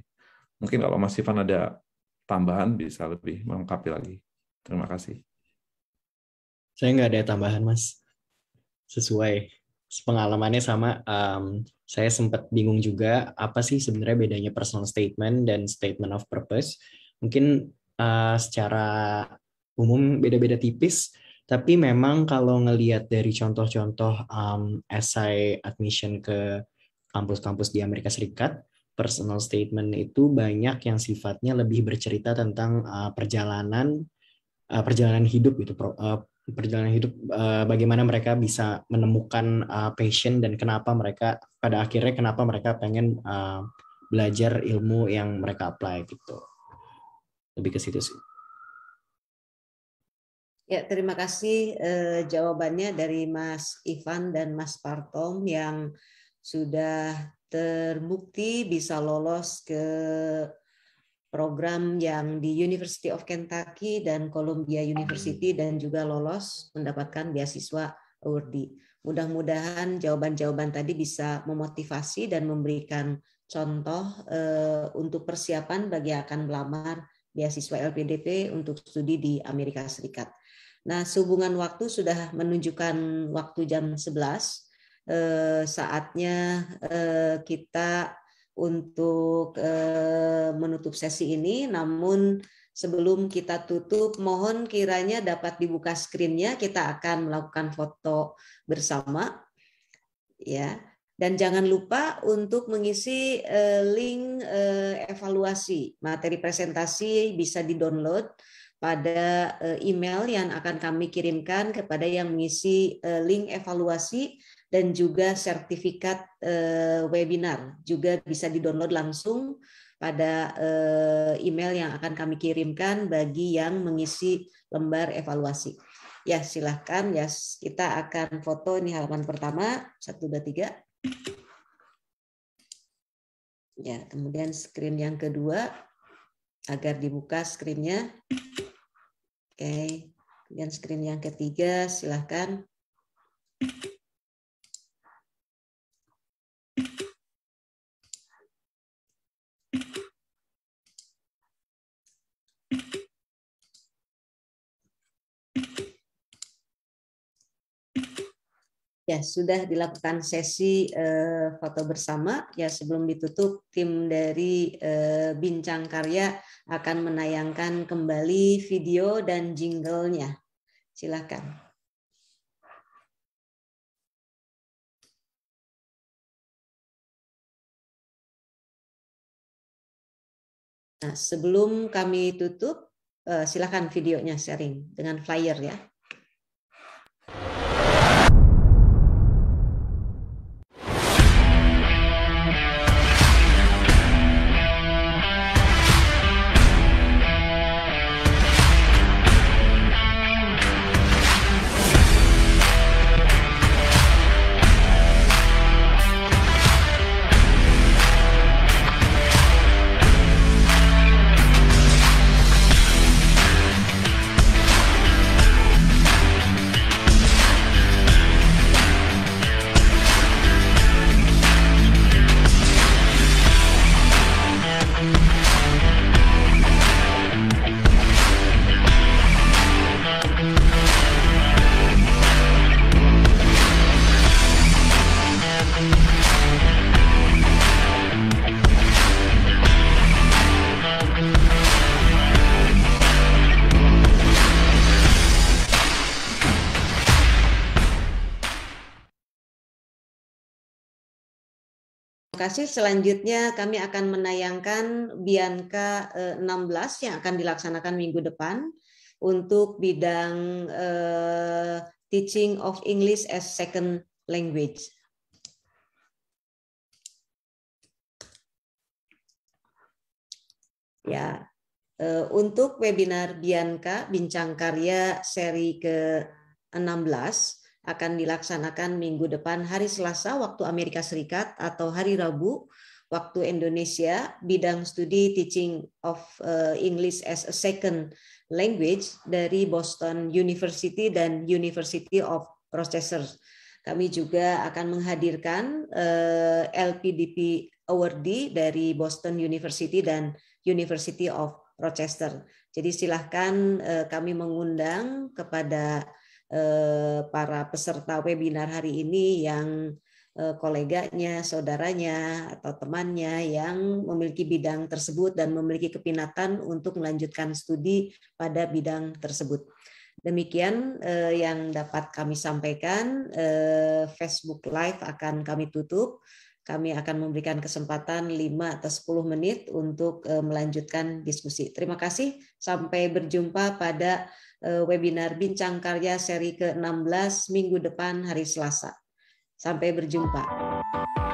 Mungkin kalau Mas Ivan ada tambahan bisa lebih melengkapi lagi. Terima kasih. Saya nggak ada tambahan, Mas. Sesuai pengalamannya sama um, saya sempat bingung juga apa sih sebenarnya bedanya personal statement dan statement of purpose. Mungkin uh, secara umum beda-beda tipis, tapi memang kalau ngelihat dari contoh-contoh um, essay admission ke kampus-kampus di Amerika Serikat, personal statement itu banyak yang sifatnya lebih bercerita tentang uh, perjalanan uh, perjalanan hidup gitu pro, uh, perjalanan hidup uh, bagaimana mereka bisa menemukan uh, passion dan kenapa mereka pada akhirnya kenapa mereka pengen uh, belajar ilmu yang mereka apply gitu lebih ke situ sih ya terima kasih uh, jawabannya dari Mas Ivan dan Mas Partom yang sudah terbukti bisa lolos ke program yang di University of Kentucky dan Columbia University dan juga lolos mendapatkan beasiswa awardee. Mudah-mudahan jawaban-jawaban tadi bisa memotivasi dan memberikan contoh eh, untuk persiapan bagi yang akan melamar beasiswa LPDP untuk studi di Amerika Serikat. Nah, sehubungan waktu sudah menunjukkan waktu jam 11, eh, saatnya eh, kita untuk eh, menutup sesi ini. Namun sebelum kita tutup, mohon kiranya dapat dibuka screennya. Kita akan melakukan foto bersama, ya. Dan jangan lupa untuk mengisi eh, link eh, evaluasi materi presentasi bisa di download pada email yang akan kami kirimkan kepada yang mengisi link evaluasi dan juga sertifikat eh, webinar juga bisa didownload langsung pada eh, email yang akan kami kirimkan bagi yang mengisi lembar evaluasi. Ya, silahkan ya kita akan foto ini halaman pertama satu dua tiga. Ya, kemudian screen yang kedua agar dibuka screennya. Oke, kemudian screen yang ketiga silahkan. Ya, sudah dilakukan sesi eh, foto bersama. Ya, sebelum ditutup, tim dari eh, Bincang Karya akan menayangkan kembali video dan jinglenya. Silakan. Nah, sebelum kami tutup, eh, silakan videonya sharing dengan flyer ya. kasih. Selanjutnya kami akan menayangkan Bianca 16 eh, yang akan dilaksanakan minggu depan untuk bidang uh, teaching of English as second language. Ya, uh, untuk webinar Bianca Bincang Karya seri ke-16 akan dilaksanakan minggu depan hari Selasa waktu Amerika Serikat atau hari Rabu waktu Indonesia bidang studi Teaching of eh, English as a Second Language dari Boston University dan University of Rochester. Kami juga akan menghadirkan eh, LPDP awardee dari Boston University dan University of Rochester. Jadi silahkan eh, kami mengundang kepada Eh, para peserta webinar hari ini yang eh, koleganya, saudaranya, atau temannya yang memiliki bidang tersebut dan memiliki kepinatan untuk melanjutkan studi pada bidang tersebut. Demikian eh, yang dapat kami sampaikan. Facebook Live akan kami tutup. Kami akan memberikan kesempatan 5 atau 10 menit untuk melanjutkan diskusi. Terima kasih. Sampai berjumpa pada Eh, webinar Bincang Karya seri ke-16 minggu depan hari Selasa. Sampai berjumpa.